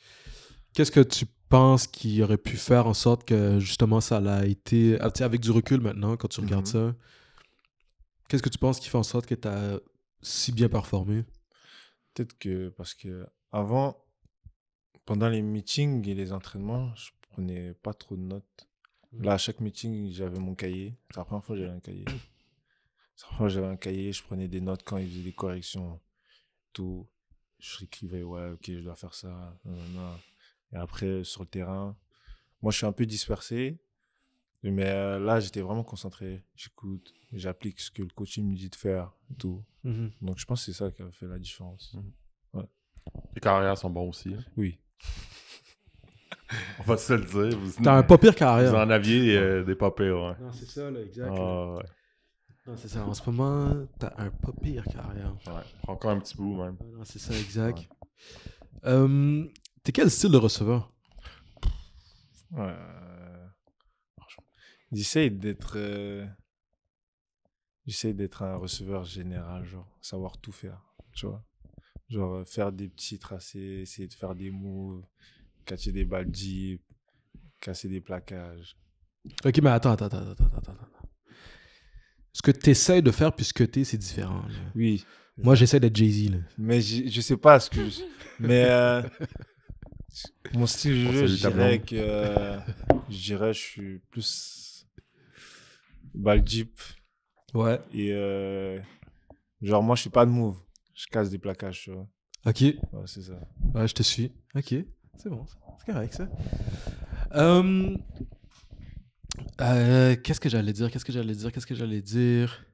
Qu'est-ce que tu penses qui aurait pu faire en sorte que justement ça l'a été. Ah, avec du recul maintenant, quand tu regardes mhm. ça, qu'est-ce que tu penses qui fait en sorte que tu as si bien performé Peut-être que parce que avant, pendant les meetings et les entraînements, je prenais pas trop de notes. Là, à chaque meeting, j'avais mon cahier. C'est la première fois que j'avais un cahier. C'est la première fois que j'avais un cahier, je prenais des notes quand ils faisaient des corrections, tout. Je écrivais, ouais, ok, je dois faire ça. Et après, sur le terrain, moi, je suis un peu dispersé. Mais euh, là, j'étais vraiment concentré. J'écoute, j'applique ce que le coaching me dit de faire tout. Mhm. Donc, je pense que c'est ça qui a fait la différence. Mhm. ouais. Les carrières sont bons aussi. Hein? Oui. [laughs] On va se le dire. T'as un pas pire carrière. Vous en aviez euh, des pas pires. Ouais. Non, c'est ça, là, exact. Ah, non, c'est ça. En ce moment, t'as un pas pire carrière. Ouais, encore un petit bout, même. Non, c'est ça, exact. Euh, T'es quel style de receveur J'essaie d'être. Euh, j'essaie d'être un receveur général, genre, savoir tout faire, tu vois. Genre, euh, faire des petits tracés, essayer de faire des moves, catcher des balles deep, casser des plaquages. Ok, mais attends, attends, attends, attends, attends. Ce que tu essaies de faire, puisque t'es, c'est différent. Oui. Moi, j'essaie d'être Jay-Z. Mais je sais pas ce que. mais. Euh, [laughs] Mon style je dirais que euh, je dirais je suis plus ball jeep. Ouais. Et euh, genre moi je suis pas de move, je casse des plaquages, Ok. Ouais, c'est ça. Ouais, je te suis. Ok, c'est bon, c'est correct ça. Hum, euh, qu'est-ce que j'allais dire Qu'est-ce que j'allais dire Qu'est-ce que j'allais dire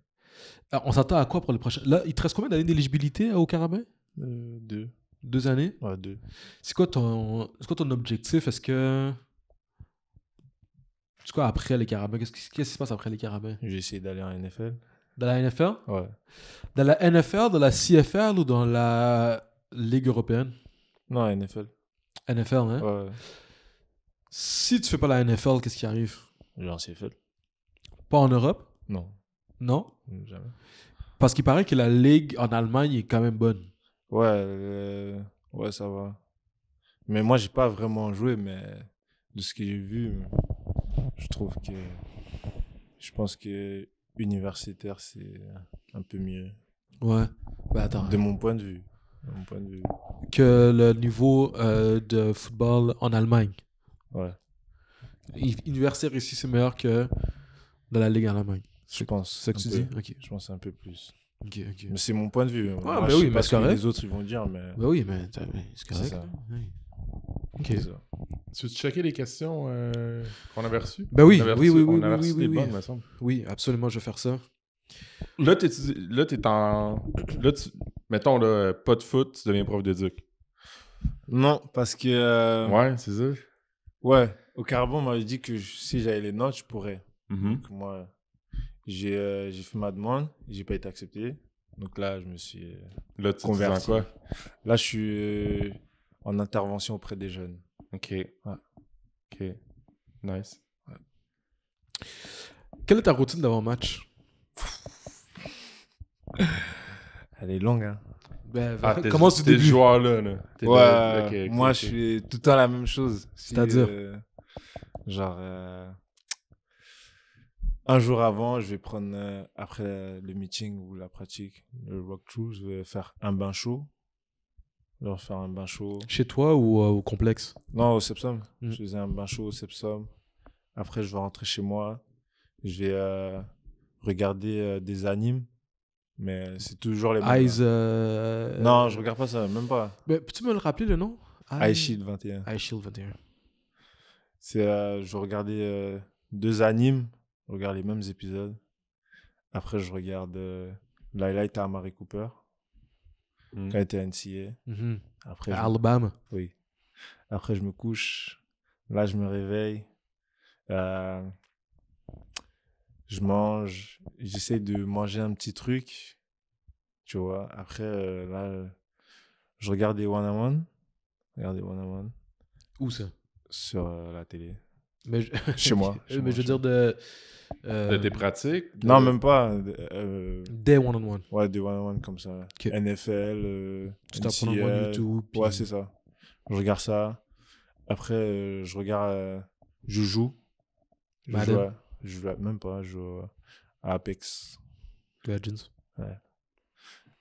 ah, On s'attend à quoi pour le prochain Là, il te reste combien d'années d'éligibilité au Carabin Deux. Deux années Ouais, deux. C'est quoi ton, objectif Est-ce que. C'est quoi après les Carabins Qu'est-ce qui, se passe après les Carabins J'ai essayé d'aller en NFL. Dans la NFL Ouais. Dans la NFL, dans la CFL ou dans la Ligue européenne Non, NFL. NFL, hein Ouais. Si tu fais pas la NFL, qu'est-ce qui arrive J'ai CFL. Pas en Europe Non. Non Jamais. Parce qu'il paraît que la Ligue en Allemagne est quand même bonne. Ouais, euh, ouais, ça va. Mais moi, j'ai pas vraiment joué, mais de ce que j'ai vu, je trouve que je pense que universitaire, c'est un peu mieux. Ouais. Bah, attends. De mon point de vue. Que le niveau euh, de football en Allemagne. Ouais. Universitaire ici, c'est meilleur que dans la Ligue en Allemagne. Je pense. C'est ce que tu dis? Ok. Je pense un peu plus. Mais c'est mon point de vue. Bah je oui, sais mais pas ce que les autres ils vont dire, mais. Bah oui, mais, c'est correct. Oui. Ok. Tu veux checker les questions euh, qu'on avait reçues Bah oui, oui, oui, oui, oui, oui, absolument, je vais faire ça. Là, tu es en. Là, tu... mettons, là, pas de foot, tu deviens prof d'éduc. Non, parce que. Euh, ouais, c'est ça. Ouais, au carbone, on m'avait dit que si j'avais les notes, je pourrais. Mm-hmm. Donc, moi. Euh, j'ai fait ma demande, j'ai pas été accepté. Donc là, je me suis euh, là, converti. Quoi là, je suis euh, en intervention auprès des jeunes. Ok. Ok. Nice. Quelle est ta routine d'avant-match Elle est longue, hein. comment tu ah, t'es joueur là, Ouais, moi je suis tout le temps la même chose. C'est-à-dire Genre, un jour avant, je vais prendre, euh, après le meeting ou la pratique, le walkthrough, je vais faire un bain chaud. Leur faire un bain chaud. Chez toi ou euh, au complexe Non, au Sepsum. Mm. Je faisais un bain chaud au Sepsum. Après, je vais rentrer chez moi. Je vais euh, regarder des animes. Mais c'est toujours les mêmes. Hein. Non, je regarde pas ça, même pas. peux-tu me le rappeler le nom I... 21. I 21. C'est, je regardais deux animes regarde les mêmes épisodes. Après, je regarde euh, à Marie Cooper, quand mmh. qui a été NCA. Mmh. Après, Alabama. Oui. Après, je me couche. Là, je me réveille. Euh, je mange. J'essaie de manger un petit truc. Tu vois. Après, euh, là, je regarde des one-on-one. -on -one. Regardez one one -on -one. Où ça Sur euh, la télé. Mais [laughs] Chez moi. [laughs] mais je veux dire de. Euh... pratiques Non, même pas. Euh, des one-on-one. Ouais, des one-on-one comme ça. NFL. Euh, tu ça YouTube. Puis... Ouais, c'est ça. Je regarde ça. Après, euh, je regarde Je joue, je joue même pas. Je joue à Apex. Legends. Ouais.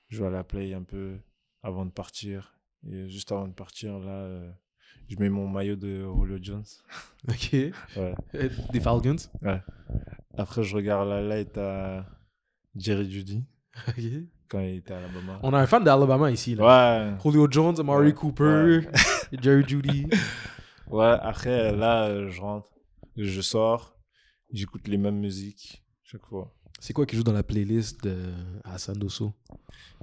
Je joue à la play un peu avant de partir. juste avant de partir, là, je mets mon maillot de Julio Jones. [laughs] Ok. Ouais. Euh, des Falcons Ouais. Après, je regarde la light à Jerry Judy. Ok. Quand il était à Alabama. On a un fan d'Alabama ici. Là. Ouais. Julio Jones, Amari Cooper, [laughs] Jerry Judy. [laughs] Ouais, après, là, je rentre, je sors, j'écoute les mêmes musiques chaque fois. C'est quoi qui joue dans la playlist de Hassan Dosso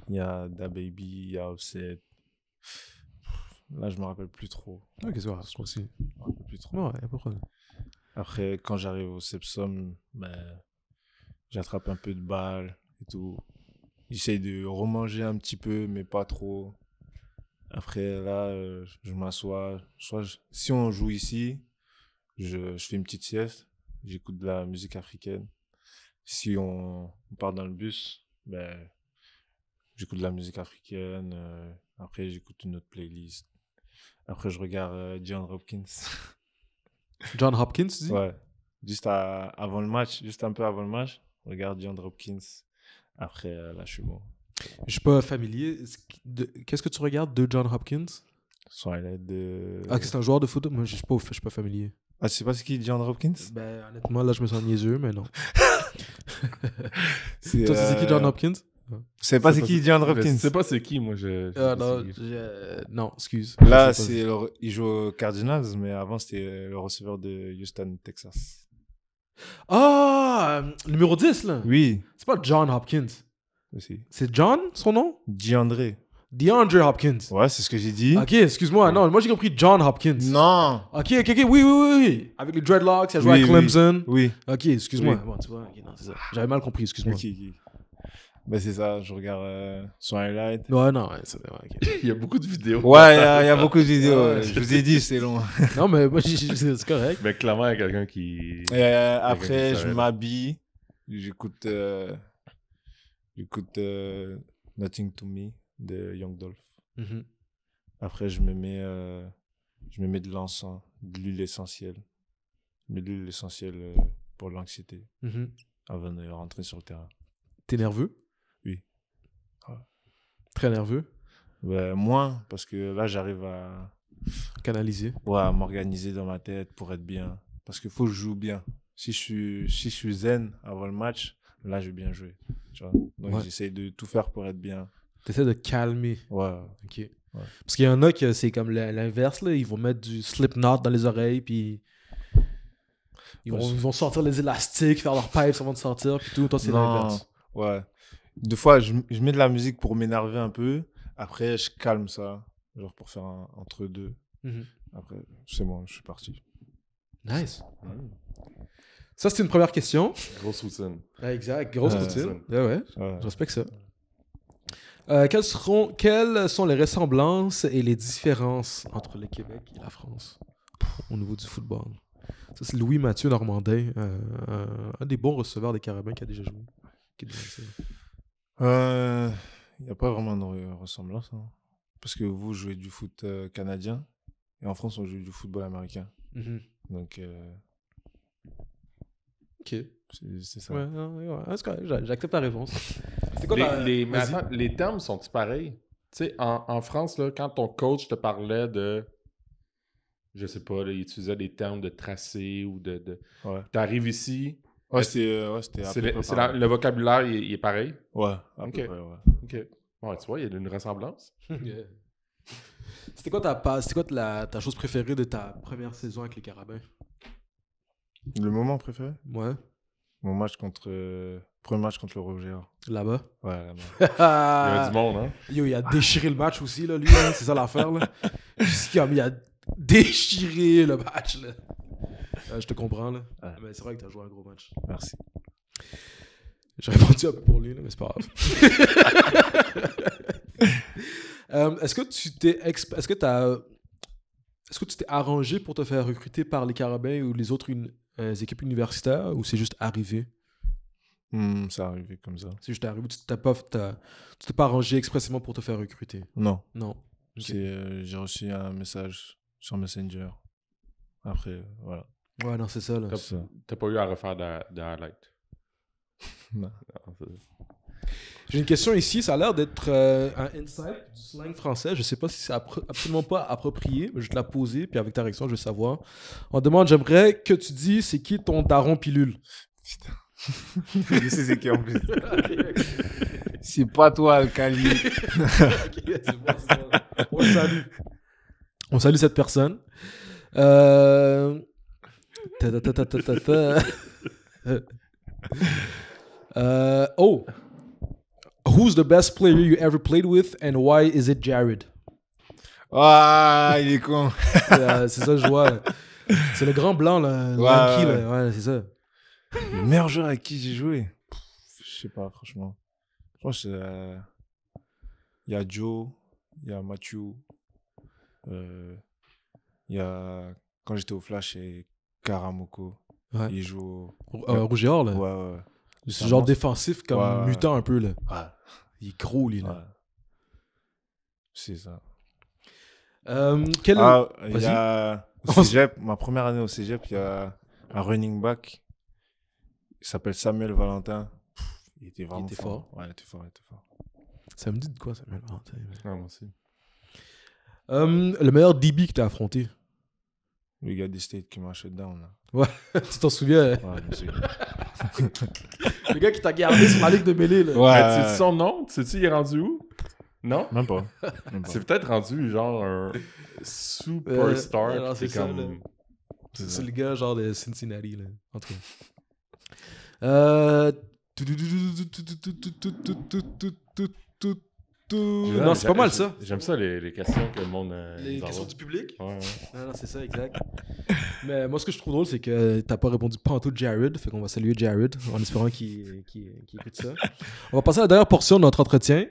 Il y a Da Baby, il y a Offset. Là, je me rappelle plus trop. Ah, je me rappelle plus trop. Après, quand j'arrive au Sepsum, ben, j'attrape un peu de balles et tout. J'essaye de remanger un petit peu, mais pas trop. Après, là, euh, je m'assois. si on joue ici, je, fais une petite sieste, j'écoute de la musique africaine. Si on, part dans le bus, ben, j'écoute de la musique africaine. Euh, après, j'écoute une autre playlist. Après, je regarde euh, John Hopkins. [laughs] John Hopkins, tu dis Ouais. Juste avant le match, juste un peu avant le match, je regarde John Hopkins. Après, euh, là, je suis bon. Je suis pas familier. Qu'est-ce que tu regardes de John Hopkins de. Ah, c'est un joueur de foot Moi, je suis pas, suis pas familier. Ah, tu sais pas ce qui est John Hopkins Ben, honnêtement, là, je me sens niaiseux, mais non. [laughs] Toi, tu sais qui John euh, Hopkins c'est pas c'est qui Diandre Hopkins. c'est pas c'est qui, moi. Je, euh, euh, non, excuse. Là, c'est il joue au Cardinals, mais avant, c'était euh, le receveur de Houston, Texas. Ah, numéro 10, là. Oui. C'est pas John Hopkins. C'est John, son nom DeAndre. DeAndre Hopkins. Ouais, c'est ce que j'ai dit. Ok, excuse-moi. Non, moi j'ai compris John Hopkins. Non. Ok, ok, ok. Oui, oui, oui. Avec les dreadlocks, il a joué à Clemson. Oui. Ok, excuse-moi. Bon, tu vois, J'avais mal compris, excuse-moi. Mais c'est ça, je regarde euh, Highlight. Ouais, non, c'est [laughs] il y a beaucoup de vidéos. Ouais, il y, a, beaucoup de vidéos. Ah je vous ai dit, c'est long. [laughs] non, mais moi, [laughs] c'est correct. Mais clairement, il y a quelqu'un qui. Euh, après, je m'habille, j'écoute. Euh, j'écoute euh, Nothing to Me de Young Dolph. Mhm. Après, je me mets, je me mets de l'encens, de l'huile essentielle. de l'huile essentielle pour l'anxiété mhm. avant de rentrer sur le terrain. T'es nerveux Très nerveux ben, Moins, parce que là, j'arrive à. Canaliser Ouais, à m'organiser dans ma tête pour être bien. Parce qu'il faut que je joue bien. Si je, suis, si je suis zen avant le match, là, je vais bien jouer. Tu vois Donc, j'essaie de tout faire pour être bien. Tu essaies de calmer. Ouais. Ok. Parce qu'il y en a qui, c'est comme l'inverse, là. Ils vont mettre du slipknot dans les oreilles, puis. Ils vont, sortir les élastiques, faire leur pipes avant de sortir, puis tout. c'est l'inverse. Ouais. Deux fois, je, mets de la musique pour m'énerver un peu. Après, je calme ça, genre pour faire entre-deux. Mmh Après, c'est bon, je suis parti. Nice. Ça, c'était une première question. Grosse routine. Ah, exact, grosse routine. Ah ouais, ouais, je respecte ça. Euh, quelles, seront, quelles sont les ressemblances et les différences entre le Québec et la France au niveau du football Ça, c'est Louis-Mathieu Normandin, euh, un des bons receveurs des Carabins qui a déjà joué. Qui a déjà joué. Euh, il n'y a pas vraiment de ressemblance. Hein. Parce que vous jouez du foot euh, canadien et en France, on joue du football américain. Mmh Donc. Euh... Ok. C'est ça. Ouais, ah, J'accepte ta réponse. les, les, termes sont pareils? Tu sais, en, France, là, quand ton coach te parlait de. Je sais pas, il utilisait des termes de tracé ou de. de... arrives ici, Ouais, c'est euh, ouais, le vocabulaire, il, est pareil. Ouais, ok ouais. Ok. Bon, tu vois, il y a une ressemblance. [laughs] C'était quoi, ta, quoi ta chose préférée de ta première saison avec les Carabins Le moment préféré Ouais. Mon match contre. Euh, premier match contre le Roger. Là-bas Ouais, [laughs] il y avait du monde, hein Yo, il a déchiré le match aussi, là, lui, c'est ça l'affaire, là. [laughs] comme il a déchiré le match, là. Euh, je te comprends, là. Ah. Mais c'est vrai que tu as joué un gros match. Merci. J'ai répondu un peu pour lui, mais c'est pas grave. [laughs] Euh, est-ce que tu t'es est-ce que t'as est-ce que tu t'es arrangé pour te faire recruter par les Carabins ou les autres une... Euh, équipe équipes universitaires ou c'est juste arrivé C'est hmm, arrivé comme ça. C'est juste arrivé. Tu t'es pas tu t'es pas arrangé expressément pour te faire recruter Non. Non. j'ai reçu un message sur Messenger. Après, voilà. Ouais, non, c'est ça. T'as, pas eu à refaire de, de highlight. [laughs] non. non J'ai une question ici. Ça a l'air d'être euh, un insight du slang français. Je sais pas si c'est absolument pas approprié, mais je vais te la poser. Puis avec ta réaction, je vais savoir. On demande j'aimerais que tu dises c'est qui ton daron pilule Putain. [laughs] je sais c'est qui en plus. [laughs] c'est pas toi, Alcali. okay, On salue. On salue cette personne. Euh, euh, [laughs] oh, who's the best player you ever played with and why is it Jared? Ah, il est con. [laughs] c'est ça, je vois. C'est le grand blanc, là. Le c'est ça. Le meilleur joueur avec qui j'ai joué Je sais pas, franchement. Je pense euh, Il y a Joe, il y a Mathieu, euh, il y a. Quand j'étais au Flash, et Karamoko. Il joue euh, Rouge et Or, là. Ouais, ouais. C'est genre défensif comme mutant un peu, là. [laughs] Il est gros, là. C'est ça. Euh, quel... Ah, il y a... [laughs] ma première année au cégep, il y a un running back. Il s'appelle Samuel Valentin. Il était vraiment fort. Ouais, il était fort, il était fort. Ça me dit de quoi, Samuel Valentin ah, moi euh, le meilleur DB que tu as affronté le gars des States qui m'a down. Là. Ouais, tu t'en souviens hein? Ouais, bien le gars qui t'a gardé sur la ligue de mêlée. Là. Ouais. tu sais son nom Tu sais-tu, il est rendu où Non Même pas. C'est peut-être rendu genre un superstar. c'est comme... c'est le gars genre de Cincinnati. Là. En tout cas. Euh non, c'est pas mal ça. J'aime ça les, questions que le monde. a. Euh, les questions du public [laughs] Non, c'est ça, exact. [laughs] Mais moi, ce que je trouve drôle, c'est que t'as pas répondu tout Jared. Fait qu'on va saluer Jared en espérant qu'il qu écoute ça. On va passer à la dernière portion de notre entretien.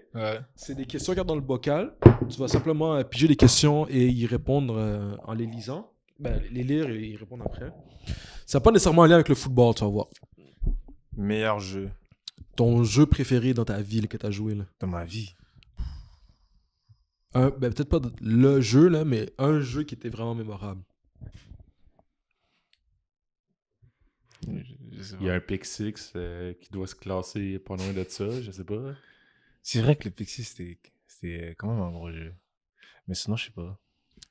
C'est des questions qu'il y dans le bocal. Tu vas simplement euh, piger les questions et y répondre euh, en les lisant. Ben, les lire et y répondre après. Ça n'a pas nécessairement un lien avec le football, tu vas voir. Meilleur jeu. Ton jeu préféré dans ta ville que t'as joué là. Dans ma vie. Ben, peut-être pas le jeu, là, mais un jeu qui était vraiment mémorable. Il y a un pix euh, qui doit se classer pas loin de ça, je sais pas. C'est vrai que le pix 6, c'était euh, quand même un gros jeu. Mais sinon, je sais pas.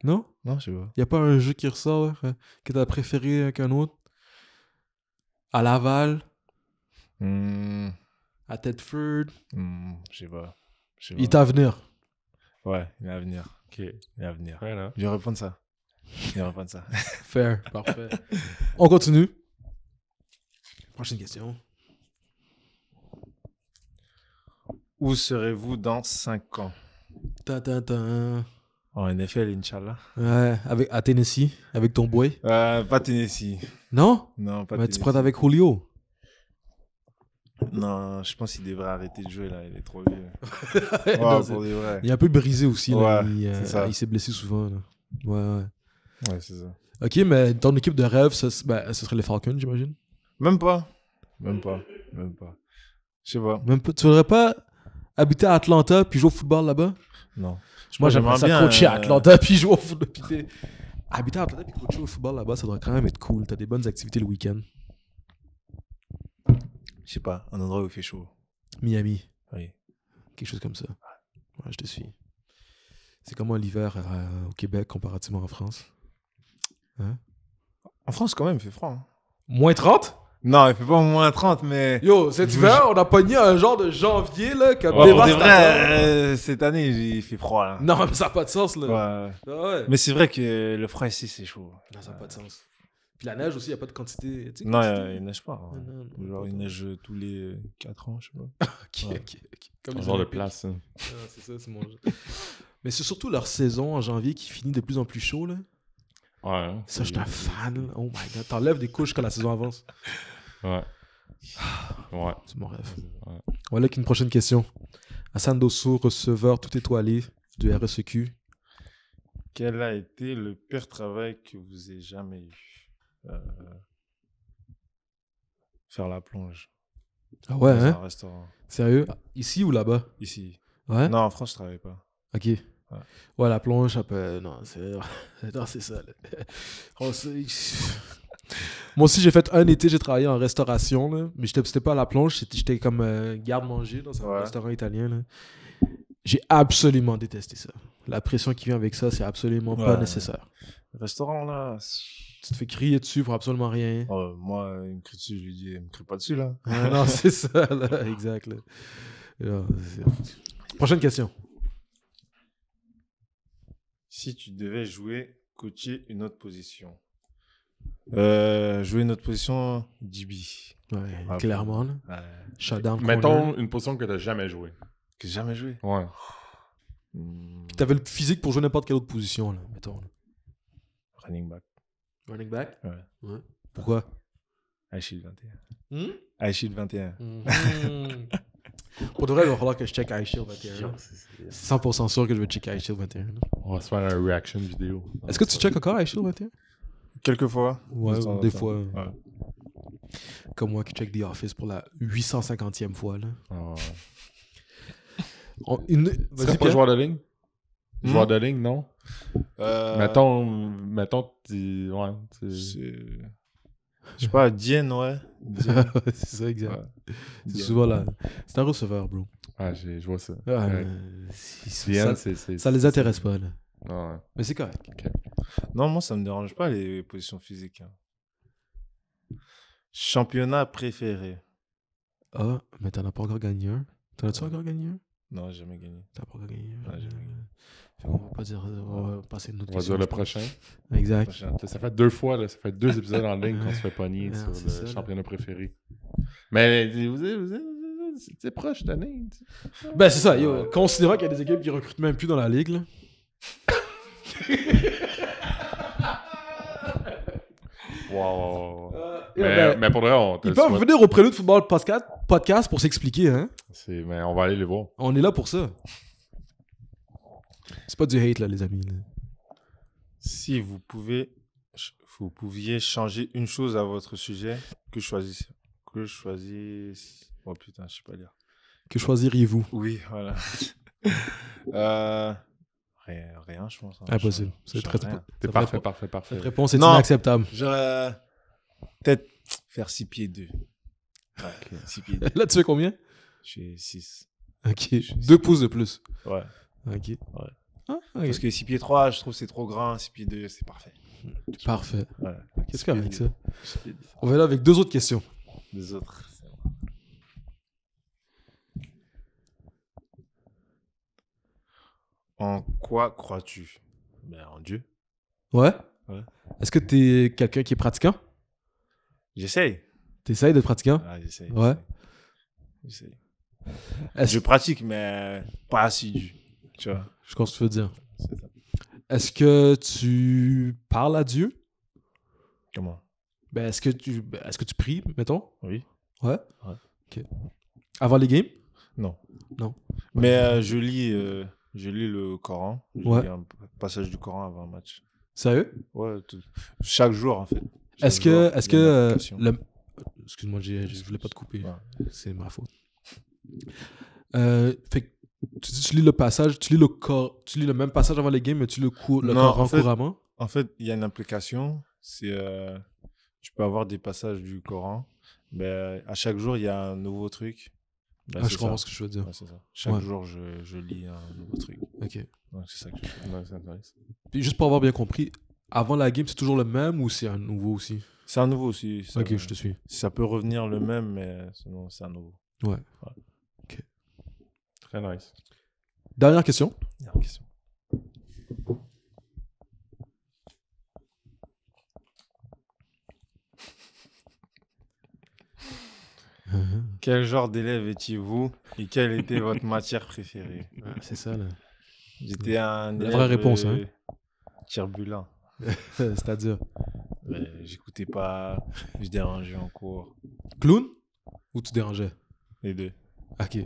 Non? Non, je sais pas. Il a pas un jeu qui ressort, euh, que tu as préféré qu'un autre? À Laval? Hmm. À Tedford? Mmh, je sais pas. Il t'a venir. Ouais, il y venir. Ok. Il Je vais reprendre ça. Je vais ça. [laughs] Fair, parfait. On continue. Prochaine question. Où serez-vous dans 5 ans ta, ta, ta. En NFL, Inch'Allah. Ouais, avec, à Tennessee, avec ton boy. Euh, pas Tennessee. Non Non, pas Mais Tennessee. tu prêtes avec Julio. Non, je pense qu'il devrait arrêter de jouer là, il est trop vieux. [laughs] Il est un peu brisé aussi, là. Euh, il, s'est blessé souvent. Là. Ouais, ouais. Ouais, c'est ça. Ok, mais ton équipe de rêve, ben, ce, serait les Falcons, j'imagine Même pas. Même pas. Même pas. Je sais pas. Même pas. Tu voudrais pas habiter à Atlanta puis jouer au football là-bas Non. Moi, j'aimerais ça coacher à euh, Atlanta [laughs] puis jouer au football. habiter à Atlanta puis coacher au football là-bas, ça devrait quand même être cool. T'as des bonnes activités le week-end je sais pas, un endroit où il fait chaud. Miami. Oui. Quelque chose comme ça. Ouais, je te suis. C'est comment l'hiver au Québec comparativement en France hein? En France, quand même, il fait froid. Hein. Moins 30 non, il fait pas moins 30, mais. Yo, cet hiver, on a pogné un genre de janvier, là, comme ouais, C'est vrai, euh, cette année, il fait froid, là. Non, mais ça n'a pas de sens, là. Ah ouais. Mais c'est vrai que le froid ici, c'est chaud. ça n'a pas de sens. Puis la neige aussi, il n'y a pas de quantité. non, il neige pas. Hein. il neige tous les 4 ans, je sais pas. [laughs] Comme un genre de place. Ah, c'est ça, c'est mon jeu. [laughs] Mais c'est surtout leur saison en janvier qui finit de plus en plus chaud, là. Ouais. Hein, ça, je suis un fan. Oh my god. T'enlèves des couches quand la saison avance. Ouais. [sighs] Ouais. C'est mon rêve. Ouais. Voilà qu'une prochaine question. Hassan Dosso, receveur tout étoilé de RSEQ. Quel a été le pire travail que vous ayez jamais eu euh, faire la plonge. Ah ouais, un hein? restaurant. Sérieux Ici ou là-bas Ici. Ouais? Non, en France, je travaille pas. Ok. Ouais. la plonge, après, [laughs] non, c'est ça. [laughs] Moi aussi, j'ai fait un été, j'ai travaillé en restauration, là. mais c'était pas à la plonge, j'étais comme euh, garde-manger dans un restaurant italien. J'ai absolument détesté ça. La pression qui vient avec ça, c'est absolument pas nécessaire. Le restaurant, là, tu te fais crier dessus pour absolument rien. Ah, moi, il me crie dessus, je lui dis, il me crie pas dessus, là. Ah, non, [laughs] c'est ça, là, [laughs] exact. Ah, Prochaine question. Si tu devais jouer, coacher une autre position, euh, jouer une autre position, DB. Ouais, clairement. Shadow Mettons une position que tu n'as jamais jouée. Que jamais joué Ouais. Hmm. Tu avais le physique pour jouer n'importe quelle autre position, là, mettons. Running back. Running back Ouais. Pourquoi? Pourquoi Achille 21. Hmm? Achille 21. Hmm. [laughs] Pour de vrai, il va falloir que je check Aishil 21. 100% sûr que je vais checker Aishil 21. On va se faire une reaction vidéo. Est-ce que tu check encore Aishil 21 Quelques fois. Ouais, des fois. Comme moi qui check The Office pour la 850e fois. Là. Oh. une... Tu serais pas joueur de ligne Joueur hmm? de ligne, non? Euh, mettons, mettons, tu... ouais. Tu... Je sais pas, Dien, ouais. [laughs] c'est ça, exact. Ouais. C'est là. C'est un receveur, bro. Ah, je vois ça. Ah, ouais. ça, les intéresse pas, là. ouais. Mais c'est correct. Okay. Non, moi, ça me dérange pas, les positions physiques. Hein. Championnat préféré. Ah, mais t'en as pas encore gagné un. T'en as-tu encore gagné un? Non, jamais gagné. T'as pas encore gagné un? Non, jamais gagné. On va pas dire. Euh, on va passer une autre On va dire [laughs] le prochain. Exact. Ça fait deux fois, là, ça fait deux épisodes en ligne qu'on se fait pogner sur le championnat préféré. Mais vous c'est proche de année. Ben, c'est ça. considérant qu'il y a des équipes qui recrutent même plus dans la ligue. Là. [laughs] wow. Euh, mais, ben, mais, pour vrai, on Ils peuvent venir au Prélude Football Podcast, pour s'expliquer. Hein? mais on va aller les voir. On est là pour ça. C'est pas du hate, là, les amis. Si vous pouviez changer une chose à votre sujet, que choisissez Que choisissez Oh putain, je sais pas dire. Que choisiriez-vous Oui, voilà. [laughs] Euh, rien, je pense. Hein. Impossible. C'est très, rien. T'es parfait, parfait, parfait. Cette réponse est Non. inacceptable. Je peut-être faire 6 pieds 2. 6 [laughs] Là, tu fais combien Je suis 6. Ok. Deux pouces de plus. Ouais. Ah, ok. Parce que 6 pieds 3, je trouve c'est trop grand. 6 pieds 2, c'est parfait. Hmm. Parfait. Qu'est-ce qu'il a avec ça On va là avec deux autres questions. Deux autres. En quoi crois-tu ben, En Dieu. Ouais. Est-ce que tu es quelqu'un qui est pratiquant J'essaye. T'essayes d'être pratiquant ah, Ouais. J'essaye. Je pratique, mais pas assidu. Tu Je pense que tu veux dire. Est-ce que tu parles à Dieu? Comment? Ben, est-ce que tu ben, est-ce que tu pries, mettons? Oui. Ouais? OK. Avant les games? Non. Non. Mais euh, je lis euh, je lis le Coran. Je un passage du Coran avant un match. Sérieux? Ouais, chaque jour en fait. est-ce que est-ce que euh, excuse-moi, je voulais pas te couper. C'est ma faute. fait que tu, lis le passage, tu lis le corps, tu lis le même passage avant les games, mais tu le, cours, le non, en fait, couramment En fait, il y a une application, c'est euh, tu peux avoir des passages du Coran, mais ben, à chaque jour, il y a un nouveau truc. Ben, ah, je comprends ce que je veux dire. ça. Chaque jour, je, je, lis un nouveau truc. Ok. c'est ça que je juste pour avoir bien compris, avant la game, c'est toujours le même ou c'est un nouveau aussi C'est un nouveau aussi. ok, je te suis. Ça peut revenir le même, mais sinon, c'est un nouveau. ouais. Très nice. Dernière question. Dernière question. [laughs] Quel genre d'élève étiez-vous et quelle était votre matière préférée [laughs] ah, C'est ça, là. J'étais un. La vraie réponse, hein. Euh, turbulent. [laughs] C'est-à-dire J'écoutais pas, je dérangeais en cours. Clown ou tu dérangeais Les deux. Ok. tu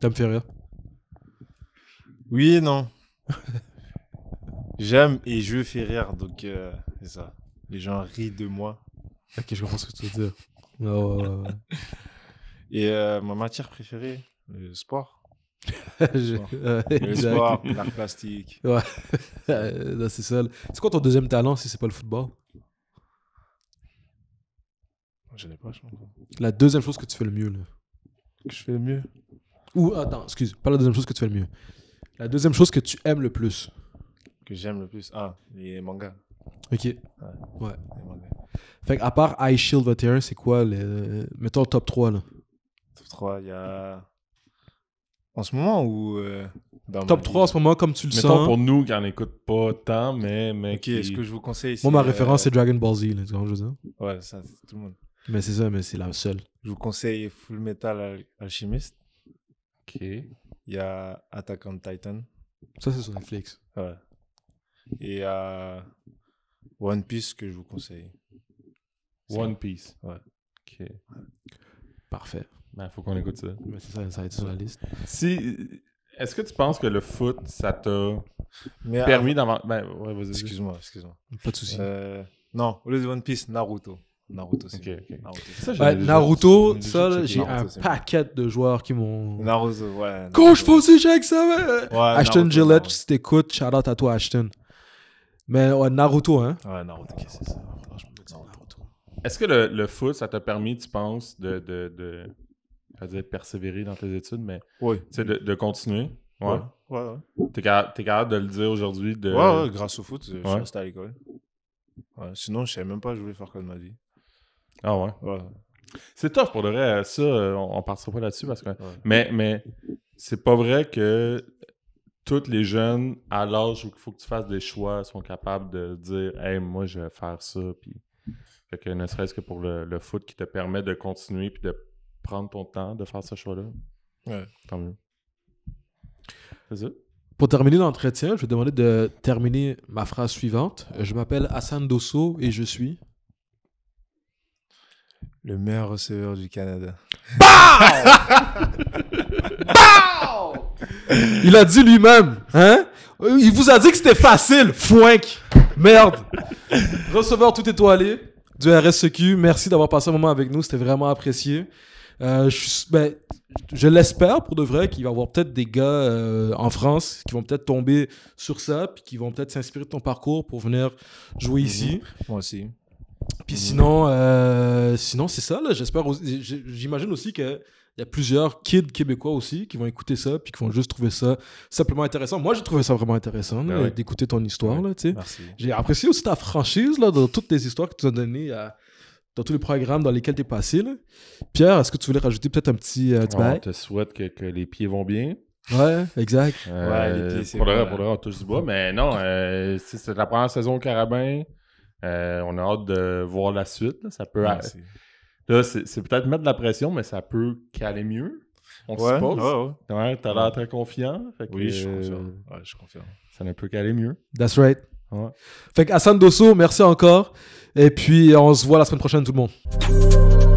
Ça me fait rire. Oui non. [laughs] J'aime et je fais rire, donc euh, c'est ça. Les gens rient de moi. Ok, je pense que tu veux dire. Et euh, ma matière préférée, le sport. [laughs] Le sport, l'art plastique. Ouais, [laughs] euh, c'est ça. C'est quoi ton deuxième talent si c'est pas le football Je n'ai pas, je La deuxième chose que tu fais le mieux, là que je fais le mieux. Ou attends, excuse, pas la deuxième chose que tu fais le mieux. La deuxième chose que tu aimes le plus. Que j'aime le plus. Ah, les mangas. Ok. Ouais. Fait à part I Shield 21, c'est quoi les. Mettons le top 3 là. Top 3, il y a. En ce moment ou. Euh, top 3 en ce moment, comme tu le mettons pour nous qui en écoutent pas tant, mais. mais ok ce que je vous conseille Moi, ma référence, euh, c'est Dragon Ball Z, tu vois, je veux Ouais, ça, tout le monde. Mais c'est ça, mais c'est la seule. Je vous conseille Full Metal Alchemist. Ok. Il y a Attack on Titan. Ça, c'est sur Netflix. Ouais. Et a euh, One Piece que je vous conseille. One Piece. Ouais. Ok. Parfait. Il ben, faut qu'on écoute ça. Mais c'est ça, ça a être sur la liste. Si. Est-ce que tu penses que le foot, ça t'a permis d'avoir. Ben, excuse-moi, excuse-moi. Pas de souci. Euh, non, au lieu de One Piece, Naruto. Naruto, c'est Naruto, ça, bah, Naruto, j'ai un paquet de joueurs qui m'ont. Naruto, ouais. Quand je pensais que ça, ouais. Ashton Gillette, si t'écoutes, shout out à toi, Ashton. Mais ouais, Naruto, hein. Ouais, Naruto, okay, ah, c'est ça. Naruto. Est-ce que le, le, foot, ça t'a permis, tu penses, de, de, de, pas dire persévérer dans tes études, mais oui. de, de continuer? Ouais. Ouais, ouais. T'es capable de le dire aujourd'hui? De... Ouais, ouais, grâce au foot, je suis resté à l'école. Ouais, sinon, je savais même pas jouer faire comme ma vie. Ah ouais. C'est tough pour le vrai. Ça, on, partira pas là-dessus parce que. Mais, mais c'est pas vrai que tous les jeunes, à l'âge où il faut que tu fasses des choix, sont capables de dire Hey, moi, je vais faire ça. Puis, que ne serait-ce que pour le, foot qui te permet de continuer puis de prendre ton temps de faire ce choix-là. Ouais. Tant mieux. Pour terminer l'entretien, je vais demander de terminer ma phrase suivante. Je m'appelle Hassan Dosso et je suis. Le meilleur receveur du Canada. Il a dit lui-même, hein? Il vous a dit que c'était facile, foink! Merde! Receveur tout étoilé du RSEQ, merci d'avoir passé un moment avec nous, c'était vraiment apprécié. Euh, je, ben, je l'espère pour de vrai qu'il va y avoir peut-être des gars euh, en France qui vont peut-être tomber sur ça, puis qui vont peut-être s'inspirer de ton parcours pour venir jouer ici. Moi aussi. Puis mmh. sinon, euh, sinon c'est ça. J'espère, j'imagine aussi qu'il y a plusieurs kids québécois aussi qui vont écouter ça puis qui vont juste trouver ça simplement intéressant. Moi, j'ai trouvé ça vraiment intéressant ben d'écouter ton histoire. j'ai apprécié aussi ta franchise là, dans toutes les histoires que tu as données dans tous les programmes dans lesquels tu es passé. Pierre, est-ce que tu voulais rajouter peut-être un petit, euh, te souhaite que, les pieds vont bien. Ouais, exact. pour, on touche du bois. Mais non, euh, c'est la première saison au Carabin. Euh, on a hâte de voir la suite. Ça peut. là, c'est peut-être mettre de la pression, mais ça peut caler mieux. On suppose. Ouais, t'as l'air très confiant. oui, je suis confiant. Ouais, je Ça ne peut caler mieux. That's right. Ouais. Fait que Hassan Dosso, merci encore. Et puis on se voit la semaine prochaine tout le monde.